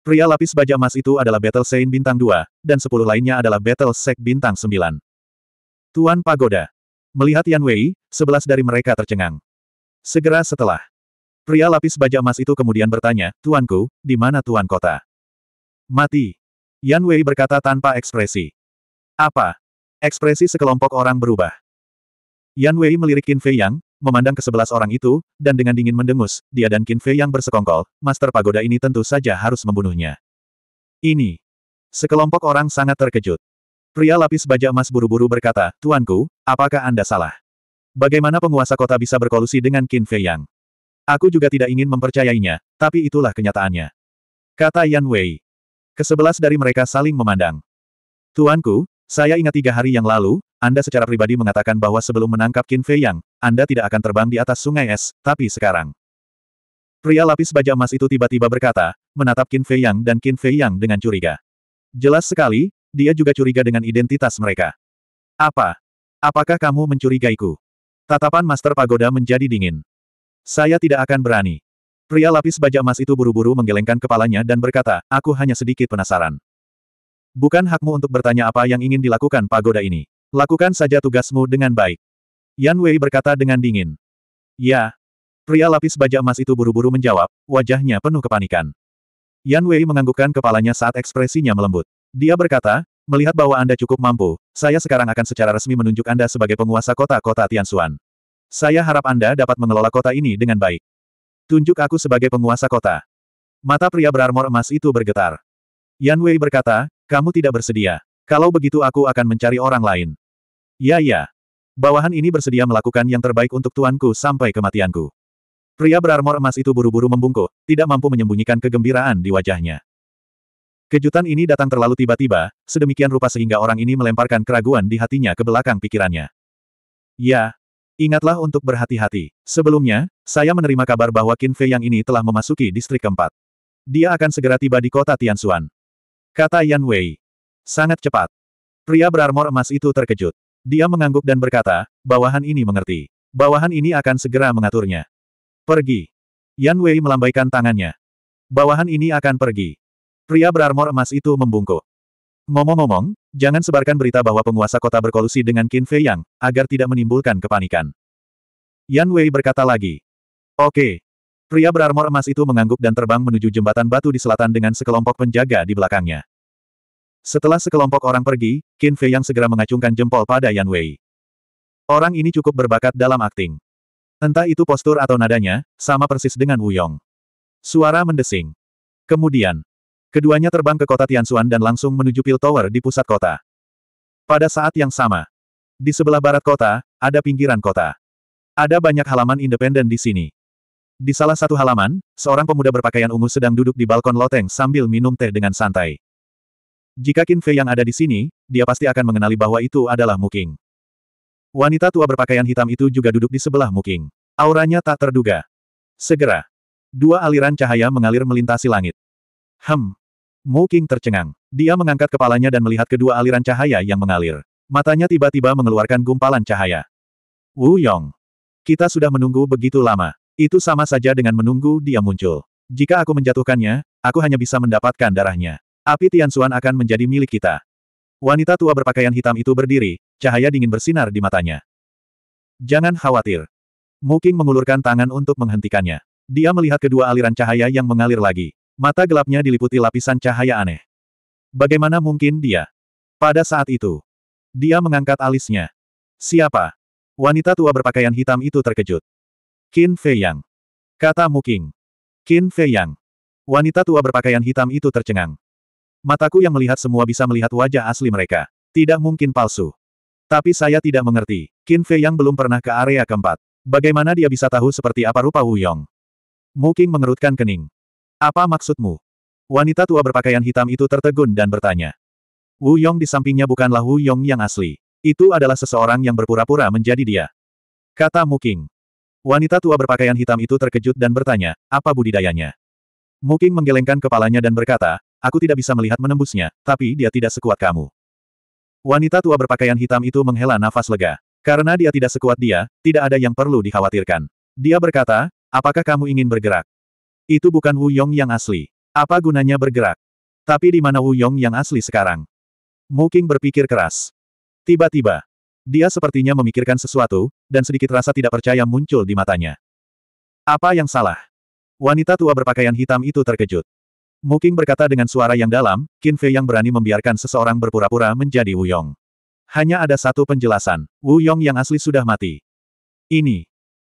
Pria lapis baja emas itu adalah Battle Saint bintang 2, dan sepuluh lainnya adalah Battle Sek bintang 9. Tuan Pagoda. Melihat Yan Wei, sebelas dari mereka tercengang. Segera setelah. Pria lapis baja emas itu kemudian bertanya, Tuanku, di mana Tuan Kota? Mati. Yan Wei berkata tanpa ekspresi. Apa? Ekspresi sekelompok orang berubah. Yan Wei melirik Qin Fei Yang, memandang ke sebelas orang itu, dan dengan dingin mendengus, dia dan Qin Fei Yang bersekongkol, Master Pagoda ini tentu saja harus membunuhnya. Ini. Sekelompok orang sangat terkejut. Pria lapis baja emas buru-buru berkata, Tuanku, apakah Anda salah? Bagaimana penguasa kota bisa berkolusi dengan Qin Fei Yang? Aku juga tidak ingin mempercayainya, tapi itulah kenyataannya. Kata Yan Wei. Kesebelas dari mereka saling memandang. Tuanku, saya ingat tiga hari yang lalu, Anda secara pribadi mengatakan bahwa sebelum menangkap Qin Fei Yang, Anda tidak akan terbang di atas sungai es, tapi sekarang. Pria lapis baja emas itu tiba-tiba berkata, menatap Qin Fei Yang dan Qin Fei Yang dengan curiga. Jelas sekali, dia juga curiga dengan identitas mereka. Apa? Apakah kamu mencurigaiku? Tatapan Master Pagoda menjadi dingin. Saya tidak akan berani. Pria lapis baja emas itu buru-buru menggelengkan kepalanya dan berkata, aku hanya sedikit penasaran. Bukan hakmu untuk bertanya apa yang ingin dilakukan pagoda ini. Lakukan saja tugasmu dengan baik. Yan Wei berkata dengan dingin. Ya. Pria lapis baja emas itu buru-buru menjawab, wajahnya penuh kepanikan. Yan Wei menganggukkan kepalanya saat ekspresinya melembut. Dia berkata, melihat bahwa Anda cukup mampu, saya sekarang akan secara resmi menunjuk Anda sebagai penguasa kota-kota Tianxuan. Saya harap Anda dapat mengelola kota ini dengan baik. Tunjuk aku sebagai penguasa kota. Mata pria berarmor emas itu bergetar. Yan Wei berkata, kamu tidak bersedia. Kalau begitu aku akan mencari orang lain. Ya ya. Bawahan ini bersedia melakukan yang terbaik untuk tuanku sampai kematianku. Pria berarmor emas itu buru-buru membungkuk, tidak mampu menyembunyikan kegembiraan di wajahnya. Kejutan ini datang terlalu tiba-tiba, sedemikian rupa sehingga orang ini melemparkan keraguan di hatinya ke belakang pikirannya. Ya, ingatlah untuk berhati-hati. Sebelumnya, saya menerima kabar bahwa Qin Fei yang ini telah memasuki distrik keempat. Dia akan segera tiba di kota Tianxuan. Kata Yan Wei. Sangat cepat. Pria berarmor emas itu terkejut. Dia mengangguk dan berkata, bawahan ini mengerti. Bawahan ini akan segera mengaturnya. Pergi. Yan Wei melambaikan tangannya. Bawahan ini akan pergi. Pria berarmor emas itu membungkuk. Ngomong-ngomong, jangan sebarkan berita bahwa penguasa kota berkolusi dengan Qin Fei Yang, agar tidak menimbulkan kepanikan. Yan Wei berkata lagi. Oke, Pria berarmor emas itu mengangguk dan terbang menuju jembatan batu di selatan dengan sekelompok penjaga di belakangnya. Setelah sekelompok orang pergi, Qin Fei yang segera mengacungkan jempol pada Yan Wei. Orang ini cukup berbakat dalam akting. Entah itu postur atau nadanya, sama persis dengan Wu Yong. Suara mendesing. Kemudian, keduanya terbang ke kota Tianxuan dan langsung menuju Pil Tower di pusat kota. Pada saat yang sama, di sebelah barat kota, ada pinggiran kota. Ada banyak halaman independen di sini. Di salah satu halaman, seorang pemuda berpakaian ungu sedang duduk di balkon loteng sambil minum teh dengan santai. Jika Qin Fei yang ada di sini, dia pasti akan mengenali bahwa itu adalah Muking. Wanita tua berpakaian hitam itu juga duduk di sebelah Muking. Auranya tak terduga. Segera, dua aliran cahaya mengalir melintasi langit. Hem. Muking tercengang. Dia mengangkat kepalanya dan melihat kedua aliran cahaya yang mengalir. Matanya tiba-tiba mengeluarkan gumpalan cahaya. Wu Yong. Kita sudah menunggu begitu lama. Itu sama saja dengan menunggu dia muncul. Jika aku menjatuhkannya, aku hanya bisa mendapatkan darahnya. Api Tianxuan akan menjadi milik kita. Wanita tua berpakaian hitam itu berdiri, cahaya dingin bersinar di matanya. Jangan khawatir. Muking mengulurkan tangan untuk menghentikannya. Dia melihat kedua aliran cahaya yang mengalir lagi. Mata gelapnya diliputi lapisan cahaya aneh. Bagaimana mungkin dia? Pada saat itu, dia mengangkat alisnya. Siapa? Wanita tua berpakaian hitam itu terkejut. Qin Feiyang. Kata Muking. Qin Feiyang. Wanita tua berpakaian hitam itu tercengang. Mataku yang melihat semua bisa melihat wajah asli mereka. Tidak mungkin palsu. Tapi saya tidak mengerti. Qin Feiyang belum pernah ke area keempat. Bagaimana dia bisa tahu seperti apa rupa Wu Yong? Muking mengerutkan kening. Apa maksudmu? Wanita tua berpakaian hitam itu tertegun dan bertanya. Wu Yong di sampingnya bukanlah Wu Yong yang asli. Itu adalah seseorang yang berpura-pura menjadi dia. Kata Muking. Wanita tua berpakaian hitam itu terkejut dan bertanya, apa budidayanya? Muking menggelengkan kepalanya dan berkata, aku tidak bisa melihat menembusnya, tapi dia tidak sekuat kamu. Wanita tua berpakaian hitam itu menghela nafas lega. Karena dia tidak sekuat dia, tidak ada yang perlu dikhawatirkan. Dia berkata, apakah kamu ingin bergerak? Itu bukan Wu Yong yang asli. Apa gunanya bergerak? Tapi di mana Wu Yong yang asli sekarang? Muking berpikir keras. Tiba-tiba, dia sepertinya memikirkan sesuatu, dan sedikit rasa tidak percaya muncul di matanya. Apa yang salah? Wanita tua berpakaian hitam itu terkejut. Muking berkata dengan suara yang dalam, Qin Fei yang berani membiarkan seseorang berpura-pura menjadi Wu Yong. Hanya ada satu penjelasan, Wu Yong yang asli sudah mati. Ini.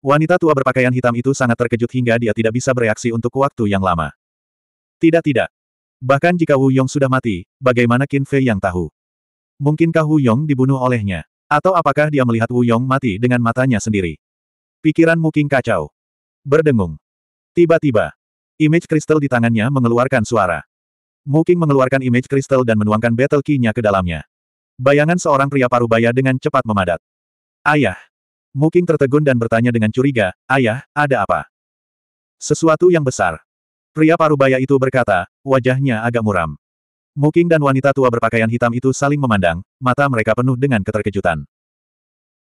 Wanita tua berpakaian hitam itu sangat terkejut hingga dia tidak bisa bereaksi untuk waktu yang lama. Tidak tidak. Bahkan jika Wu Yong sudah mati, bagaimana Qin Fei yang tahu? Mungkinkah Wu Yong dibunuh olehnya? Atau apakah dia melihat Wu Yong mati dengan matanya sendiri? Pikiran Muking kacau. Berdengung. Tiba-tiba, image kristal di tangannya mengeluarkan suara. Muking mengeluarkan image kristal dan menuangkan battle key-nya ke dalamnya. Bayangan seorang pria parubaya dengan cepat memadat. Ayah. Muking tertegun dan bertanya dengan curiga, Ayah, ada apa? Sesuatu yang besar. Pria parubaya itu berkata, wajahnya agak muram. Muking dan wanita tua berpakaian hitam itu saling memandang, mata mereka penuh dengan keterkejutan.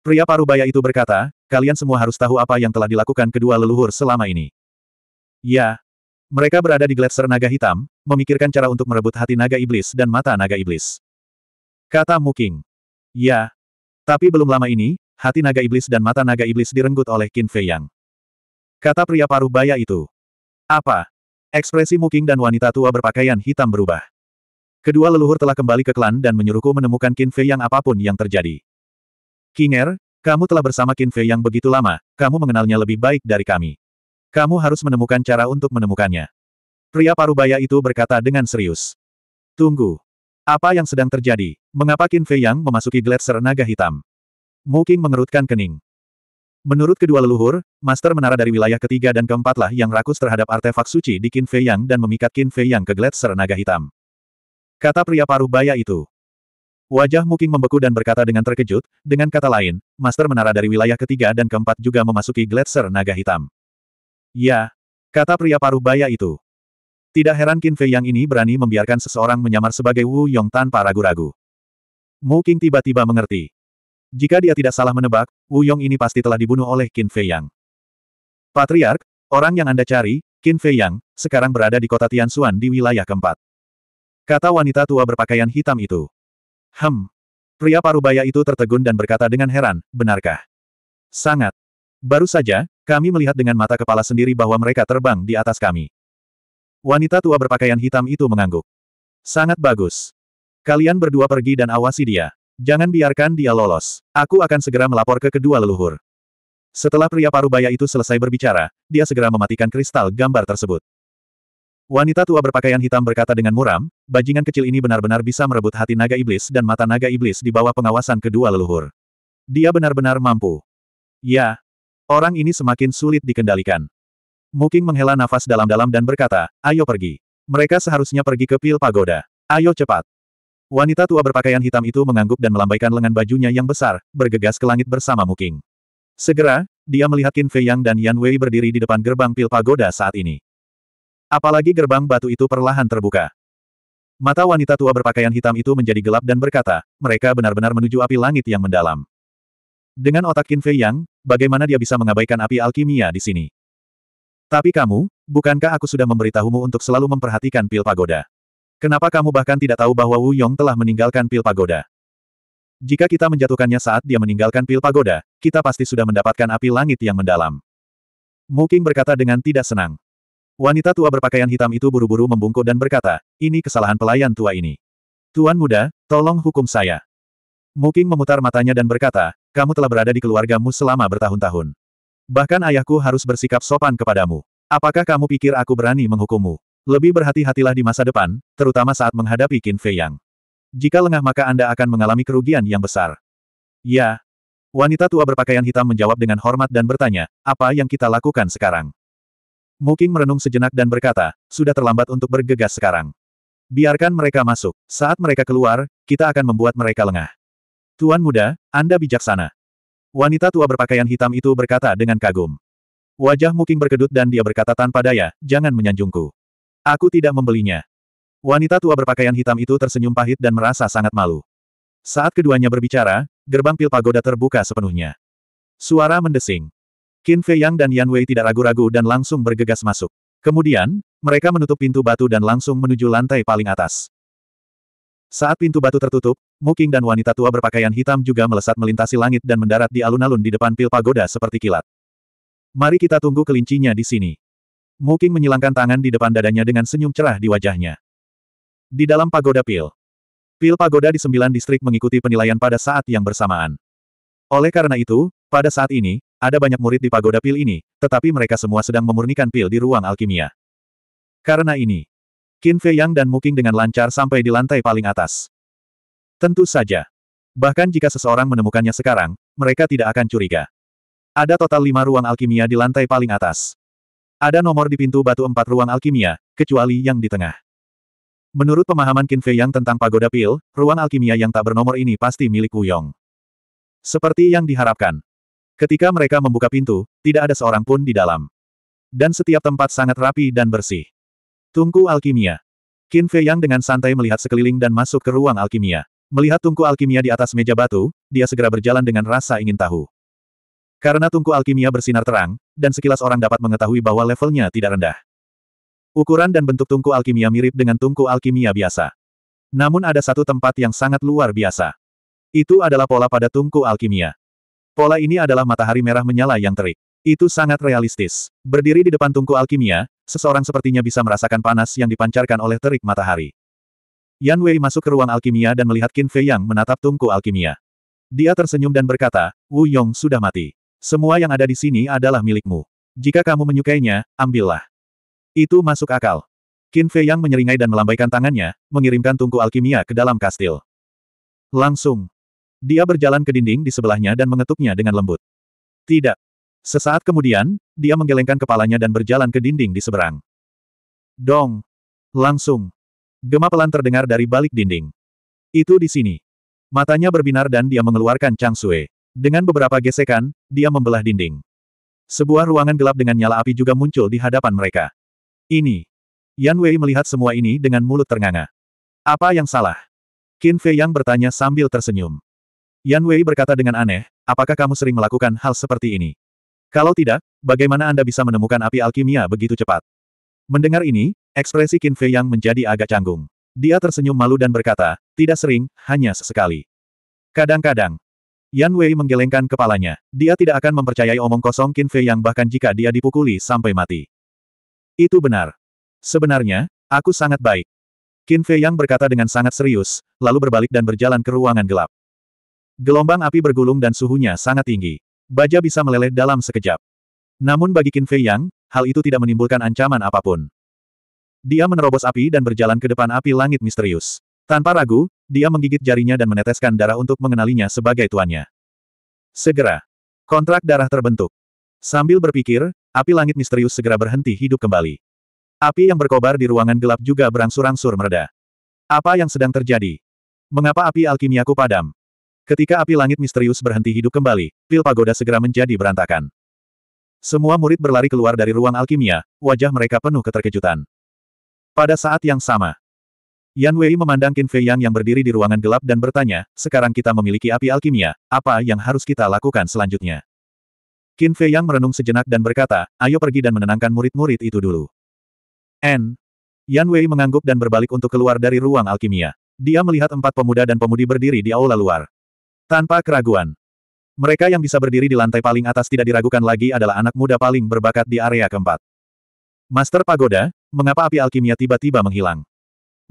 Pria parubaya itu berkata, kalian semua harus tahu apa yang telah dilakukan kedua leluhur selama ini. Ya. Mereka berada di gletser naga hitam, memikirkan cara untuk merebut hati naga iblis dan mata naga iblis. Kata Muking. Ya. Tapi belum lama ini, hati naga iblis dan mata naga iblis direnggut oleh Qin Fei Yang. Kata pria parubaya itu. Apa? Ekspresi Muking dan wanita tua berpakaian hitam berubah. Kedua leluhur telah kembali ke klan dan menyuruhku menemukan Qin Fei yang apapun yang terjadi. Kinger, kamu telah bersama Qin Fei yang begitu lama, kamu mengenalnya lebih baik dari kami. Kamu harus menemukan cara untuk menemukannya. Pria parubaya itu berkata dengan serius. Tunggu. Apa yang sedang terjadi? Mengapa Qin Fei yang memasuki gletser naga hitam? Muking mengerutkan kening. Menurut kedua leluhur, Master Menara dari wilayah ketiga dan keempatlah yang rakus terhadap artefak suci di Qin Fei Yang dan memikat Qin Fei Yang ke gletser naga hitam. Kata pria paruh baya itu. Wajah Muking membeku dan berkata dengan terkejut, dengan kata lain, Master Menara dari wilayah ketiga dan keempat juga memasuki Gletser Naga Hitam. Ya, kata pria paruh baya itu. Tidak heran Qin Fei yang ini berani membiarkan seseorang menyamar sebagai Wu Yong tanpa ragu-ragu. Muking tiba-tiba mengerti. Jika dia tidak salah menebak, Wu Yong ini pasti telah dibunuh oleh Qin Fei Yang. Patriark, orang yang Anda cari, Qin Fei Yang, sekarang berada di kota Tian Xuan di wilayah keempat. Kata wanita tua berpakaian hitam itu. Hem. Pria parubaya itu tertegun dan berkata dengan heran, benarkah? Sangat. Baru saja, kami melihat dengan mata kepala sendiri bahwa mereka terbang di atas kami. Wanita tua berpakaian hitam itu mengangguk. Sangat bagus. Kalian berdua pergi dan awasi dia. Jangan biarkan dia lolos. Aku akan segera melapor ke kedua leluhur. Setelah pria parubaya itu selesai berbicara, dia segera mematikan kristal gambar tersebut. Wanita tua berpakaian hitam berkata dengan muram, bajingan kecil ini benar-benar bisa merebut hati naga iblis dan mata naga iblis di bawah pengawasan kedua leluhur. Dia benar-benar mampu. Ya, orang ini semakin sulit dikendalikan. Muking menghela nafas dalam-dalam dan berkata, ayo pergi. Mereka seharusnya pergi ke pil pagoda. Ayo cepat. Wanita tua berpakaian hitam itu mengangguk dan melambaikan lengan bajunya yang besar, bergegas ke langit bersama Muking. Segera, dia melihat Qin Fei Yang dan Yan Wei berdiri di depan gerbang pil pagoda saat ini. Apalagi gerbang batu itu perlahan terbuka. Mata wanita tua berpakaian hitam itu menjadi gelap dan berkata, mereka benar-benar menuju api langit yang mendalam. Dengan otak Qin Fei Yang, bagaimana dia bisa mengabaikan api alkimia di sini? Tapi kamu, bukankah aku sudah memberitahumu untuk selalu memperhatikan pil pagoda? Kenapa kamu bahkan tidak tahu bahwa Wu Yong telah meninggalkan pil pagoda? Jika kita menjatuhkannya saat dia meninggalkan pil pagoda, kita pasti sudah mendapatkan api langit yang mendalam. Muking berkata dengan tidak senang. Wanita tua berpakaian hitam itu buru-buru membungkuk dan berkata, ini kesalahan pelayan tua ini. Tuan muda, tolong hukum saya. Muking memutar matanya dan berkata, kamu telah berada di keluargamu selama bertahun-tahun. Bahkan ayahku harus bersikap sopan kepadamu. Apakah kamu pikir aku berani menghukummu? Lebih berhati-hatilah di masa depan, terutama saat menghadapi Qin Fei Yang. Jika lengah maka Anda akan mengalami kerugian yang besar. Ya. Wanita tua berpakaian hitam menjawab dengan hormat dan bertanya, apa yang kita lakukan sekarang? Muking merenung sejenak dan berkata, sudah terlambat untuk bergegas sekarang. Biarkan mereka masuk. Saat mereka keluar, kita akan membuat mereka lengah. Tuan muda, Anda bijaksana. Wanita tua berpakaian hitam itu berkata dengan kagum. Wajah Muking berkedut dan dia berkata tanpa daya, jangan menyanjungku. Aku tidak membelinya. Wanita tua berpakaian hitam itu tersenyum pahit dan merasa sangat malu. Saat keduanya berbicara, gerbang pil pagoda terbuka sepenuhnya. Suara mendesing. Qin Fei Yang dan Yan Wei tidak ragu-ragu dan langsung bergegas masuk. Kemudian, mereka menutup pintu batu dan langsung menuju lantai paling atas. Saat pintu batu tertutup, Muking dan wanita tua berpakaian hitam juga melesat melintasi langit dan mendarat di alun-alun di depan pil pagoda seperti kilat. Mari kita tunggu kelincinya di sini. Muking menyilangkan tangan di depan dadanya dengan senyum cerah di wajahnya. Di dalam pagoda pil. Pil pagoda di sembilan distrik mengikuti penilaian pada saat yang bersamaan. Oleh karena itu, pada saat ini, ada banyak murid di pagoda pil ini, tetapi mereka semua sedang memurnikan pil di ruang alkimia. Karena ini, Qin Fei Yang dan Muking dengan lancar sampai di lantai paling atas. Tentu saja. Bahkan jika seseorang menemukannya sekarang, mereka tidak akan curiga. Ada total lima ruang alkimia di lantai paling atas. Ada nomor di pintu batu empat ruang alkimia, kecuali yang di tengah. Menurut pemahaman Qin Fei Yang tentang pagoda pil, ruang alkimia yang tak bernomor ini pasti milik Wu Yong. Seperti yang diharapkan. Ketika mereka membuka pintu, tidak ada seorang pun di dalam. Dan setiap tempat sangat rapi dan bersih. Tungku alkimia. Qin Fei Yang dengan santai melihat sekeliling dan masuk ke ruang alkimia. Melihat tungku alkimia di atas meja batu, dia segera berjalan dengan rasa ingin tahu. Karena tungku alkimia bersinar terang, dan sekilas orang dapat mengetahui bahwa levelnya tidak rendah. Ukuran dan bentuk tungku alkimia mirip dengan tungku alkimia biasa. Namun ada satu tempat yang sangat luar biasa. Itu adalah pola pada tungku alkimia. Pola ini adalah matahari merah menyala yang terik. Itu sangat realistis. Berdiri di depan tungku alkimia, seseorang sepertinya bisa merasakan panas yang dipancarkan oleh terik matahari. Yan Wei masuk ke ruang alkimia dan melihat Qin Fei yang menatap tungku alkimia. Dia tersenyum dan berkata, Wu Yong sudah mati. Semua yang ada di sini adalah milikmu. Jika kamu menyukainya, ambillah. Itu masuk akal. Qin Fei Yang menyeringai dan melambaikan tangannya, mengirimkan tungku alkimia ke dalam kastil. Langsung, dia berjalan ke dinding di sebelahnya dan mengetuknya dengan lembut. Tidak. Sesaat kemudian, dia menggelengkan kepalanya dan berjalan ke dinding di seberang. Dong. Langsung. Gema pelan terdengar dari balik dinding. Itu di sini. Matanya berbinar dan dia mengeluarkan Chang Sue. Dengan beberapa gesekan, dia membelah dinding. Sebuah ruangan gelap dengan nyala api juga muncul di hadapan mereka. Ini. Yan Wei melihat semua ini dengan mulut ternganga. Apa yang salah? Qin Fei yang bertanya sambil tersenyum. Yan Wei berkata dengan aneh, apakah kamu sering melakukan hal seperti ini? Kalau tidak, bagaimana Anda bisa menemukan api alkimia begitu cepat? Mendengar ini, ekspresi Qin Fei yang menjadi agak canggung. Dia tersenyum malu dan berkata, tidak sering, hanya sesekali. Kadang-kadang. Yan Wei menggelengkan kepalanya. Dia tidak akan mempercayai omong kosong Qin Fei yang bahkan jika dia dipukuli sampai mati. Itu benar. Sebenarnya, aku sangat baik. Qin Fei yang berkata dengan sangat serius, lalu berbalik dan berjalan ke ruangan gelap. Gelombang api bergulung dan suhunya sangat tinggi. Baja bisa meleleh dalam sekejap. Namun bagi Qin Fei Yang, hal itu tidak menimbulkan ancaman apapun. Dia menerobos api dan berjalan ke depan api langit misterius. Tanpa ragu, dia menggigit jarinya dan meneteskan darah untuk mengenalinya sebagai tuannya. Segera, kontrak darah terbentuk. Sambil berpikir, api langit misterius segera berhenti hidup kembali. Api yang berkobar di ruangan gelap juga berangsur-angsur mereda. Apa yang sedang terjadi? Mengapa api alkimiaku padam? Ketika api langit misterius berhenti hidup kembali, pil pagoda segera menjadi berantakan. Semua murid berlari keluar dari ruang alkimia, wajah mereka penuh keterkejutan. Pada saat yang sama, Yan Wei memandang Qin Fei Yang yang berdiri di ruangan gelap dan bertanya, sekarang kita memiliki api alkimia, apa yang harus kita lakukan selanjutnya? Qin Fei Yang merenung sejenak dan berkata, ayo pergi dan menenangkan murid-murid itu dulu. N. Yan Wei mengangguk dan berbalik untuk keluar dari ruang alkimia. Dia melihat empat pemuda dan pemudi berdiri di aula luar. Tanpa keraguan. Mereka yang bisa berdiri di lantai paling atas tidak diragukan lagi adalah anak muda paling berbakat di area keempat. Master Pagoda, mengapa api alkimia tiba-tiba menghilang?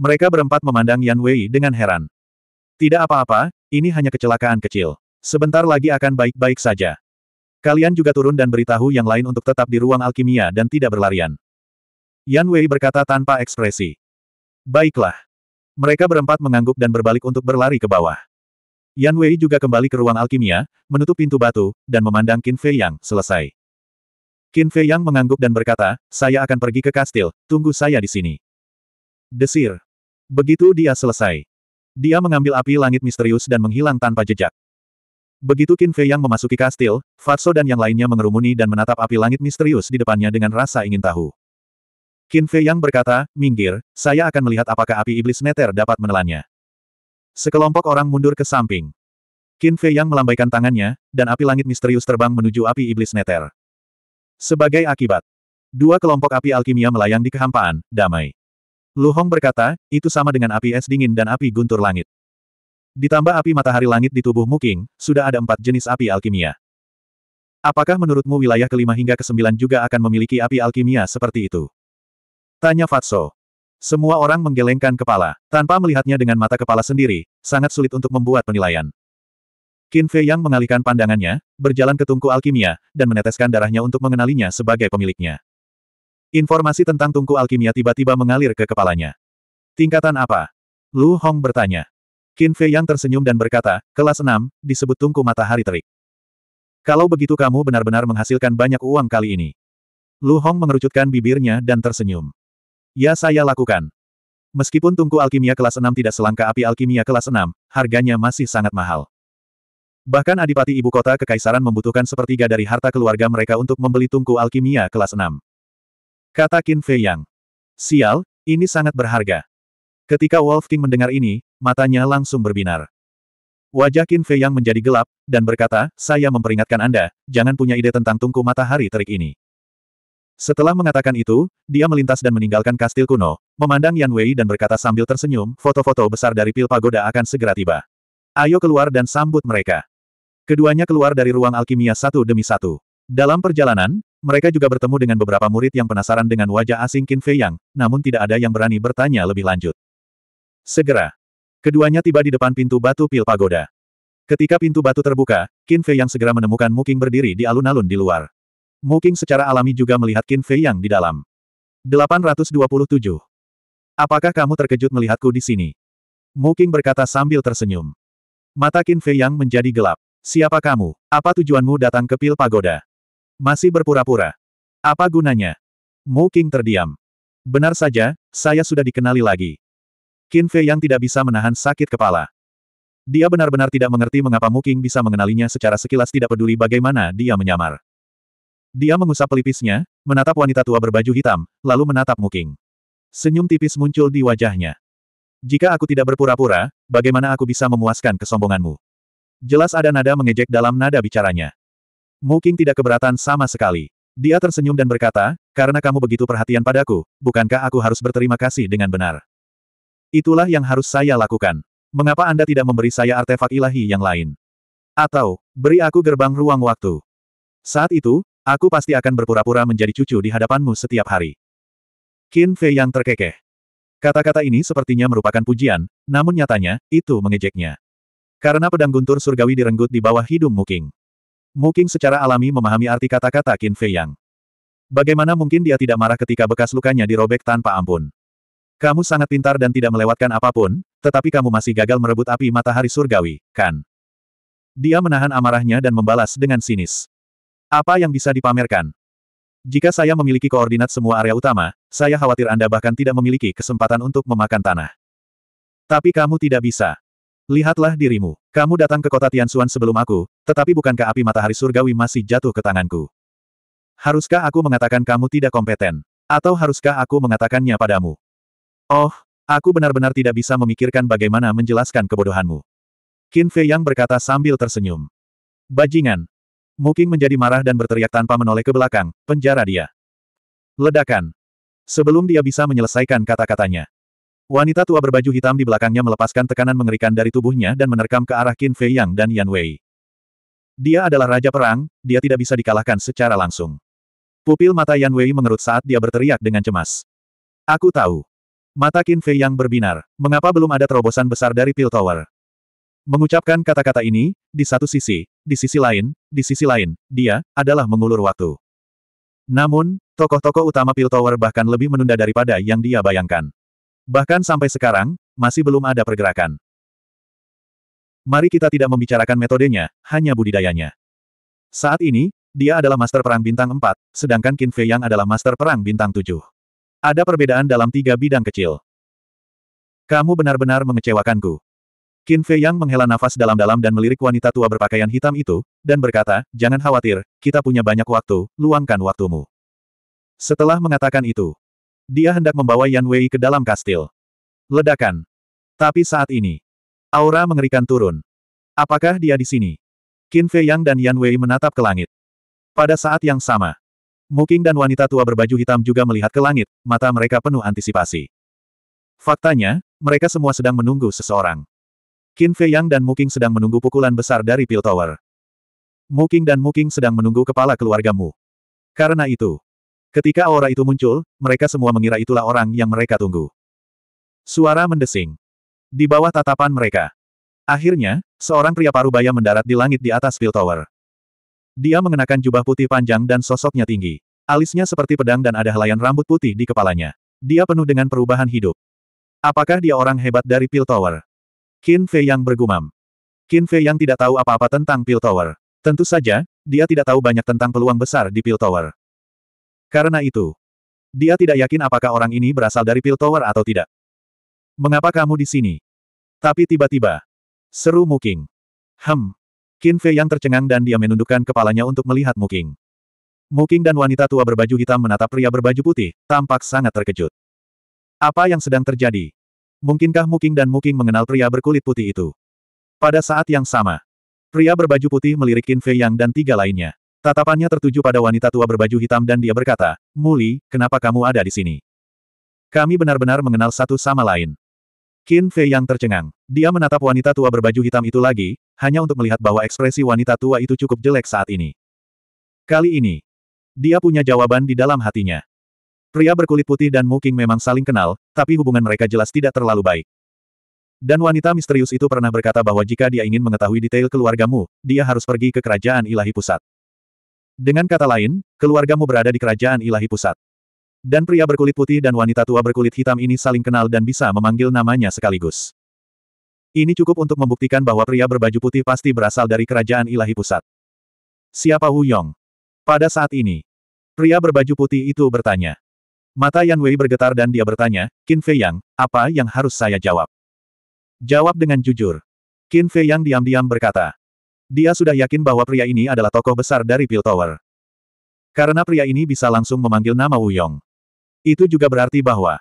Mereka berempat memandang Yan Wei dengan heran. Tidak apa-apa, ini hanya kecelakaan kecil. Sebentar lagi akan baik-baik saja. Kalian juga turun dan beritahu yang lain untuk tetap di ruang alkimia dan tidak berlarian. Yan Wei berkata tanpa ekspresi. Baiklah. Mereka berempat mengangguk dan berbalik untuk berlari ke bawah. Yan Wei juga kembali ke ruang alkimia, menutup pintu batu, dan memandang Qin Fei Yang selesai. Qin Fei Yang mengangguk dan berkata, saya akan pergi ke kastil, tunggu saya di sini. Desir. Begitu dia selesai. Dia mengambil api langit misterius dan menghilang tanpa jejak. Begitu Qin Fei Yang memasuki kastil, Fatso dan yang lainnya mengerumuni dan menatap api langit misterius di depannya dengan rasa ingin tahu. Qin Fei Yang berkata, minggir, saya akan melihat apakah api iblis neter dapat menelannya. Sekelompok orang mundur ke samping. Qin Fei Yang melambaikan tangannya, dan api langit misterius terbang menuju api iblis neter. Sebagai akibat, dua kelompok api alkimia melayang di kehampaan, damai. Lu Hong berkata, itu sama dengan api es dingin dan api guntur langit. Ditambah api matahari langit di tubuh Muking, sudah ada empat jenis api alkimia. Apakah menurutmu wilayah kelima hingga kesembilan juga akan memiliki api alkimia seperti itu? Tanya Fatso. Semua orang menggelengkan kepala, tanpa melihatnya dengan mata kepala sendiri, sangat sulit untuk membuat penilaian. Qin Fei Yang mengalihkan pandangannya, berjalan ke tungku alkimia, dan meneteskan darahnya untuk mengenalinya sebagai pemiliknya. Informasi tentang tungku alkimia tiba-tiba mengalir ke kepalanya. Tingkatan apa? Lu Hong bertanya. Qin Fei Yang tersenyum dan berkata, kelas 6, disebut tungku matahari terik. Kalau begitu kamu benar-benar menghasilkan banyak uang kali ini. Lu Hong mengerucutkan bibirnya dan tersenyum. Ya saya lakukan. Meskipun tungku alkimia kelas 6 tidak selangka api alkimia kelas 6, harganya masih sangat mahal. Bahkan adipati ibu kota kekaisaran membutuhkan sepertiga dari harta keluarga mereka untuk membeli tungku alkimia kelas 6. Kata Qin Fei Yang. Sial, ini sangat berharga. Ketika Wolf King mendengar ini, matanya langsung berbinar. Wajah Qin Fei Yang menjadi gelap, dan berkata, saya memperingatkan Anda, jangan punya ide tentang tungku matahari terik ini. Setelah mengatakan itu, dia melintas dan meninggalkan kastil kuno, memandang Yan Wei dan berkata sambil tersenyum, foto-foto besar dari pil pagoda akan segera tiba. Ayo keluar dan sambut mereka. Keduanya keluar dari ruang alkimia satu demi satu. Dalam perjalanan, mereka juga bertemu dengan beberapa murid yang penasaran dengan wajah asing Qin Fei Yang, namun tidak ada yang berani bertanya lebih lanjut. Segera, keduanya tiba di depan pintu batu pil pagoda. Ketika pintu batu terbuka, Qin Fei Yang segera menemukan Muking berdiri di alun-alun di luar. Muking secara alami juga melihat Qin Fei yang di dalam. 827. Apakah kamu terkejut melihatku di sini? Muking berkata sambil tersenyum. Mata Qin Fei yang menjadi gelap. Siapa kamu? Apa tujuanmu datang ke Pil Pagoda? Masih berpura-pura. Apa gunanya? Muking terdiam. Benar saja, saya sudah dikenali lagi. Qin Fei yang tidak bisa menahan sakit kepala. Dia benar-benar tidak mengerti mengapa Muking bisa mengenalinya secara sekilas tidak peduli bagaimana dia menyamar. Dia mengusap pelipisnya, menatap wanita tua berbaju hitam, lalu menatap Muking. Senyum tipis muncul di wajahnya. Jika aku tidak berpura-pura, bagaimana aku bisa memuaskan kesombonganmu? Jelas ada nada mengejek dalam nada bicaranya. Muking tidak keberatan sama sekali. Dia tersenyum dan berkata, karena kamu begitu perhatian padaku, bukankah aku harus berterima kasih dengan benar? Itulah yang harus saya lakukan. Mengapa Anda tidak memberi saya artefak ilahi yang lain? Atau, beri aku gerbang ruang waktu. Saat itu, Aku pasti akan berpura-pura menjadi cucu di hadapanmu setiap hari. Qin Fei yang terkekeh. Kata-kata ini sepertinya merupakan pujian, namun nyatanya, itu mengejeknya. Karena pedang guntur surgawi direnggut di bawah hidung Muking. Muking secara alami memahami arti kata-kata Qin Fei Yang. Bagaimana mungkin dia tidak marah ketika bekas lukanya dirobek tanpa ampun? Kamu sangat pintar dan tidak melewatkan apapun, tetapi kamu masih gagal merebut api matahari surgawi, kan? Dia menahan amarahnya dan membalas dengan sinis. Apa yang bisa dipamerkan? Jika saya memiliki koordinat semua area utama, saya khawatir Anda bahkan tidak memiliki kesempatan untuk memakan tanah. Tapi kamu tidak bisa. Lihatlah dirimu. Kamu datang ke kota Tianxuan sebelum aku, tetapi bukankah api matahari surgawi masih jatuh ke tanganku? Haruskah aku mengatakan kamu tidak kompeten? Atau haruskah aku mengatakannya padamu? Oh, aku benar-benar tidak bisa memikirkan bagaimana menjelaskan kebodohanmu. Qin Fei Yang berkata sambil tersenyum. Bajingan, Muking menjadi marah dan berteriak tanpa menoleh ke belakang, penjara dia. Ledakan. Sebelum dia bisa menyelesaikan kata-katanya. Wanita tua berbaju hitam di belakangnya melepaskan tekanan mengerikan dari tubuhnya dan menerkam ke arah Qin Fei Yang dan Yan Wei. Dia adalah raja perang, dia tidak bisa dikalahkan secara langsung. Pupil mata Yan Wei mengerut saat dia berteriak dengan cemas. Aku tahu. Mata Qin Fei Yang berbinar. Mengapa belum ada terobosan besar dari Pil Tower? Mengucapkan kata-kata ini, di satu sisi, di sisi lain, di sisi lain, dia, adalah mengulur waktu. Namun, tokoh-tokoh utama Tower bahkan lebih menunda daripada yang dia bayangkan. Bahkan sampai sekarang, masih belum ada pergerakan. Mari kita tidak membicarakan metodenya, hanya budidayanya. Saat ini, dia adalah master perang bintang 4, sedangkan Qin Fei Yang adalah master perang bintang 7. Ada perbedaan dalam tiga bidang kecil. Kamu benar-benar mengecewakanku. Qin Fei Yang menghela nafas dalam-dalam dan melirik wanita tua berpakaian hitam itu, dan berkata, jangan khawatir, kita punya banyak waktu, luangkan waktumu. Setelah mengatakan itu, dia hendak membawa Yan Wei ke dalam kastil. Ledakan. Tapi saat ini, aura mengerikan turun. Apakah dia di sini? Qin Fei Yang dan Yan Wei menatap ke langit. Pada saat yang sama, Muking dan wanita tua berbaju hitam juga melihat ke langit, mata mereka penuh antisipasi. Faktanya, mereka semua sedang menunggu seseorang. Qin Fei Yang dan Muking sedang menunggu pukulan besar dari Pil Tower. Muking dan Muking sedang menunggu kepala keluargamu. Karena itu, ketika aura itu muncul, mereka semua mengira itulah orang yang mereka tunggu. Suara mendesing. Di bawah tatapan mereka. Akhirnya, seorang pria parubaya mendarat di langit di atas Pil Tower. Dia mengenakan jubah putih panjang dan sosoknya tinggi. Alisnya seperti pedang dan ada helaian rambut putih di kepalanya. Dia penuh dengan perubahan hidup. Apakah dia orang hebat dari Pil Tower? Qin Fei yang bergumam. Qin Fei yang tidak tahu apa-apa tentang Pil Tower. Tentu saja, dia tidak tahu banyak tentang peluang besar di Pil Tower. Karena itu, dia tidak yakin apakah orang ini berasal dari Pil Tower atau tidak. Mengapa kamu di sini? Tapi tiba-tiba, seru Muking. Hem. Qin Fei yang tercengang dan dia menundukkan kepalanya untuk melihat Muking. Muking dan wanita tua berbaju hitam menatap pria berbaju putih, tampak sangat terkejut. Apa yang sedang terjadi? Mungkinkah Muking dan Muking mengenal pria berkulit putih itu? Pada saat yang sama, pria berbaju putih melirik Qin Fei Yang dan tiga lainnya. Tatapannya tertuju pada wanita tua berbaju hitam dan dia berkata, Muli, kenapa kamu ada di sini? Kami benar-benar mengenal satu sama lain. Qin Fei Yang tercengang. Dia menatap wanita tua berbaju hitam itu lagi, hanya untuk melihat bahwa ekspresi wanita tua itu cukup jelek saat ini. Kali ini, dia punya jawaban di dalam hatinya. Pria berkulit putih dan Muking memang saling kenal, tapi hubungan mereka jelas tidak terlalu baik. Dan wanita misterius itu pernah berkata bahwa jika dia ingin mengetahui detail keluargamu, dia harus pergi ke kerajaan ilahi pusat. Dengan kata lain, keluargamu berada di kerajaan ilahi pusat. Dan pria berkulit putih dan wanita tua berkulit hitam ini saling kenal dan bisa memanggil namanya sekaligus. Ini cukup untuk membuktikan bahwa pria berbaju putih pasti berasal dari kerajaan ilahi pusat. Siapa Hu Yong? Pada saat ini, pria berbaju putih itu bertanya. Mata Yan Wei bergetar dan dia bertanya, Qin Fei Yang, apa yang harus saya jawab? Jawab dengan jujur. Qin Fei Yang diam-diam berkata. Dia sudah yakin bahwa pria ini adalah tokoh besar dari Pill Tower. Karena pria ini bisa langsung memanggil nama Wu Yong. Itu juga berarti bahwa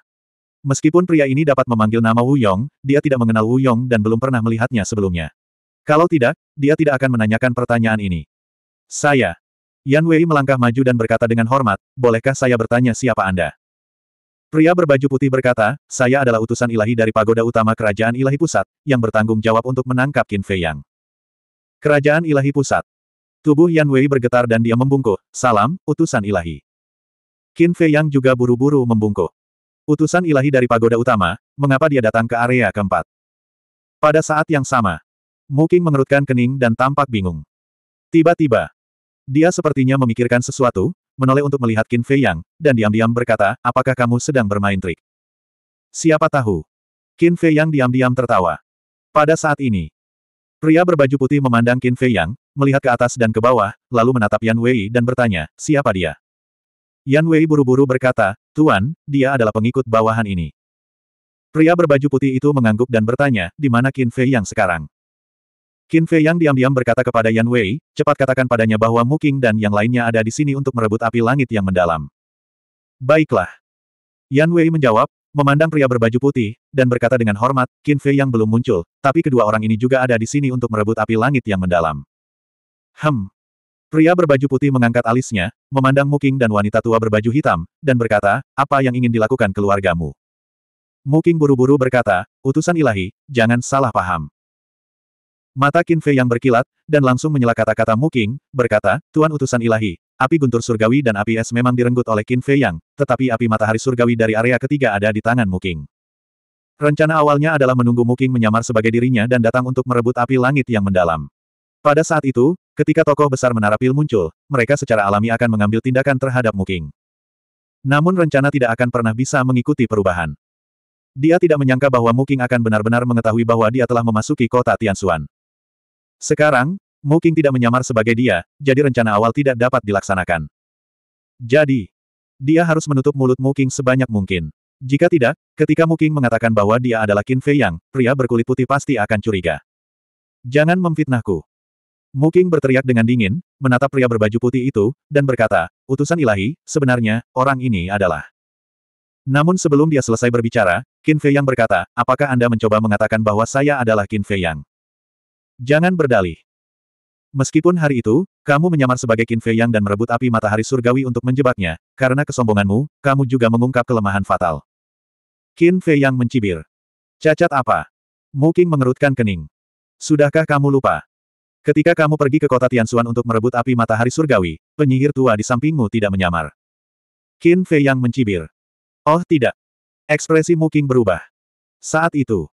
Meskipun pria ini dapat memanggil nama Wu Yong, dia tidak mengenal Wu Yong dan belum pernah melihatnya sebelumnya. Kalau tidak, dia tidak akan menanyakan pertanyaan ini. Saya. Yan Wei melangkah maju dan berkata dengan hormat, bolehkah saya bertanya siapa Anda? Pria berbaju putih berkata, saya adalah utusan ilahi dari pagoda utama kerajaan ilahi pusat, yang bertanggung jawab untuk menangkap Qin Fei Yang. Kerajaan ilahi pusat. Tubuh Yan Wei bergetar dan dia membungkuk, salam, utusan ilahi. Qin Fei Yang juga buru-buru membungkuk. Utusan ilahi dari pagoda utama, mengapa dia datang ke area keempat? Pada saat yang sama, Muking mengerutkan kening dan tampak bingung. Tiba-tiba, dia sepertinya memikirkan sesuatu, menoleh untuk melihat Qin Fei Yang, dan diam-diam berkata, apakah kamu sedang bermain trik? Siapa tahu? Qin Fei Yang diam-diam tertawa. Pada saat ini, pria berbaju putih memandang Qin Fei Yang, melihat ke atas dan ke bawah, lalu menatap Yan Wei dan bertanya, siapa dia? Yan Wei buru-buru berkata, Tuan, dia adalah pengikut bawahan ini. Pria berbaju putih itu mengangguk dan bertanya, di mana Qin Fei Yang sekarang? Qin Fei yang diam-diam berkata kepada Yan Wei, cepat katakan padanya bahwa Muking dan yang lainnya ada di sini untuk merebut api langit yang mendalam. Baiklah. Yan Wei menjawab, memandang pria berbaju putih, dan berkata dengan hormat, Qin Fei yang belum muncul, tapi kedua orang ini juga ada di sini untuk merebut api langit yang mendalam. Hem. Pria berbaju putih mengangkat alisnya, memandang Muking dan wanita tua berbaju hitam, dan berkata, apa yang ingin dilakukan keluargamu? Muking buru-buru berkata, utusan ilahi, jangan salah paham. Mata Qin Fei yang berkilat, dan langsung menyela kata-kata Muking, berkata, Tuan Utusan Ilahi, api guntur surgawi dan api es memang direnggut oleh Qin Fei yang, tetapi api matahari surgawi dari area ketiga ada di tangan Muking. Rencana awalnya adalah menunggu Muking menyamar sebagai dirinya dan datang untuk merebut api langit yang mendalam. Pada saat itu, ketika tokoh besar menara pil muncul, mereka secara alami akan mengambil tindakan terhadap Muking. Namun rencana tidak akan pernah bisa mengikuti perubahan. Dia tidak menyangka bahwa Muking akan benar-benar mengetahui bahwa dia telah memasuki kota Tianxuan. Sekarang, Mu King tidak menyamar sebagai dia, jadi rencana awal tidak dapat dilaksanakan. Jadi, dia harus menutup mulut Mu King sebanyak mungkin. Jika tidak, ketika Mu King mengatakan bahwa dia adalah Qin Fei Yang, pria berkulit putih pasti akan curiga. Jangan memfitnahku. Mu King berteriak dengan dingin, menatap pria berbaju putih itu, dan berkata, utusan ilahi, sebenarnya, orang ini adalah. Namun sebelum dia selesai berbicara, Qin Fei Yang berkata, apakah Anda mencoba mengatakan bahwa saya adalah Qin Fei Yang? Jangan berdalih. Meskipun hari itu, kamu menyamar sebagai Qin Fei Yang dan merebut api matahari surgawi untuk menjebaknya, karena kesombonganmu, kamu juga mengungkap kelemahan fatal. Qin Fei Yang mencibir. Cacat apa? Muking mengerutkan kening. Sudahkah kamu lupa? Ketika kamu pergi ke kota Tianxuan untuk merebut api matahari surgawi, penyihir tua di sampingmu tidak menyamar. Qin Fei Yang mencibir. Oh tidak. Ekspresi Muking berubah. Saat itu,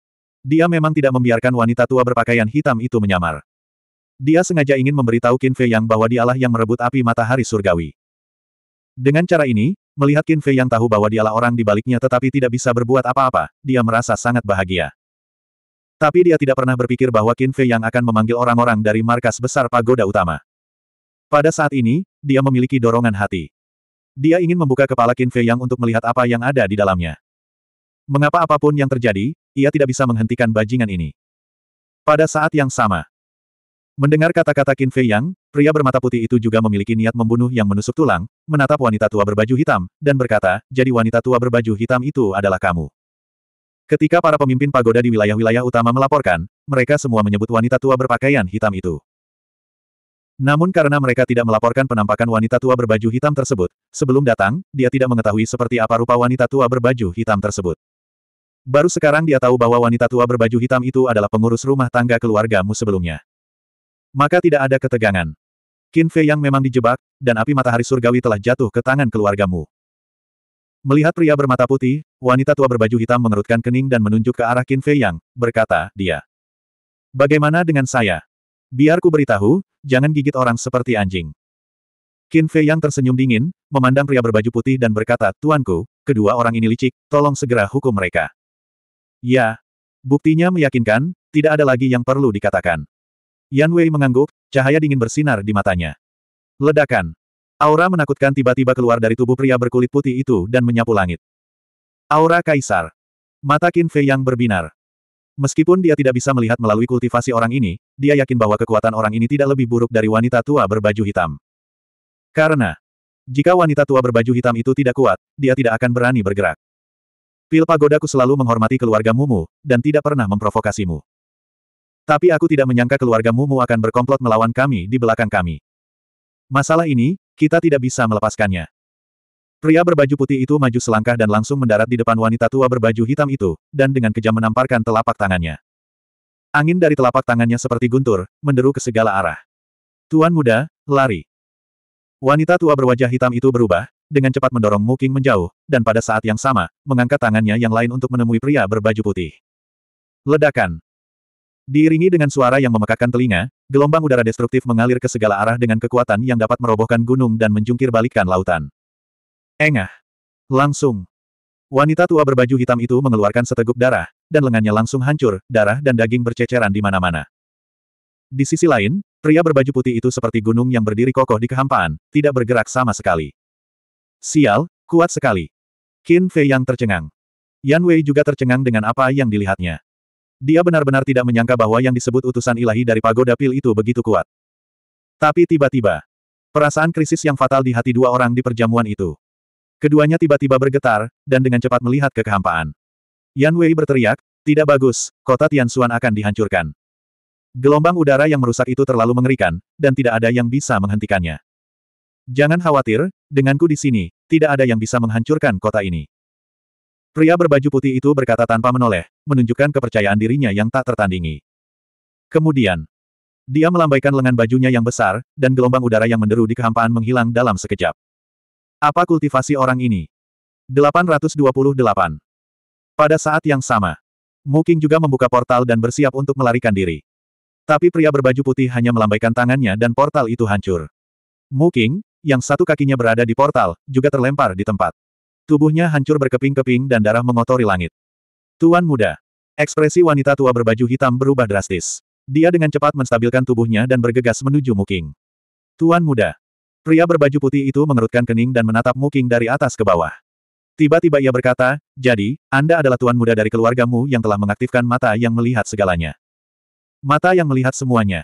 dia memang tidak membiarkan wanita tua berpakaian hitam itu menyamar. Dia sengaja ingin memberitahu Qin Fei Yang bahwa dialah yang merebut api matahari surgawi. Dengan cara ini, melihat Qin Fei Yang tahu bahwa dialah orang di baliknya tetapi tidak bisa berbuat apa-apa, dia merasa sangat bahagia. Tapi dia tidak pernah berpikir bahwa Qin Fei Yang akan memanggil orang-orang dari markas besar pagoda utama. Pada saat ini, dia memiliki dorongan hati. Dia ingin membuka kepala Qin Fei Yang untuk melihat apa yang ada di dalamnya. Mengapa apapun yang terjadi, ia tidak bisa menghentikan bajingan ini. Pada saat yang sama, mendengar kata-kata Qin Fei Yang, pria bermata putih itu juga memiliki niat membunuh yang menusuk tulang, menatap wanita tua berbaju hitam, dan berkata, jadi wanita tua berbaju hitam itu adalah kamu. Ketika para pemimpin pagoda di wilayah-wilayah utama melaporkan, mereka semua menyebut wanita tua berpakaian hitam itu. Namun karena mereka tidak melaporkan penampakan wanita tua berbaju hitam tersebut, sebelum datang, dia tidak mengetahui seperti apa rupa wanita tua berbaju hitam tersebut. Baru sekarang dia tahu bahwa wanita tua berbaju hitam itu adalah pengurus rumah tangga keluargamu sebelumnya. Maka tidak ada ketegangan. Qin Fei yang memang dijebak, dan api matahari surgawi telah jatuh ke tangan keluargamu. Melihat pria bermata putih, wanita tua berbaju hitam mengerutkan kening dan menunjuk ke arah Qin Fei yang, berkata, dia. Bagaimana dengan saya? Biarku beritahu, jangan gigit orang seperti anjing. Qin Fei yang tersenyum dingin, memandang pria berbaju putih dan berkata, Tuanku, kedua orang ini licik, tolong segera hukum mereka. Ya. Buktinya meyakinkan, tidak ada lagi yang perlu dikatakan. Yan Wei mengangguk, cahaya dingin bersinar di matanya. Ledakan. Aura menakutkan tiba-tiba keluar dari tubuh pria berkulit putih itu dan menyapu langit. Aura Kaisar. Mata Qin Fei yang berbinar. Meskipun dia tidak bisa melihat melalui kultivasi orang ini, dia yakin bahwa kekuatan orang ini tidak lebih buruk dari wanita tua berbaju hitam. Karena, jika wanita tua berbaju hitam itu tidak kuat, dia tidak akan berani bergerak. Pil pagodaku selalu menghormati keluarga Mumu, dan tidak pernah memprovokasimu. Tapi aku tidak menyangka keluarga Mumu akan berkomplot melawan kami di belakang kami. Masalah ini, kita tidak bisa melepaskannya. Pria berbaju putih itu maju selangkah dan langsung mendarat di depan wanita tua berbaju hitam itu, dan dengan kejam menamparkan telapak tangannya. Angin dari telapak tangannya seperti guntur, menderu ke segala arah. Tuan muda, lari. Wanita tua berwajah hitam itu berubah, dengan cepat mendorong Muking menjauh, dan pada saat yang sama, mengangkat tangannya yang lain untuk menemui pria berbaju putih. Ledakan. Diiringi dengan suara yang memekakkan telinga, gelombang udara destruktif mengalir ke segala arah dengan kekuatan yang dapat merobohkan gunung dan menjungkir balikkan lautan. Engah. Langsung. Wanita tua berbaju hitam itu mengeluarkan seteguk darah, dan lengannya langsung hancur, darah dan daging berceceran di mana-mana. Di sisi lain, pria berbaju putih itu seperti gunung yang berdiri kokoh di kehampaan, tidak bergerak sama sekali. Sial, kuat sekali. Qin Fei yang tercengang. Yan Wei juga tercengang dengan apa yang dilihatnya. Dia benar-benar tidak menyangka bahwa yang disebut utusan ilahi dari pagoda pil itu begitu kuat. Tapi tiba-tiba, perasaan krisis yang fatal di hati dua orang di perjamuan itu. Keduanya tiba-tiba bergetar, dan dengan cepat melihat ke kehampaan. Yan Wei berteriak, tidak bagus, kota Tianxuan akan dihancurkan. Gelombang udara yang merusak itu terlalu mengerikan, dan tidak ada yang bisa menghentikannya. Jangan khawatir, denganku di sini, tidak ada yang bisa menghancurkan kota ini. Pria berbaju putih itu berkata tanpa menoleh, menunjukkan kepercayaan dirinya yang tak tertandingi. Kemudian, dia melambaikan lengan bajunya yang besar, dan gelombang udara yang menderu di kehampaan menghilang dalam sekejap. Apa kultivasi orang ini? 828. Pada saat yang sama, Muking juga membuka portal dan bersiap untuk melarikan diri. Tapi pria berbaju putih hanya melambaikan tangannya dan portal itu hancur. Muking, yang satu kakinya berada di portal, juga terlempar di tempat. Tubuhnya hancur berkeping-keping dan darah mengotori langit. Tuan muda. Ekspresi wanita tua berbaju hitam berubah drastis. Dia dengan cepat menstabilkan tubuhnya dan bergegas menuju Muking. Tuan muda. Pria berbaju putih itu mengerutkan kening dan menatap Muking dari atas ke bawah. Tiba-tiba ia berkata, jadi, Anda adalah tuan muda dari keluargamu yang telah mengaktifkan mata yang melihat segalanya. Mata yang melihat semuanya.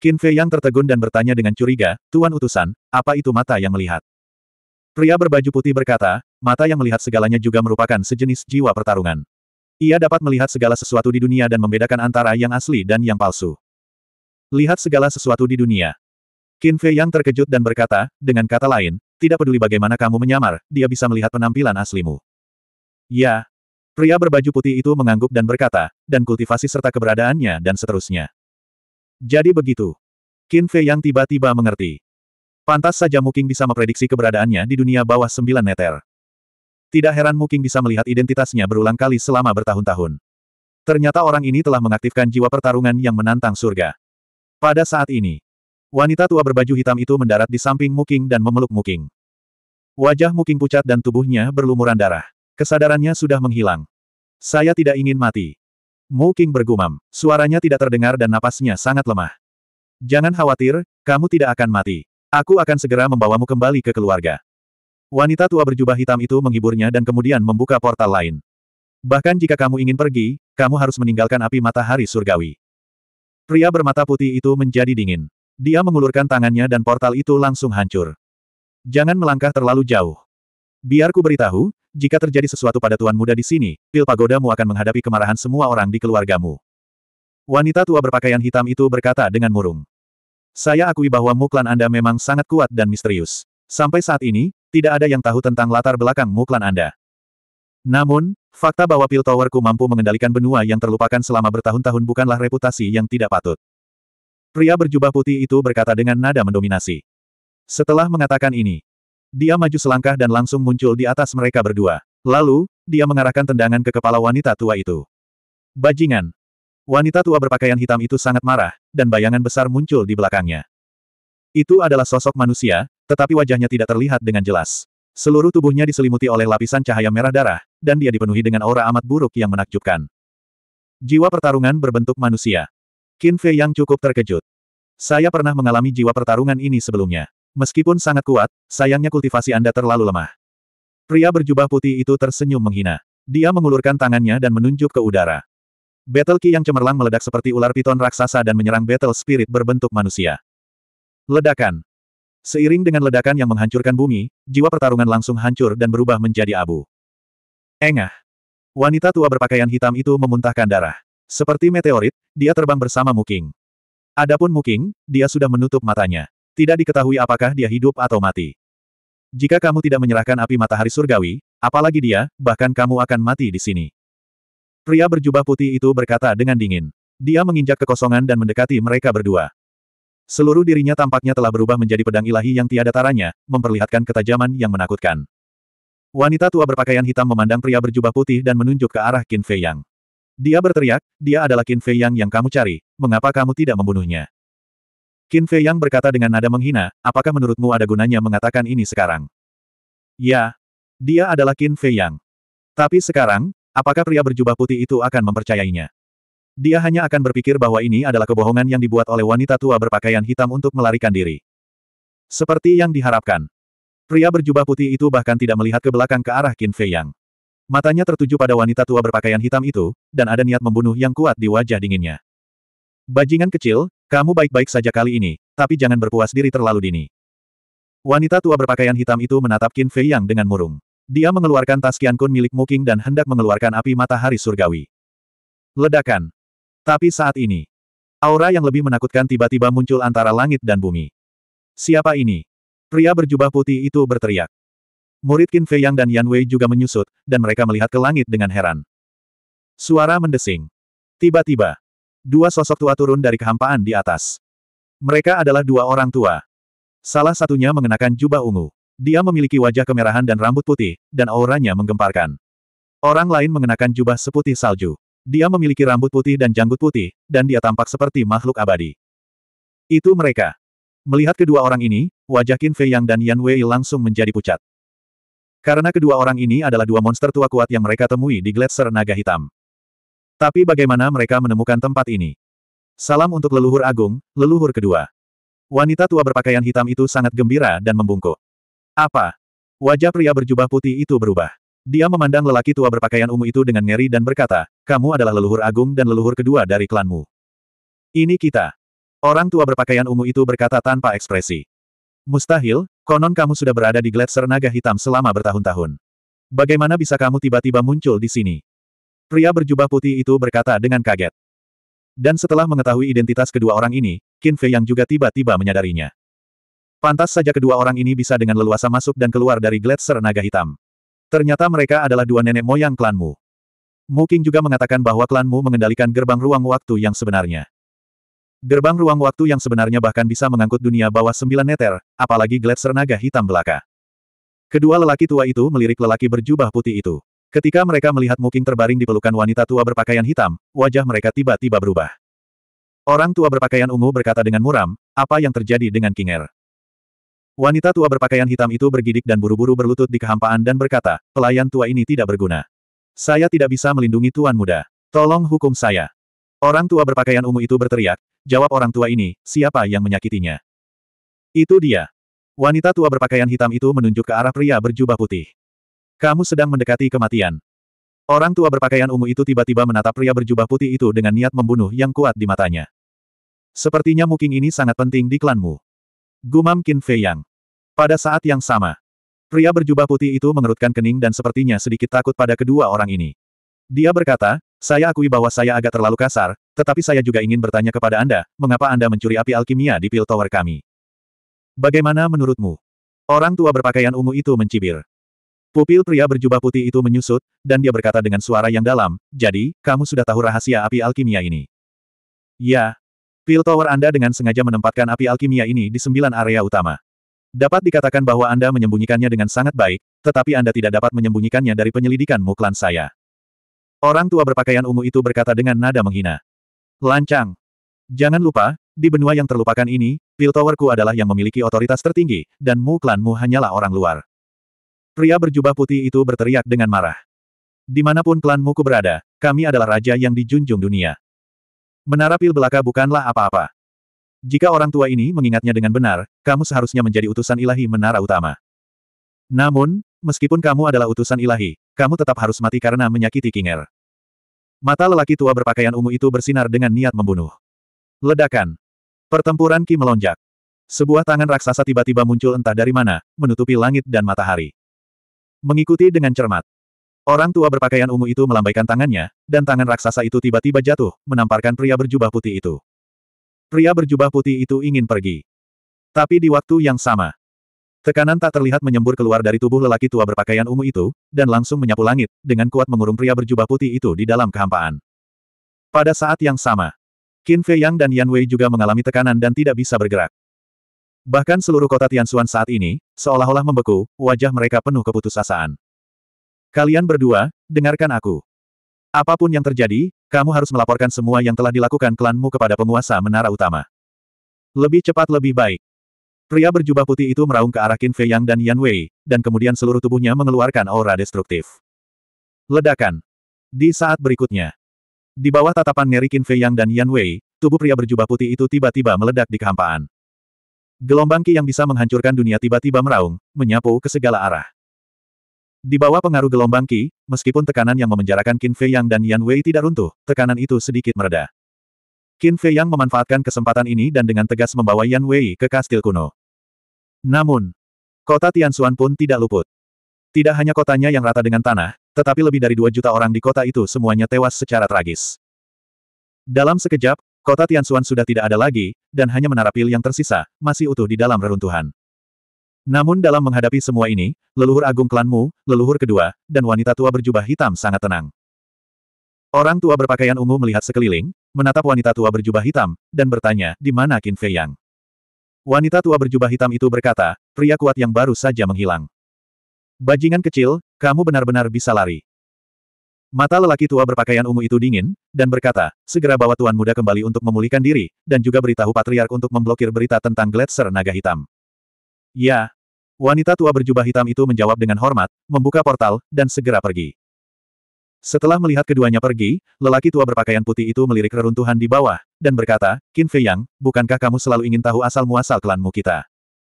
Qin Fei yang tertegun dan bertanya dengan curiga, Tuan Utusan, apa itu mata yang melihat? Pria berbaju putih berkata, mata yang melihat segalanya juga merupakan sejenis jiwa pertarungan. Ia dapat melihat segala sesuatu di dunia dan membedakan antara yang asli dan yang palsu. Lihat segala sesuatu di dunia. Qin Fei yang terkejut dan berkata, dengan kata lain, tidak peduli bagaimana kamu menyamar, dia bisa melihat penampilan aslimu. Ya. Pria berbaju putih itu mengangguk dan berkata, dan kultivasi serta keberadaannya dan seterusnya. Jadi begitu. Qin Fei yang tiba-tiba mengerti. Pantas saja Muking bisa memprediksi keberadaannya di dunia bawah sembilan meter. Tidak heran Muking bisa melihat identitasnya berulang kali selama bertahun-tahun. Ternyata orang ini telah mengaktifkan jiwa pertarungan yang menantang surga. Pada saat ini, wanita tua berbaju hitam itu mendarat di samping Muking dan memeluk Muking. Wajah Muking pucat dan tubuhnya berlumuran darah. Kesadarannya sudah menghilang. Saya tidak ingin mati. Mu King bergumam. Suaranya tidak terdengar dan napasnya sangat lemah. Jangan khawatir, kamu tidak akan mati. Aku akan segera membawamu kembali ke keluarga. Wanita tua berjubah hitam itu menghiburnya dan kemudian membuka portal lain. Bahkan jika kamu ingin pergi, kamu harus meninggalkan api matahari surgawi. Pria bermata putih itu menjadi dingin. Dia mengulurkan tangannya dan portal itu langsung hancur. Jangan melangkah terlalu jauh. Biarku beritahu, jika terjadi sesuatu pada tuan muda di sini, pil pagodamu akan menghadapi kemarahan semua orang di keluargamu. Wanita tua berpakaian hitam itu berkata dengan murung. Saya akui bahwa muklan Anda memang sangat kuat dan misterius. Sampai saat ini, tidak ada yang tahu tentang latar belakang muklan Anda. Namun, fakta bahwa pil towerku mampu mengendalikan benua yang terlupakan selama bertahun-tahun bukanlah reputasi yang tidak patut. Pria berjubah putih itu berkata dengan nada mendominasi. Setelah mengatakan ini, dia maju selangkah dan langsung muncul di atas mereka berdua. Lalu, dia mengarahkan tendangan ke kepala wanita tua itu. Bajingan! Wanita tua berpakaian hitam itu sangat marah, dan bayangan besar muncul di belakangnya. Itu adalah sosok manusia, tetapi wajahnya tidak terlihat dengan jelas. Seluruh tubuhnya diselimuti oleh lapisan cahaya merah darah, dan dia dipenuhi dengan aura amat buruk yang menakjubkan. Jiwa pertarungan berbentuk manusia. Qin Fei yang cukup terkejut. Saya pernah mengalami jiwa pertarungan ini sebelumnya. Meskipun sangat kuat, sayangnya kultivasi Anda terlalu lemah. Pria berjubah putih itu tersenyum menghina. Dia mengulurkan tangannya dan menunjuk ke udara. Battle Ki yang cemerlang meledak seperti ular piton raksasa dan menyerang Battle Spirit berbentuk manusia. Ledakan. Seiring dengan ledakan yang menghancurkan bumi, jiwa pertarungan langsung hancur dan berubah menjadi abu. Engah. Wanita tua berpakaian hitam itu memuntahkan darah. Seperti meteorit, dia terbang bersama Muking. Adapun Muking, dia sudah menutup matanya. Tidak diketahui apakah dia hidup atau mati. Jika kamu tidak menyerahkan api matahari surgawi, apalagi dia, bahkan kamu akan mati di sini. Pria berjubah putih itu berkata dengan dingin. Dia menginjak kekosongan dan mendekati mereka berdua. Seluruh dirinya tampaknya telah berubah menjadi pedang ilahi yang tiada taranya, memperlihatkan ketajaman yang menakutkan. Wanita tua berpakaian hitam memandang pria berjubah putih dan menunjuk ke arah Qin Fei Yang. Dia berteriak, dia adalah Qin Fei Yang yang kamu cari, mengapa kamu tidak membunuhnya? Qin Fei Yang berkata dengan nada menghina, apakah menurutmu ada gunanya mengatakan ini sekarang? Ya. Dia adalah Qin Fei Yang. Tapi sekarang, apakah pria berjubah putih itu akan mempercayainya? Dia hanya akan berpikir bahwa ini adalah kebohongan yang dibuat oleh wanita tua berpakaian hitam untuk melarikan diri. Seperti yang diharapkan. Pria berjubah putih itu bahkan tidak melihat ke belakang ke arah Qin Fei Yang. Matanya tertuju pada wanita tua berpakaian hitam itu, dan ada niat membunuh yang kuat di wajah dinginnya. Bajingan kecil, kamu baik-baik saja kali ini, tapi jangan berpuas diri terlalu dini. Wanita tua berpakaian hitam itu menatap Qin Fei Yang dengan murung. Dia mengeluarkan tas Qian Kun milik Muking dan hendak mengeluarkan api matahari surgawi. Ledakan. Tapi saat ini, aura yang lebih menakutkan tiba-tiba muncul antara langit dan bumi. Siapa ini? Pria berjubah putih itu berteriak. Murid Qin Fei Yang dan Yan Wei juga menyusut, dan mereka melihat ke langit dengan heran. Suara mendesing. Tiba-tiba, Dua sosok tua turun dari kehampaan di atas. Mereka adalah dua orang tua. Salah satunya mengenakan jubah ungu. Dia memiliki wajah kemerahan dan rambut putih, dan auranya menggemparkan. Orang lain mengenakan jubah seputih salju. Dia memiliki rambut putih dan janggut putih, dan dia tampak seperti makhluk abadi. Itu mereka. Melihat kedua orang ini, wajah Qin Fei Yang dan Yan Wei langsung menjadi pucat. Karena kedua orang ini adalah dua monster tua kuat yang mereka temui di Gletser Naga Hitam. Tapi bagaimana mereka menemukan tempat ini? Salam untuk leluhur agung, leluhur kedua. Wanita tua berpakaian hitam itu sangat gembira dan membungkuk. Apa? Wajah pria berjubah putih itu berubah. Dia memandang lelaki tua berpakaian ungu itu dengan ngeri dan berkata, kamu adalah leluhur agung dan leluhur kedua dari klanmu. Ini kita. Orang tua berpakaian ungu itu berkata tanpa ekspresi. Mustahil, konon kamu sudah berada di gletser naga hitam selama bertahun-tahun. Bagaimana bisa kamu tiba-tiba muncul di sini? Pria berjubah putih itu berkata dengan kaget. Dan setelah mengetahui identitas kedua orang ini, Qin Fei yang juga tiba-tiba menyadarinya. Pantas saja kedua orang ini bisa dengan leluasa masuk dan keluar dari gletser naga hitam. Ternyata mereka adalah dua nenek moyang klanmu. Mu Qing juga mengatakan bahwa klanmu mengendalikan gerbang ruang waktu yang sebenarnya. Gerbang ruang waktu yang sebenarnya bahkan bisa mengangkut dunia bawah sembilan neter, apalagi gletser naga hitam belaka. Kedua lelaki tua itu melirik lelaki berjubah putih itu. Ketika mereka melihat Muking terbaring di pelukan wanita tua berpakaian hitam, wajah mereka tiba-tiba berubah. Orang tua berpakaian ungu berkata dengan muram, apa yang terjadi dengan Kinger? Wanita tua berpakaian hitam itu bergidik dan buru-buru berlutut di kehampaan dan berkata, pelayan tua ini tidak berguna. Saya tidak bisa melindungi tuan muda. Tolong hukum saya. Orang tua berpakaian ungu itu berteriak, jawab orang tua ini, siapa yang menyakitinya? Itu dia. Wanita tua berpakaian hitam itu menunjuk ke arah pria berjubah putih. Kamu sedang mendekati kematian. Orang tua berpakaian ungu itu tiba-tiba menatap pria berjubah putih itu dengan niat membunuh yang kuat di matanya. Sepertinya mungkin ini sangat penting di klanmu. Gumam Qin Fei Yang. Pada saat yang sama, pria berjubah putih itu mengerutkan kening dan sepertinya sedikit takut pada kedua orang ini. Dia berkata, saya akui bahwa saya agak terlalu kasar, tetapi saya juga ingin bertanya kepada Anda, mengapa Anda mencuri api alkimia di pil tower kami? Bagaimana menurutmu? Orang tua berpakaian ungu itu mencibir. Pupil pria berjubah putih itu menyusut, dan dia berkata dengan suara yang dalam, jadi, kamu sudah tahu rahasia api alkimia ini. Ya. Pil Tower Anda dengan sengaja menempatkan api alkimia ini di sembilan area utama. Dapat dikatakan bahwa Anda menyembunyikannya dengan sangat baik, tetapi Anda tidak dapat menyembunyikannya dari penyelidikan muklan saya. Orang tua berpakaian ungu itu berkata dengan nada menghina. Lancang. Jangan lupa, di benua yang terlupakan ini, Piltowerku adalah yang memiliki otoritas tertinggi, dan muklanmu hanyalah orang luar. Pria berjubah putih itu berteriak dengan marah. Dimanapun klan Muku berada, kami adalah raja yang dijunjung dunia. Menara pil belaka bukanlah apa-apa. Jika orang tua ini mengingatnya dengan benar, kamu seharusnya menjadi utusan ilahi menara utama. Namun, meskipun kamu adalah utusan ilahi, kamu tetap harus mati karena menyakiti Kinger. Mata lelaki tua berpakaian ungu itu bersinar dengan niat membunuh. Ledakan. Pertempuran Ki melonjak. Sebuah tangan raksasa tiba-tiba muncul entah dari mana, menutupi langit dan matahari. Mengikuti dengan cermat. Orang tua berpakaian ungu itu melambaikan tangannya, dan tangan raksasa itu tiba-tiba jatuh, menamparkan pria berjubah putih itu. Pria berjubah putih itu ingin pergi. Tapi di waktu yang sama, tekanan tak terlihat menyembur keluar dari tubuh lelaki tua berpakaian ungu itu, dan langsung menyapu langit, dengan kuat mengurung pria berjubah putih itu di dalam kehampaan. Pada saat yang sama, Qin Fei Yang dan Yan Wei juga mengalami tekanan dan tidak bisa bergerak. Bahkan seluruh kota Tianxuan saat ini, seolah-olah membeku, wajah mereka penuh keputusasaan. Kalian berdua, dengarkan aku. Apapun yang terjadi, kamu harus melaporkan semua yang telah dilakukan klanmu kepada penguasa menara utama. Lebih cepat lebih baik. Pria berjubah putih itu meraung ke arah Qin Fei Yang dan Yan Wei, dan kemudian seluruh tubuhnya mengeluarkan aura destruktif. Ledakan. Di saat berikutnya. Di bawah tatapan ngeri Qin Fei Yang dan Yan Wei, tubuh pria berjubah putih itu tiba-tiba meledak di kehampaan. Gelombang Ki yang bisa menghancurkan dunia tiba-tiba meraung, menyapu ke segala arah. Di bawah pengaruh gelombang Ki, meskipun tekanan yang memenjarakan Qin Fei Yang dan Yan Wei tidak runtuh, tekanan itu sedikit mereda. Qin Fei Yang memanfaatkan kesempatan ini dan dengan tegas membawa Yan Wei ke kastil kuno. Namun, kota Tianxuan pun tidak luput. Tidak hanya kotanya yang rata dengan tanah, tetapi lebih dari dua juta orang di kota itu semuanya tewas secara tragis. Dalam sekejap, Kota Tianxuan sudah tidak ada lagi, dan hanya menara pil yang tersisa, masih utuh di dalam reruntuhan. Namun dalam menghadapi semua ini, leluhur agung klanmu, leluhur kedua, dan wanita tua berjubah hitam sangat tenang. Orang tua berpakaian ungu melihat sekeliling, menatap wanita tua berjubah hitam, dan bertanya, di mana Qin Fei Yang? Wanita tua berjubah hitam itu berkata, pria kuat yang baru saja menghilang. Bajingan kecil, kamu benar-benar bisa lari. Mata lelaki tua berpakaian ungu itu dingin, dan berkata, segera bawa Tuan Muda kembali untuk memulihkan diri, dan juga beritahu Patriark untuk memblokir berita tentang Gletser Naga Hitam. Ya. Wanita tua berjubah hitam itu menjawab dengan hormat, membuka portal, dan segera pergi. Setelah melihat keduanya pergi, lelaki tua berpakaian putih itu melirik reruntuhan di bawah, dan berkata, Qin Fei Yang, bukankah kamu selalu ingin tahu asal-muasal klanmu kita?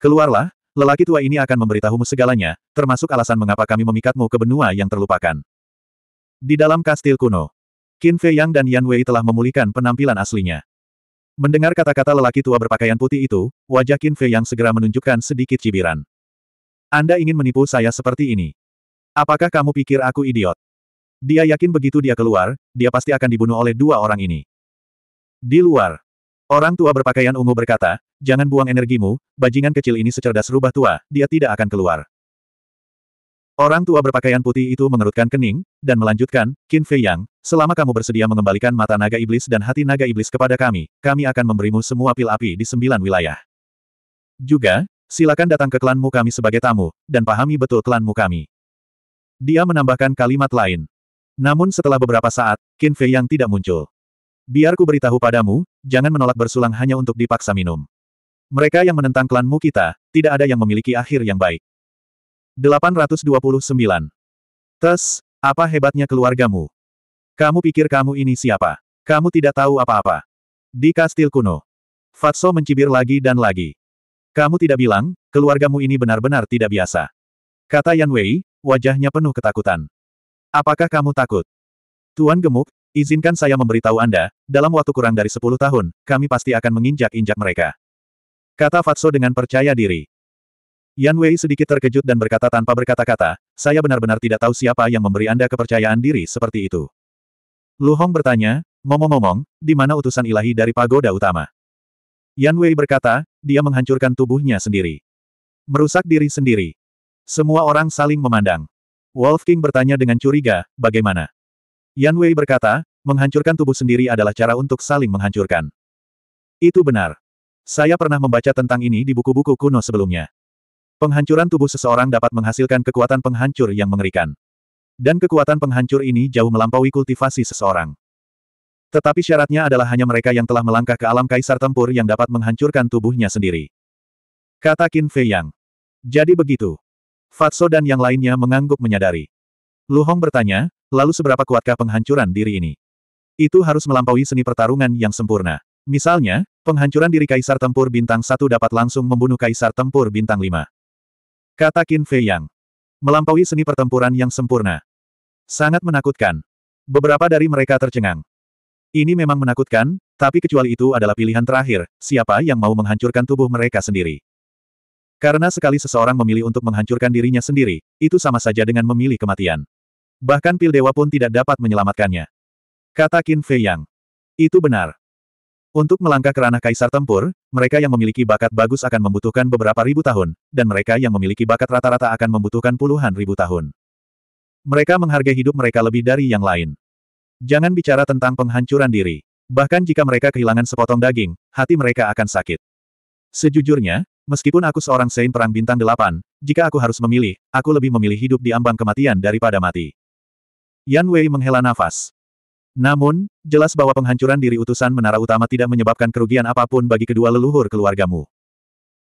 Keluarlah, lelaki tua ini akan memberitahumu segalanya, termasuk alasan mengapa kami memikatmu ke benua yang terlupakan. Di dalam kastil kuno, Qin Fei Yang dan Yan Wei telah memulihkan penampilan aslinya. Mendengar kata-kata lelaki tua berpakaian putih itu, wajah Qin Fei Yang segera menunjukkan sedikit cibiran. Anda ingin menipu saya seperti ini? Apakah kamu pikir aku idiot? Dia yakin begitu dia keluar, dia pasti akan dibunuh oleh dua orang ini. Di luar, orang tua berpakaian ungu berkata, jangan buang energimu, bajingan kecil ini secerdas rubah tua, dia tidak akan keluar. Orang tua berpakaian putih itu mengerutkan kening, dan melanjutkan, Qin Fei Yang, selama kamu bersedia mengembalikan mata naga iblis dan hati naga iblis kepada kami, kami akan memberimu semua pil api di sembilan wilayah. Juga, silakan datang ke klanmu kami sebagai tamu, dan pahami betul klanmu kami. Dia menambahkan kalimat lain. Namun setelah beberapa saat, Qin Fei Yang tidak muncul. Biarku beritahu padamu, jangan menolak bersulang hanya untuk dipaksa minum. Mereka yang menentang klanmu kita, tidak ada yang memiliki akhir yang baik. 829. Tes, apa hebatnya keluargamu? Kamu pikir kamu ini siapa? Kamu tidak tahu apa-apa. Di kastil kuno. Fatso mencibir lagi dan lagi. Kamu tidak bilang, keluargamu ini benar-benar tidak biasa. Kata Yan Wei, wajahnya penuh ketakutan. Apakah kamu takut? Tuan gemuk, izinkan saya memberitahu Anda, dalam waktu kurang dari 10 tahun, kami pasti akan menginjak-injak mereka. Kata Fatso dengan percaya diri. Yan Wei sedikit terkejut dan berkata tanpa berkata-kata, saya benar-benar tidak tahu siapa yang memberi Anda kepercayaan diri seperti itu. Lu Hong bertanya, ngomong-ngomong, di mana utusan ilahi dari pagoda utama? Yan Wei berkata, dia menghancurkan tubuhnya sendiri. Merusak diri sendiri. Semua orang saling memandang. Wolf King bertanya dengan curiga, bagaimana? Yan Wei berkata, menghancurkan tubuh sendiri adalah cara untuk saling menghancurkan. Itu benar. Saya pernah membaca tentang ini di buku-buku kuno sebelumnya. Penghancuran tubuh seseorang dapat menghasilkan kekuatan penghancur yang mengerikan. Dan kekuatan penghancur ini jauh melampaui kultivasi seseorang. Tetapi syaratnya adalah hanya mereka yang telah melangkah ke alam kaisar tempur yang dapat menghancurkan tubuhnya sendiri. Kata Qin Fei Yang. Jadi begitu. Fatso dan yang lainnya mengangguk menyadari. Lu Hong bertanya, lalu seberapa kuatkah penghancuran diri ini? Itu harus melampaui seni pertarungan yang sempurna. Misalnya, penghancuran diri kaisar tempur bintang Satu dapat langsung membunuh kaisar tempur bintang 5. Kata Qin Fei Yang. Melampaui seni pertempuran yang sempurna. Sangat menakutkan. Beberapa dari mereka tercengang. Ini memang menakutkan, tapi kecuali itu adalah pilihan terakhir, siapa yang mau menghancurkan tubuh mereka sendiri. Karena sekali seseorang memilih untuk menghancurkan dirinya sendiri, itu sama saja dengan memilih kematian. Bahkan pil dewa pun tidak dapat menyelamatkannya. Kata Qin Fei Yang. Itu benar. Untuk melangkah ke ranah kaisar tempur, mereka yang memiliki bakat bagus akan membutuhkan beberapa ribu tahun, dan mereka yang memiliki bakat rata-rata akan membutuhkan puluhan ribu tahun. Mereka menghargai hidup mereka lebih dari yang lain. Jangan bicara tentang penghancuran diri. Bahkan jika mereka kehilangan sepotong daging, hati mereka akan sakit. Sejujurnya, meskipun aku seorang Sein Perang Bintang delapan, jika aku harus memilih, aku lebih memilih hidup di ambang kematian daripada mati. Yan Wei menghela nafas. Namun, jelas bahwa penghancuran diri utusan menara utama tidak menyebabkan kerugian apapun bagi kedua leluhur keluargamu.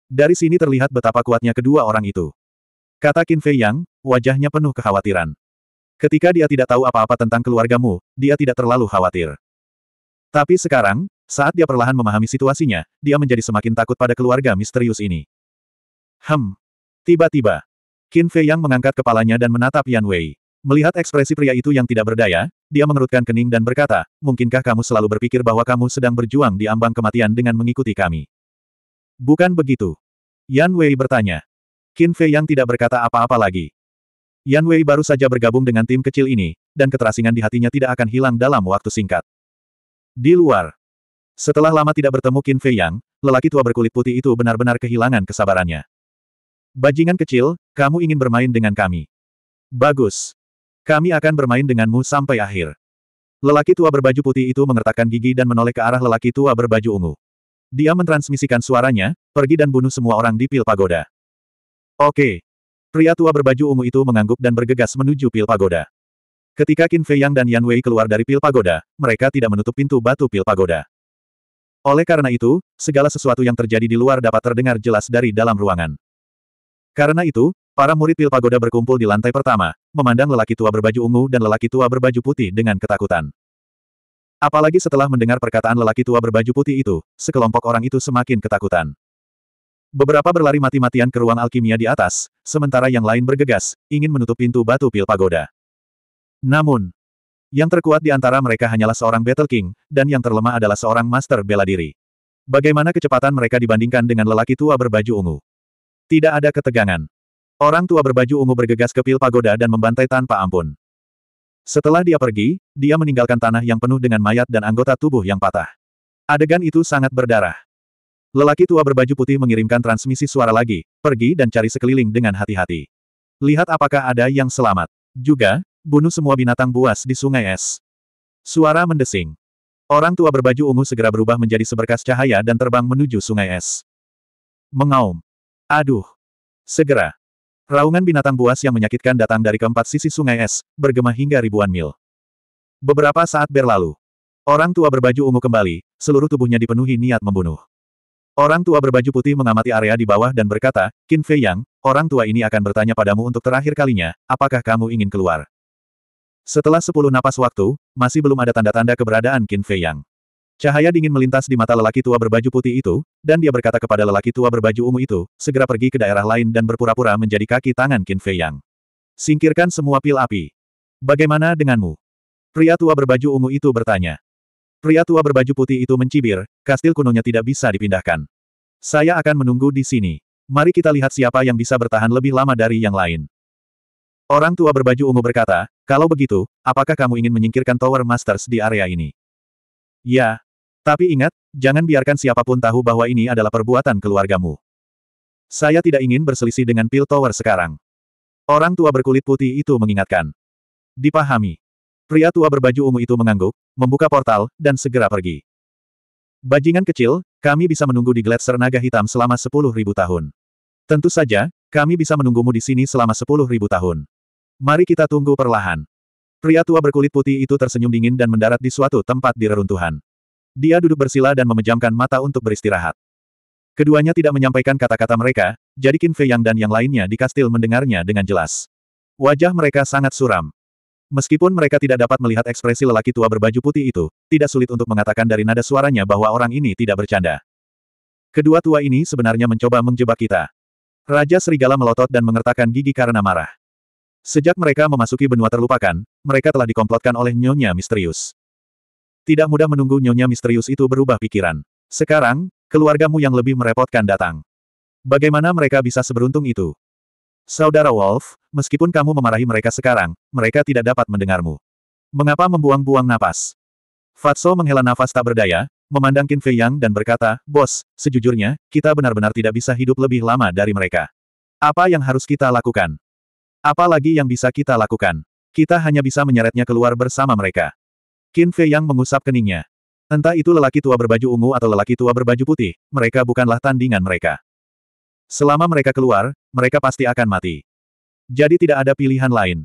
Dari sini terlihat betapa kuatnya kedua orang itu. Kata Qin Fei Yang, wajahnya penuh kekhawatiran. Ketika dia tidak tahu apa-apa tentang keluargamu, dia tidak terlalu khawatir. Tapi sekarang, saat dia perlahan memahami situasinya, dia menjadi semakin takut pada keluarga misterius ini. Hem. Tiba-tiba, Qin Fei Yang mengangkat kepalanya dan menatap Yan Wei. Melihat ekspresi pria itu yang tidak berdaya, dia mengerutkan kening dan berkata, mungkinkah kamu selalu berpikir bahwa kamu sedang berjuang di ambang kematian dengan mengikuti kami? Bukan begitu. Yan Wei bertanya. Qin Fei yang tidak berkata apa-apa lagi. Yan Wei baru saja bergabung dengan tim kecil ini, dan keterasingan di hatinya tidak akan hilang dalam waktu singkat. Di luar. Setelah lama tidak bertemu Qin Fei Yang, lelaki tua berkulit putih itu benar-benar kehilangan kesabarannya. Bajingan kecil, kamu ingin bermain dengan kami. Bagus. Kami akan bermain denganmu sampai akhir. Lelaki tua berbaju putih itu mengertakkan gigi dan menoleh ke arah lelaki tua berbaju ungu. Dia mentransmisikan suaranya, pergi dan bunuh semua orang di pil pagoda. Oke. Pria tua berbaju ungu itu mengangguk dan bergegas menuju pil pagoda. Ketika Qin Fei Yang dan Yan Wei keluar dari pil pagoda, mereka tidak menutup pintu batu pil pagoda. Oleh karena itu, segala sesuatu yang terjadi di luar dapat terdengar jelas dari dalam ruangan. Karena itu, Para murid pil pagoda berkumpul di lantai pertama, memandang lelaki tua berbaju ungu dan lelaki tua berbaju putih dengan ketakutan. Apalagi setelah mendengar perkataan lelaki tua berbaju putih itu, sekelompok orang itu semakin ketakutan. Beberapa berlari mati-matian ke ruang alkimia di atas, sementara yang lain bergegas, ingin menutup pintu batu pil pagoda. Namun, yang terkuat di antara mereka hanyalah seorang Battle King, dan yang terlemah adalah seorang Master Bela Diri. Bagaimana kecepatan mereka dibandingkan dengan lelaki tua berbaju ungu? Tidak ada ketegangan. Orang tua berbaju ungu bergegas ke pil pagoda dan membantai tanpa ampun. Setelah dia pergi, dia meninggalkan tanah yang penuh dengan mayat dan anggota tubuh yang patah. Adegan itu sangat berdarah. Lelaki tua berbaju putih mengirimkan transmisi suara lagi, pergi dan cari sekeliling dengan hati-hati. Lihat apakah ada yang selamat. Juga, bunuh semua binatang buas di sungai es. Suara mendesing. Orang tua berbaju ungu segera berubah menjadi seberkas cahaya dan terbang menuju sungai es. Mengaum. Aduh. Segera, Raungan binatang buas yang menyakitkan datang dari keempat sisi sungai es, bergema hingga ribuan mil. Beberapa saat berlalu. Orang tua berbaju ungu kembali, seluruh tubuhnya dipenuhi niat membunuh. Orang tua berbaju putih mengamati area di bawah dan berkata, Qin Fei Yang, orang tua ini akan bertanya padamu untuk terakhir kalinya, apakah kamu ingin keluar? Setelah sepuluh napas waktu, masih belum ada tanda-tanda keberadaan Qin Fei Yang. Cahaya dingin melintas di mata lelaki tua berbaju putih itu, dan dia berkata kepada lelaki tua berbaju ungu itu, segera pergi ke daerah lain dan berpura-pura menjadi kaki tangan Qin Fei Yang. Singkirkan semua pil api. Bagaimana denganmu? Pria tua berbaju ungu itu bertanya. Pria tua berbaju putih itu mencibir, kastil kunonya tidak bisa dipindahkan. Saya akan menunggu di sini. Mari kita lihat siapa yang bisa bertahan lebih lama dari yang lain. Orang tua berbaju ungu berkata, kalau begitu, apakah kamu ingin menyingkirkan Tower Masters di area ini? Ya, tapi ingat, jangan biarkan siapapun tahu bahwa ini adalah perbuatan keluargamu. Saya tidak ingin berselisih dengan Pil Piltower sekarang. Orang tua berkulit putih itu mengingatkan. Dipahami. Pria tua berbaju ungu itu mengangguk, membuka portal, dan segera pergi. Bajingan kecil, kami bisa menunggu di gletser naga hitam selama sepuluh ribu tahun. Tentu saja, kami bisa menunggumu di sini selama sepuluh ribu tahun. Mari kita tunggu perlahan. Pria tua berkulit putih itu tersenyum dingin dan mendarat di suatu tempat di reruntuhan. Dia duduk bersila dan memejamkan mata untuk beristirahat. Keduanya tidak menyampaikan kata-kata mereka, jadi Qin Fei Yang dan yang lainnya di kastil mendengarnya dengan jelas. Wajah mereka sangat suram. Meskipun mereka tidak dapat melihat ekspresi lelaki tua berbaju putih itu, tidak sulit untuk mengatakan dari nada suaranya bahwa orang ini tidak bercanda. Kedua tua ini sebenarnya mencoba menjebak kita. Raja Serigala melotot dan mengertakkan gigi karena marah. Sejak mereka memasuki benua terlupakan, mereka telah dikomplotkan oleh nyonya misterius. Tidak mudah menunggu nyonya misterius itu berubah pikiran. Sekarang, keluargamu yang lebih merepotkan datang. Bagaimana mereka bisa seberuntung itu? Saudara Wolf, meskipun kamu memarahi mereka sekarang, mereka tidak dapat mendengarmu. Mengapa membuang-buang napas? Fatso menghela nafas tak berdaya, memandang Qin Fei Yang dan berkata, Bos, sejujurnya, kita benar-benar tidak bisa hidup lebih lama dari mereka. Apa yang harus kita lakukan? Apa lagi yang bisa kita lakukan? Kita hanya bisa menyeretnya keluar bersama mereka. Qin Fei yang mengusap keningnya. Entah itu lelaki tua berbaju ungu atau lelaki tua berbaju putih, mereka bukanlah tandingan mereka. Selama mereka keluar, mereka pasti akan mati. Jadi tidak ada pilihan lain.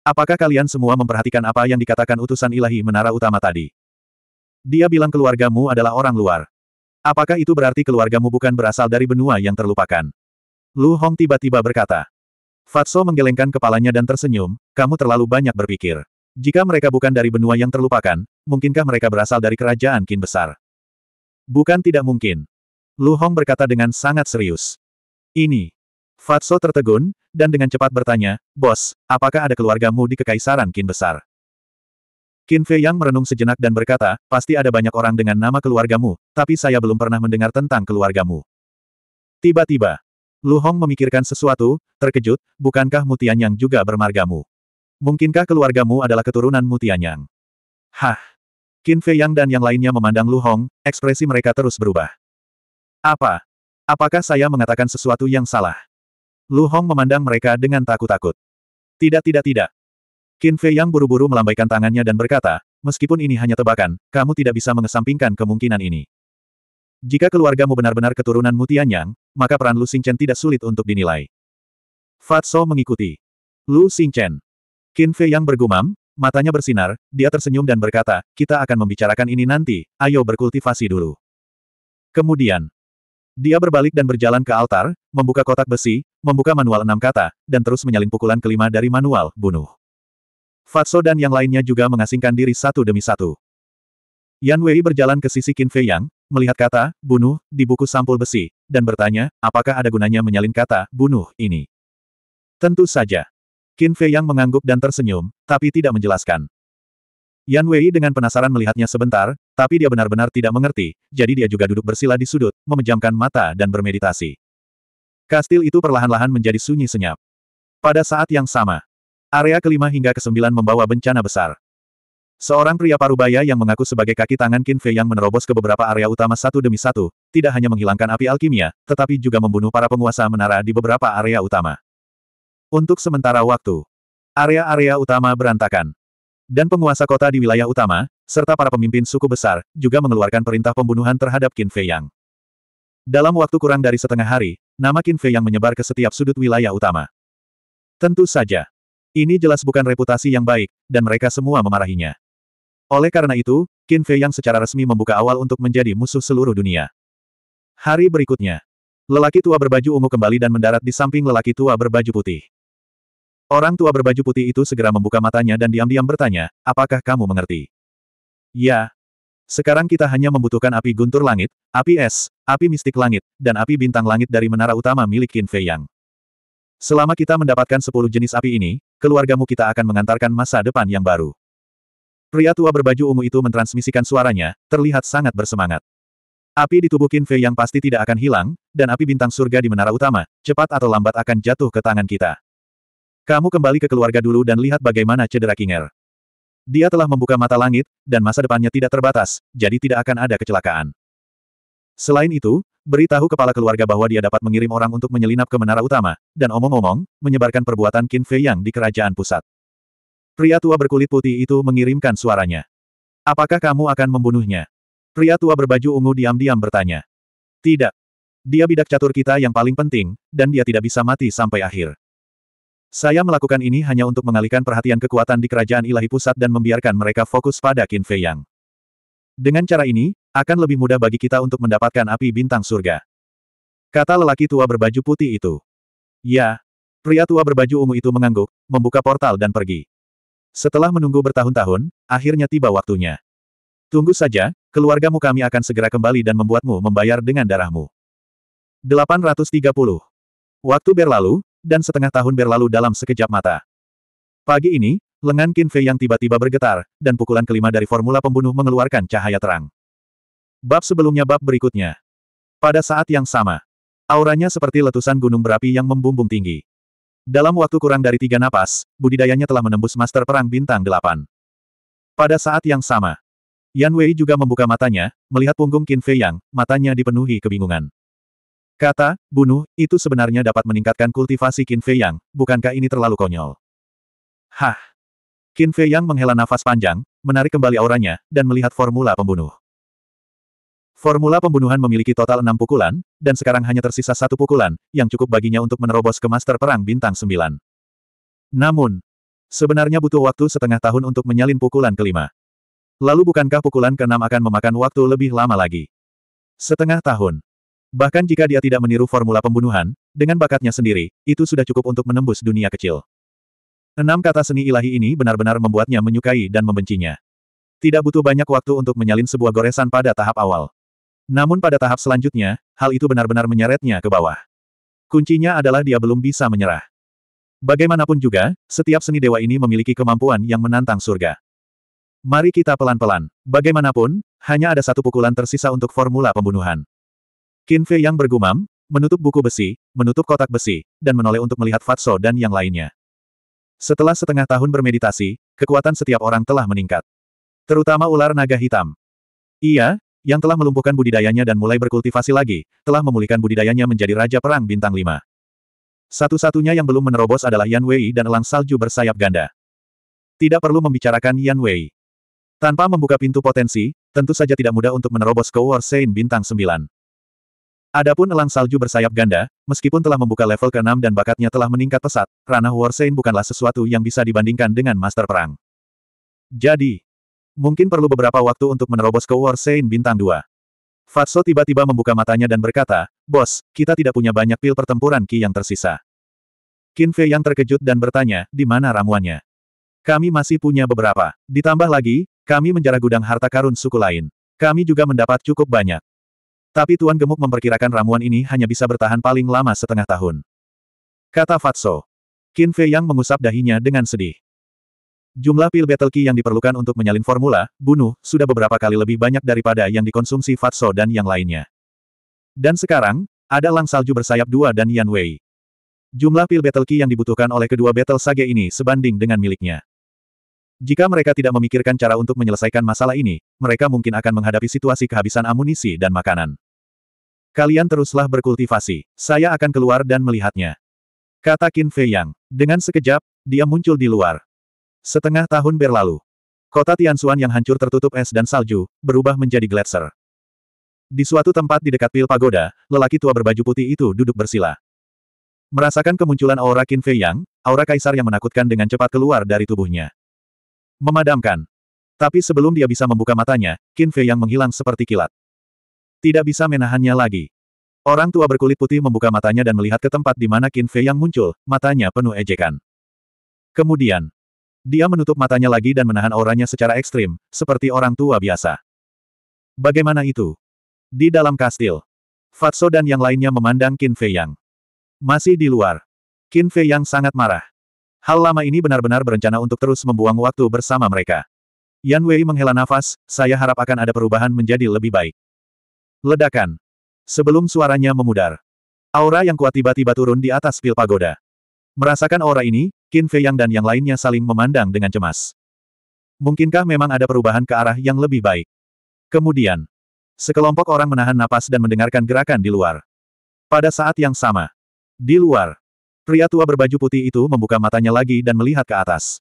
Apakah kalian semua memperhatikan apa yang dikatakan utusan ilahi menara utama tadi? Dia bilang keluargamu adalah orang luar. Apakah itu berarti keluargamu bukan berasal dari benua yang terlupakan? Lu Hong tiba-tiba berkata. Fatso menggelengkan kepalanya dan tersenyum, kamu terlalu banyak berpikir. Jika mereka bukan dari benua yang terlupakan, mungkinkah mereka berasal dari kerajaan Qin besar? Bukan tidak mungkin. Lu Hong berkata dengan sangat serius. Ini. Fatso tertegun, dan dengan cepat bertanya, Bos, apakah ada keluargamu di Kekaisaran Qin Besar? Qin Fei Yang merenung sejenak dan berkata, pasti ada banyak orang dengan nama keluargamu, tapi saya belum pernah mendengar tentang keluargamu. Tiba-tiba, Lu Hong memikirkan sesuatu, terkejut, bukankah Mutian Yang juga bermargamu? Mungkinkah keluargamu adalah keturunan Mutianyang? Hah! Qin Fei Yang dan yang lainnya memandang Lu Hong, ekspresi mereka terus berubah. Apa? Apakah saya mengatakan sesuatu yang salah? Lu Hong memandang mereka dengan takut-takut. Tidak tidak tidak. Qin Fei Yang buru-buru melambaikan tangannya dan berkata, meskipun ini hanya tebakan, kamu tidak bisa mengesampingkan kemungkinan ini. Jika keluargamu benar-benar keturunan Mutianyang, maka peran Lu Xingchen tidak sulit untuk dinilai. Fatso mengikuti. Lu Xingchen, Qin Fei yang bergumam, matanya bersinar, dia tersenyum dan berkata, kita akan membicarakan ini nanti, ayo berkultivasi dulu. Kemudian, dia berbalik dan berjalan ke altar, membuka kotak besi, membuka manual enam kata, dan terus menyalin pukulan kelima dari manual, bunuh. Fatso dan yang lainnya juga mengasingkan diri satu demi satu. Yan Wei berjalan ke sisi Qin Fei Yang, melihat kata, bunuh, di buku sampul besi, dan bertanya, apakah ada gunanya menyalin kata, bunuh, ini. Tentu saja. Qin Fei yang mengangguk dan tersenyum, tapi tidak menjelaskan. Yan Wei dengan penasaran melihatnya sebentar, tapi dia benar-benar tidak mengerti, jadi dia juga duduk bersila di sudut, memejamkan mata dan bermeditasi. Kastil itu perlahan-lahan menjadi sunyi senyap. Pada saat yang sama, area kelima hingga kesembilan membawa bencana besar. Seorang pria parubaya yang mengaku sebagai kaki tangan Qin Fei yang menerobos ke beberapa area utama satu demi satu, tidak hanya menghilangkan api alkimia, tetapi juga membunuh para penguasa menara di beberapa area utama. Untuk sementara waktu, area-area utama berantakan. Dan penguasa kota di wilayah utama, serta para pemimpin suku besar, juga mengeluarkan perintah pembunuhan terhadap Qin Fei Yang. Dalam waktu kurang dari setengah hari, nama Qin Fei Yang menyebar ke setiap sudut wilayah utama. Tentu saja. Ini jelas bukan reputasi yang baik, dan mereka semua memarahinya. Oleh karena itu, Qin Fei Yang secara resmi membuka awal untuk menjadi musuh seluruh dunia. Hari berikutnya, lelaki tua berbaju ungu kembali dan mendarat di samping lelaki tua berbaju putih. Orang tua berbaju putih itu segera membuka matanya dan diam-diam bertanya, apakah kamu mengerti? Ya. Sekarang kita hanya membutuhkan api guntur langit, api es, api mistik langit, dan api bintang langit dari menara utama milik Qin Fei Yang. Selama kita mendapatkan sepuluh jenis api ini, keluargamu kita akan mengantarkan masa depan yang baru. Pria tua berbaju ungu itu mentransmisikan suaranya, terlihat sangat bersemangat. Api di tubuh Qin Fei yang pasti tidak akan hilang, dan api bintang surga di menara utama, cepat atau lambat akan jatuh ke tangan kita. Kamu kembali ke keluarga dulu dan lihat bagaimana cedera Kinger. Dia telah membuka mata langit, dan masa depannya tidak terbatas, jadi tidak akan ada kecelakaan. Selain itu, beritahu kepala keluarga bahwa dia dapat mengirim orang untuk menyelinap ke menara utama, dan omong-omong, menyebarkan perbuatan Qin Fei Yang di kerajaan pusat. Pria tua berkulit putih itu mengirimkan suaranya. Apakah kamu akan membunuhnya? Pria tua berbaju ungu diam-diam bertanya. Tidak. Dia bidak catur kita yang paling penting, dan dia tidak bisa mati sampai akhir. Saya melakukan ini hanya untuk mengalihkan perhatian kekuatan di kerajaan ilahi pusat dan membiarkan mereka fokus pada Qin Fei Yang. Dengan cara ini, akan lebih mudah bagi kita untuk mendapatkan api bintang surga. Kata lelaki tua berbaju putih itu. Ya. Pria tua berbaju ungu itu mengangguk, membuka portal dan pergi. Setelah menunggu bertahun-tahun, akhirnya tiba waktunya. Tunggu saja, keluargamu kami akan segera kembali dan membuatmu membayar dengan darahmu. 830. Waktu berlalu, dan setengah tahun berlalu dalam sekejap mata. Pagi ini, lengan Qin Fei yang tiba-tiba bergetar, dan pukulan kelima dari formula pembunuh mengeluarkan cahaya terang. Bab sebelumnya bab berikutnya. Pada saat yang sama, auranya seperti letusan gunung berapi yang membumbung tinggi. Dalam waktu kurang dari tiga napas, budidayanya telah menembus master perang bintang delapan. Pada saat yang sama, Yan Wei juga membuka matanya, melihat punggung Qin Fei Yang, matanya dipenuhi kebingungan. Kata, bunuh, itu sebenarnya dapat meningkatkan kultivasi Qin Fei Yang, bukankah ini terlalu konyol? Hah! Qin Fei Yang menghela nafas panjang, menarik kembali auranya, dan melihat formula pembunuh. Formula pembunuhan memiliki total enam pukulan, dan sekarang hanya tersisa satu pukulan, yang cukup baginya untuk menerobos ke Master Perang Bintang Sembilan. Namun, sebenarnya butuh waktu setengah tahun untuk menyalin pukulan kelima. Lalu bukankah pukulan keenam akan memakan waktu lebih lama lagi? Setengah tahun. Bahkan jika dia tidak meniru formula pembunuhan, dengan bakatnya sendiri, itu sudah cukup untuk menembus dunia kecil. Enam kata seni ilahi ini benar-benar membuatnya menyukai dan membencinya. Tidak butuh banyak waktu untuk menyalin sebuah goresan pada tahap awal. Namun pada tahap selanjutnya, hal itu benar-benar menyeretnya ke bawah. Kuncinya adalah dia belum bisa menyerah. Bagaimanapun juga, setiap seni dewa ini memiliki kemampuan yang menantang surga. Mari kita pelan-pelan. Bagaimanapun, hanya ada satu pukulan tersisa untuk formula pembunuhan. Qin Fei yang bergumam, menutup buku besi, menutup kotak besi, dan menoleh untuk melihat Fatso dan yang lainnya. Setelah setengah tahun bermeditasi, kekuatan setiap orang telah meningkat. Terutama ular naga hitam. Ia, yang telah melumpuhkan budidayanya dan mulai berkultivasi lagi, telah memulihkan budidayanya menjadi Raja Perang Bintang lima. Satu-satunya yang belum menerobos adalah Yan Wei dan elang salju bersayap ganda. Tidak perlu membicarakan Yan Wei. Tanpa membuka pintu potensi, tentu saja tidak mudah untuk menerobos ke Bintang sembilan. Adapun elang salju bersayap ganda, meskipun telah membuka level ke-6 dan bakatnya telah meningkat pesat, ranah Warsain bukanlah sesuatu yang bisa dibandingkan dengan master perang. Jadi, mungkin perlu beberapa waktu untuk menerobos ke Warsain bintang 2. Fatso tiba-tiba membuka matanya dan berkata, Bos, kita tidak punya banyak pil pertempuran Ki yang tersisa. Kinfe yang terkejut dan bertanya, di mana ramuannya? Kami masih punya beberapa. Ditambah lagi, kami menjarah gudang harta karun suku lain. Kami juga mendapat cukup banyak. Tapi Tuan Gemuk memperkirakan ramuan ini hanya bisa bertahan paling lama setengah tahun. Kata Fatso. Qin Fei yang mengusap dahinya dengan sedih. Jumlah pil battle key yang diperlukan untuk menyalin formula, bunuh, sudah beberapa kali lebih banyak daripada yang dikonsumsi Fatso dan yang lainnya. Dan sekarang, ada Lang Salju bersayap dua dan Yan Wei. Jumlah pil battle key yang dibutuhkan oleh kedua battle sage ini sebanding dengan miliknya. Jika mereka tidak memikirkan cara untuk menyelesaikan masalah ini, mereka mungkin akan menghadapi situasi kehabisan amunisi dan makanan. Kalian teruslah berkultivasi. Saya akan keluar dan melihatnya. Kata Qin Fei Yang. Dengan sekejap, dia muncul di luar. Setengah tahun berlalu. Kota Tianxuan yang hancur tertutup es dan salju, berubah menjadi gletser. Di suatu tempat di dekat pil pagoda, lelaki tua berbaju putih itu duduk bersila. Merasakan kemunculan aura Qin Fei Yang, aura kaisar yang menakutkan dengan cepat keluar dari tubuhnya. Memadamkan. Tapi sebelum dia bisa membuka matanya, Qin Fei Yang menghilang seperti kilat. Tidak bisa menahannya lagi. Orang tua berkulit putih membuka matanya dan melihat ke tempat di mana Qin Fei yang muncul, matanya penuh ejekan. Kemudian, dia menutup matanya lagi dan menahan auranya secara ekstrim, seperti orang tua biasa. Bagaimana itu? Di dalam kastil, Fatso dan yang lainnya memandang Qin Fei Yang. Masih di luar. Qin Fei Yang sangat marah. Hal lama ini benar-benar berencana untuk terus membuang waktu bersama mereka. Yan Wei menghela nafas, saya harap akan ada perubahan menjadi lebih baik. Ledakan. Sebelum suaranya memudar. Aura yang kuat tiba-tiba turun di atas pil pagoda. Merasakan aura ini, Qin Fei Yang dan yang lainnya saling memandang dengan cemas. Mungkinkah memang ada perubahan ke arah yang lebih baik? Kemudian, sekelompok orang menahan napas dan mendengarkan gerakan di luar. Pada saat yang sama, di luar, pria tua berbaju putih itu membuka matanya lagi dan melihat ke atas.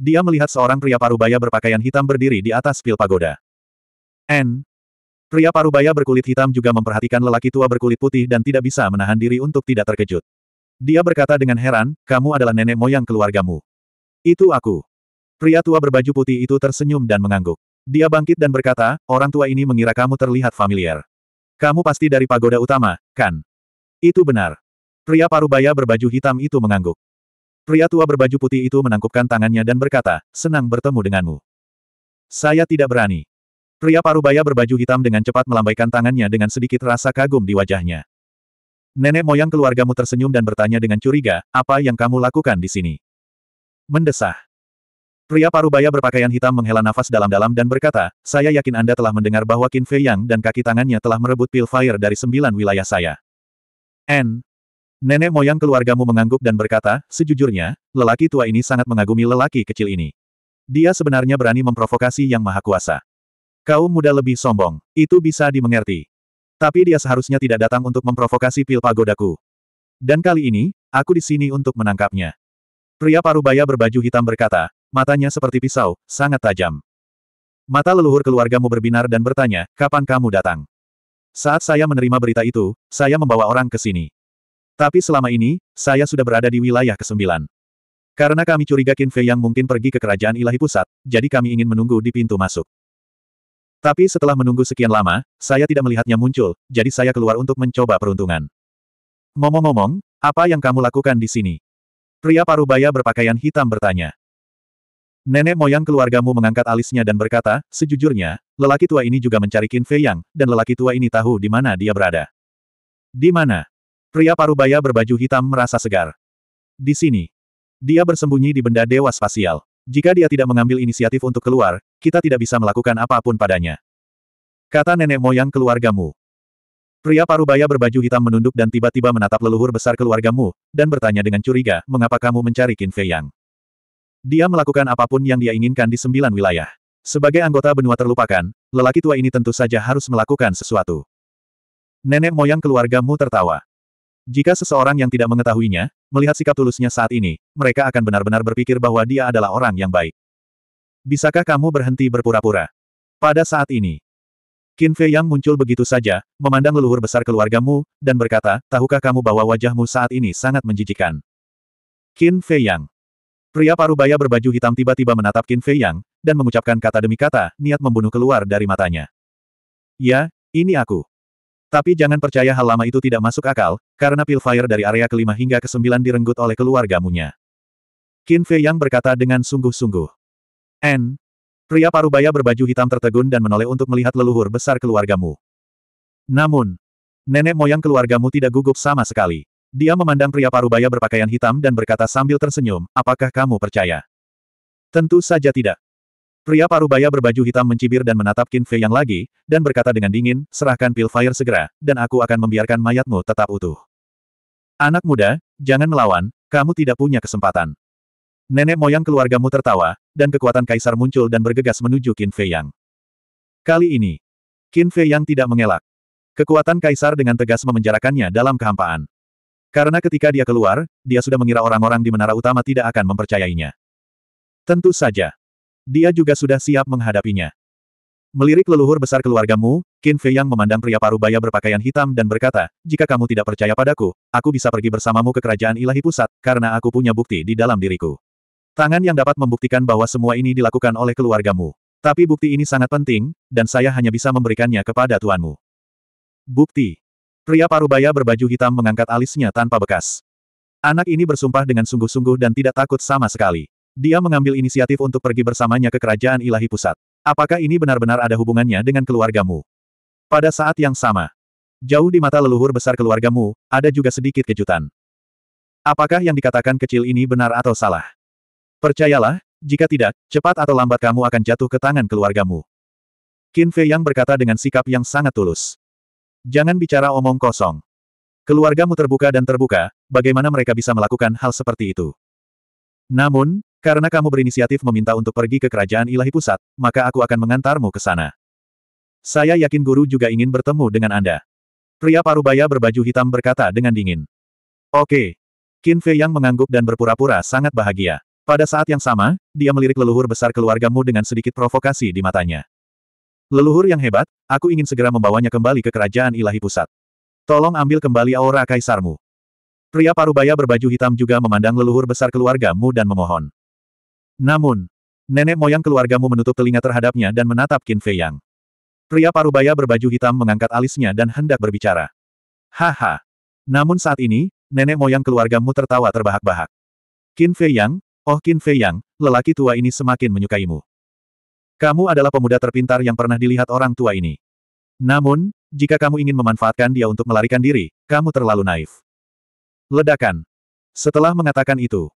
Dia melihat seorang pria parubaya berpakaian hitam berdiri di atas pil pagoda. N, Pria parubaya berkulit hitam juga memperhatikan lelaki tua berkulit putih dan tidak bisa menahan diri untuk tidak terkejut. Dia berkata dengan heran, kamu adalah nenek moyang keluargamu. Itu aku. Pria tua berbaju putih itu tersenyum dan mengangguk. Dia bangkit dan berkata, orang tua ini mengira kamu terlihat familiar. Kamu pasti dari pagoda utama, kan? Itu benar. Pria parubaya berbaju hitam itu mengangguk. Pria tua berbaju putih itu menangkupkan tangannya dan berkata, senang bertemu denganmu. Saya tidak berani. Pria parubaya berbaju hitam dengan cepat melambaikan tangannya dengan sedikit rasa kagum di wajahnya. Nenek moyang keluargamu tersenyum dan bertanya dengan curiga, apa yang kamu lakukan di sini? Mendesah. Pria parubaya berpakaian hitam menghela nafas dalam-dalam dan berkata, saya yakin Anda telah mendengar bahwa Qin Fei Yang dan kaki tangannya telah merebut pil fire dari sembilan wilayah saya. N. Nenek moyang keluargamu mengangguk dan berkata, sejujurnya, lelaki tua ini sangat mengagumi lelaki kecil ini. Dia sebenarnya berani memprovokasi Yang Maha Kuasa. Kau muda lebih sombong, itu bisa dimengerti. Tapi dia seharusnya tidak datang untuk memprovokasi pil pagodaku. Dan kali ini, aku di sini untuk menangkapnya. Pria parubaya berbaju hitam berkata, matanya seperti pisau, sangat tajam. Mata leluhur keluargamu berbinar dan bertanya, kapan kamu datang? Saat saya menerima berita itu, saya membawa orang ke sini. Tapi selama ini, saya sudah berada di wilayah ke-9. Karena kami curiga Qin Fei yang mungkin pergi ke kerajaan ilahi pusat, jadi kami ingin menunggu di pintu masuk. Tapi setelah menunggu sekian lama, saya tidak melihatnya muncul, jadi saya keluar untuk mencoba peruntungan. Ngomong-ngomong, apa yang kamu lakukan di sini? Pria parubaya berpakaian hitam bertanya. Nenek moyang keluargamu mengangkat alisnya dan berkata, sejujurnya, lelaki tua ini juga mencari Qin Fei Yang, dan lelaki tua ini tahu di mana dia berada. Di mana? Pria parubaya berbaju hitam merasa segar. Di sini. Dia bersembunyi di benda dewa spasial. Jika dia tidak mengambil inisiatif untuk keluar, kita tidak bisa melakukan apapun padanya. Kata nenek moyang keluargamu. Pria parubaya berbaju hitam menunduk dan tiba-tiba menatap leluhur besar keluargamu, dan bertanya dengan curiga, mengapa kamu mencari Qin Fei Yang? Dia melakukan apapun yang dia inginkan di sembilan wilayah. Sebagai anggota benua terlupakan, lelaki tua ini tentu saja harus melakukan sesuatu. Nenek moyang keluargamu tertawa. Jika seseorang yang tidak mengetahuinya, melihat sikap tulusnya saat ini, mereka akan benar-benar berpikir bahwa dia adalah orang yang baik. Bisakah kamu berhenti berpura-pura? Pada saat ini, Qin Fei yang muncul begitu saja, memandang leluhur besar keluargamu, dan berkata, tahukah kamu bahwa wajahmu saat ini sangat menjijikan? Qin Fei Yang. Pria parubaya berbaju hitam tiba-tiba menatap Qin Fei Yang, dan mengucapkan kata demi kata, niat membunuh keluar dari matanya. Ya, ini aku. Tapi jangan percaya hal lama itu tidak masuk akal, karena pil fire dari area kelima hingga ke sembilan direnggut oleh keluargamunya. Qin Fei Yang berkata dengan sungguh-sungguh. N. Pria parubaya berbaju hitam tertegun dan menoleh untuk melihat leluhur besar keluargamu. Namun, nenek moyang keluargamu tidak gugup sama sekali. Dia memandang pria parubaya berpakaian hitam dan berkata sambil tersenyum, apakah kamu percaya? Tentu saja tidak. Pria paruh baya berbaju hitam mencibir dan menatap Qin Fei yang lagi, dan berkata dengan dingin, serahkan pil fire segera, dan aku akan membiarkan mayatmu tetap utuh. Anak muda, jangan melawan, kamu tidak punya kesempatan. Nenek moyang keluargamu tertawa, dan kekuatan kaisar muncul dan bergegas menuju Qin Fei yang. Kali ini, Qin Fei yang tidak mengelak. Kekuatan kaisar dengan tegas memenjarakannya dalam kehampaan. Karena ketika dia keluar, dia sudah mengira orang-orang di menara utama tidak akan mempercayainya. Tentu saja dia juga sudah siap menghadapinya. Melirik leluhur besar keluargamu, Qin Fei yang memandang pria parubaya berpakaian hitam dan berkata, jika kamu tidak percaya padaku, aku bisa pergi bersamamu ke kerajaan ilahi pusat, karena aku punya bukti di dalam diriku. Tangan yang dapat membuktikan bahwa semua ini dilakukan oleh keluargamu. Tapi bukti ini sangat penting, dan saya hanya bisa memberikannya kepada tuanmu. Bukti. Pria parubaya berbaju hitam mengangkat alisnya tanpa bekas. Anak ini bersumpah dengan sungguh-sungguh dan tidak takut sama sekali. Dia mengambil inisiatif untuk pergi bersamanya ke kerajaan ilahi pusat. Apakah ini benar-benar ada hubungannya dengan keluargamu? Pada saat yang sama, jauh di mata leluhur besar keluargamu, ada juga sedikit kejutan. Apakah yang dikatakan kecil ini benar atau salah? Percayalah, jika tidak, cepat atau lambat kamu akan jatuh ke tangan keluargamu. Qin Fei Yang berkata dengan sikap yang sangat tulus. Jangan bicara omong kosong. Keluargamu terbuka dan terbuka, bagaimana mereka bisa melakukan hal seperti itu? Namun, karena kamu berinisiatif meminta untuk pergi ke kerajaan ilahi pusat, maka aku akan mengantarmu ke sana. Saya yakin guru juga ingin bertemu dengan Anda. Pria parubaya berbaju hitam berkata dengan dingin. Oke. Qin Fei yang mengangguk dan berpura-pura sangat bahagia. Pada saat yang sama, dia melirik leluhur besar keluargamu dengan sedikit provokasi di matanya. Leluhur yang hebat, aku ingin segera membawanya kembali ke kerajaan ilahi pusat. Tolong ambil kembali aura kaisarmu. Pria parubaya berbaju hitam juga memandang leluhur besar keluargamu dan memohon. Namun, nenek moyang keluargamu menutup telinga terhadapnya dan menatap Qin Fei Yang. Pria parubaya berbaju hitam mengangkat alisnya dan hendak berbicara. Haha. Namun saat ini, nenek moyang keluargamu tertawa terbahak-bahak. Qin Fei Yang, oh Qin Fei Yang, lelaki tua ini semakin menyukaimu. Kamu adalah pemuda terpintar yang pernah dilihat orang tua ini. Namun, jika kamu ingin memanfaatkan dia untuk melarikan diri, kamu terlalu naif. Ledakan. Setelah mengatakan itu,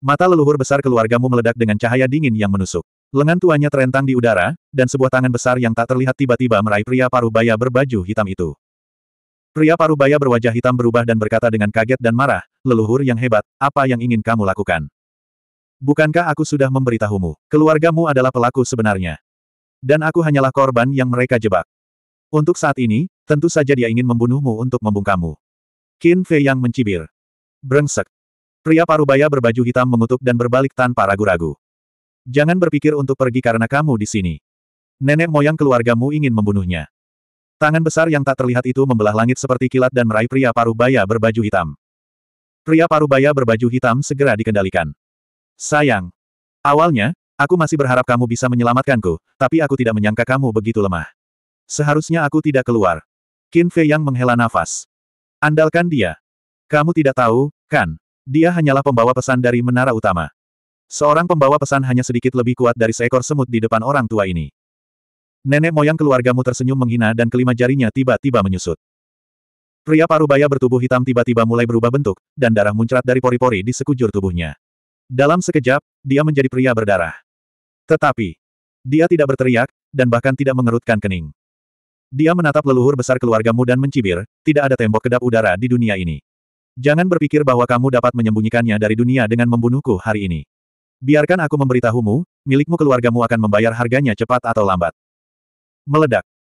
Mata leluhur besar keluargamu meledak dengan cahaya dingin yang menusuk. Lengan tuanya terentang di udara, dan sebuah tangan besar yang tak terlihat tiba-tiba meraih pria parubaya berbaju hitam itu. Pria parubaya berwajah hitam berubah dan berkata dengan kaget dan marah, leluhur yang hebat, apa yang ingin kamu lakukan? Bukankah aku sudah memberitahumu, keluargamu adalah pelaku sebenarnya. Dan aku hanyalah korban yang mereka jebak. Untuk saat ini, tentu saja dia ingin membunuhmu untuk membungkamu. Qin Fei yang mencibir. Brengsek. Pria parubaya berbaju hitam mengutuk dan berbalik tanpa ragu-ragu. Jangan berpikir untuk pergi karena kamu di sini. Nenek moyang keluargamu ingin membunuhnya. Tangan besar yang tak terlihat itu membelah langit seperti kilat dan meraih pria parubaya berbaju hitam. Pria parubaya berbaju hitam segera dikendalikan. Sayang. Awalnya, aku masih berharap kamu bisa menyelamatkanku, tapi aku tidak menyangka kamu begitu lemah. Seharusnya aku tidak keluar. Qin Fei yang menghela nafas. Andalkan dia. Kamu tidak tahu, kan? Dia hanyalah pembawa pesan dari menara utama. Seorang pembawa pesan hanya sedikit lebih kuat dari seekor semut di depan orang tua ini. Nenek moyang keluargamu tersenyum menghina dan kelima jarinya tiba-tiba menyusut. Pria parubaya bertubuh hitam tiba-tiba mulai berubah bentuk, dan darah muncrat dari pori-pori di sekujur tubuhnya. Dalam sekejap, dia menjadi pria berdarah. Tetapi, dia tidak berteriak, dan bahkan tidak mengerutkan kening. Dia menatap leluhur besar keluargamu dan mencibir, tidak ada tembok kedap udara di dunia ini. Jangan berpikir bahwa kamu dapat menyembunyikannya dari dunia dengan membunuhku hari ini. Biarkan aku memberitahumu, milikmu keluargamu akan membayar harganya cepat atau lambat. Meledak.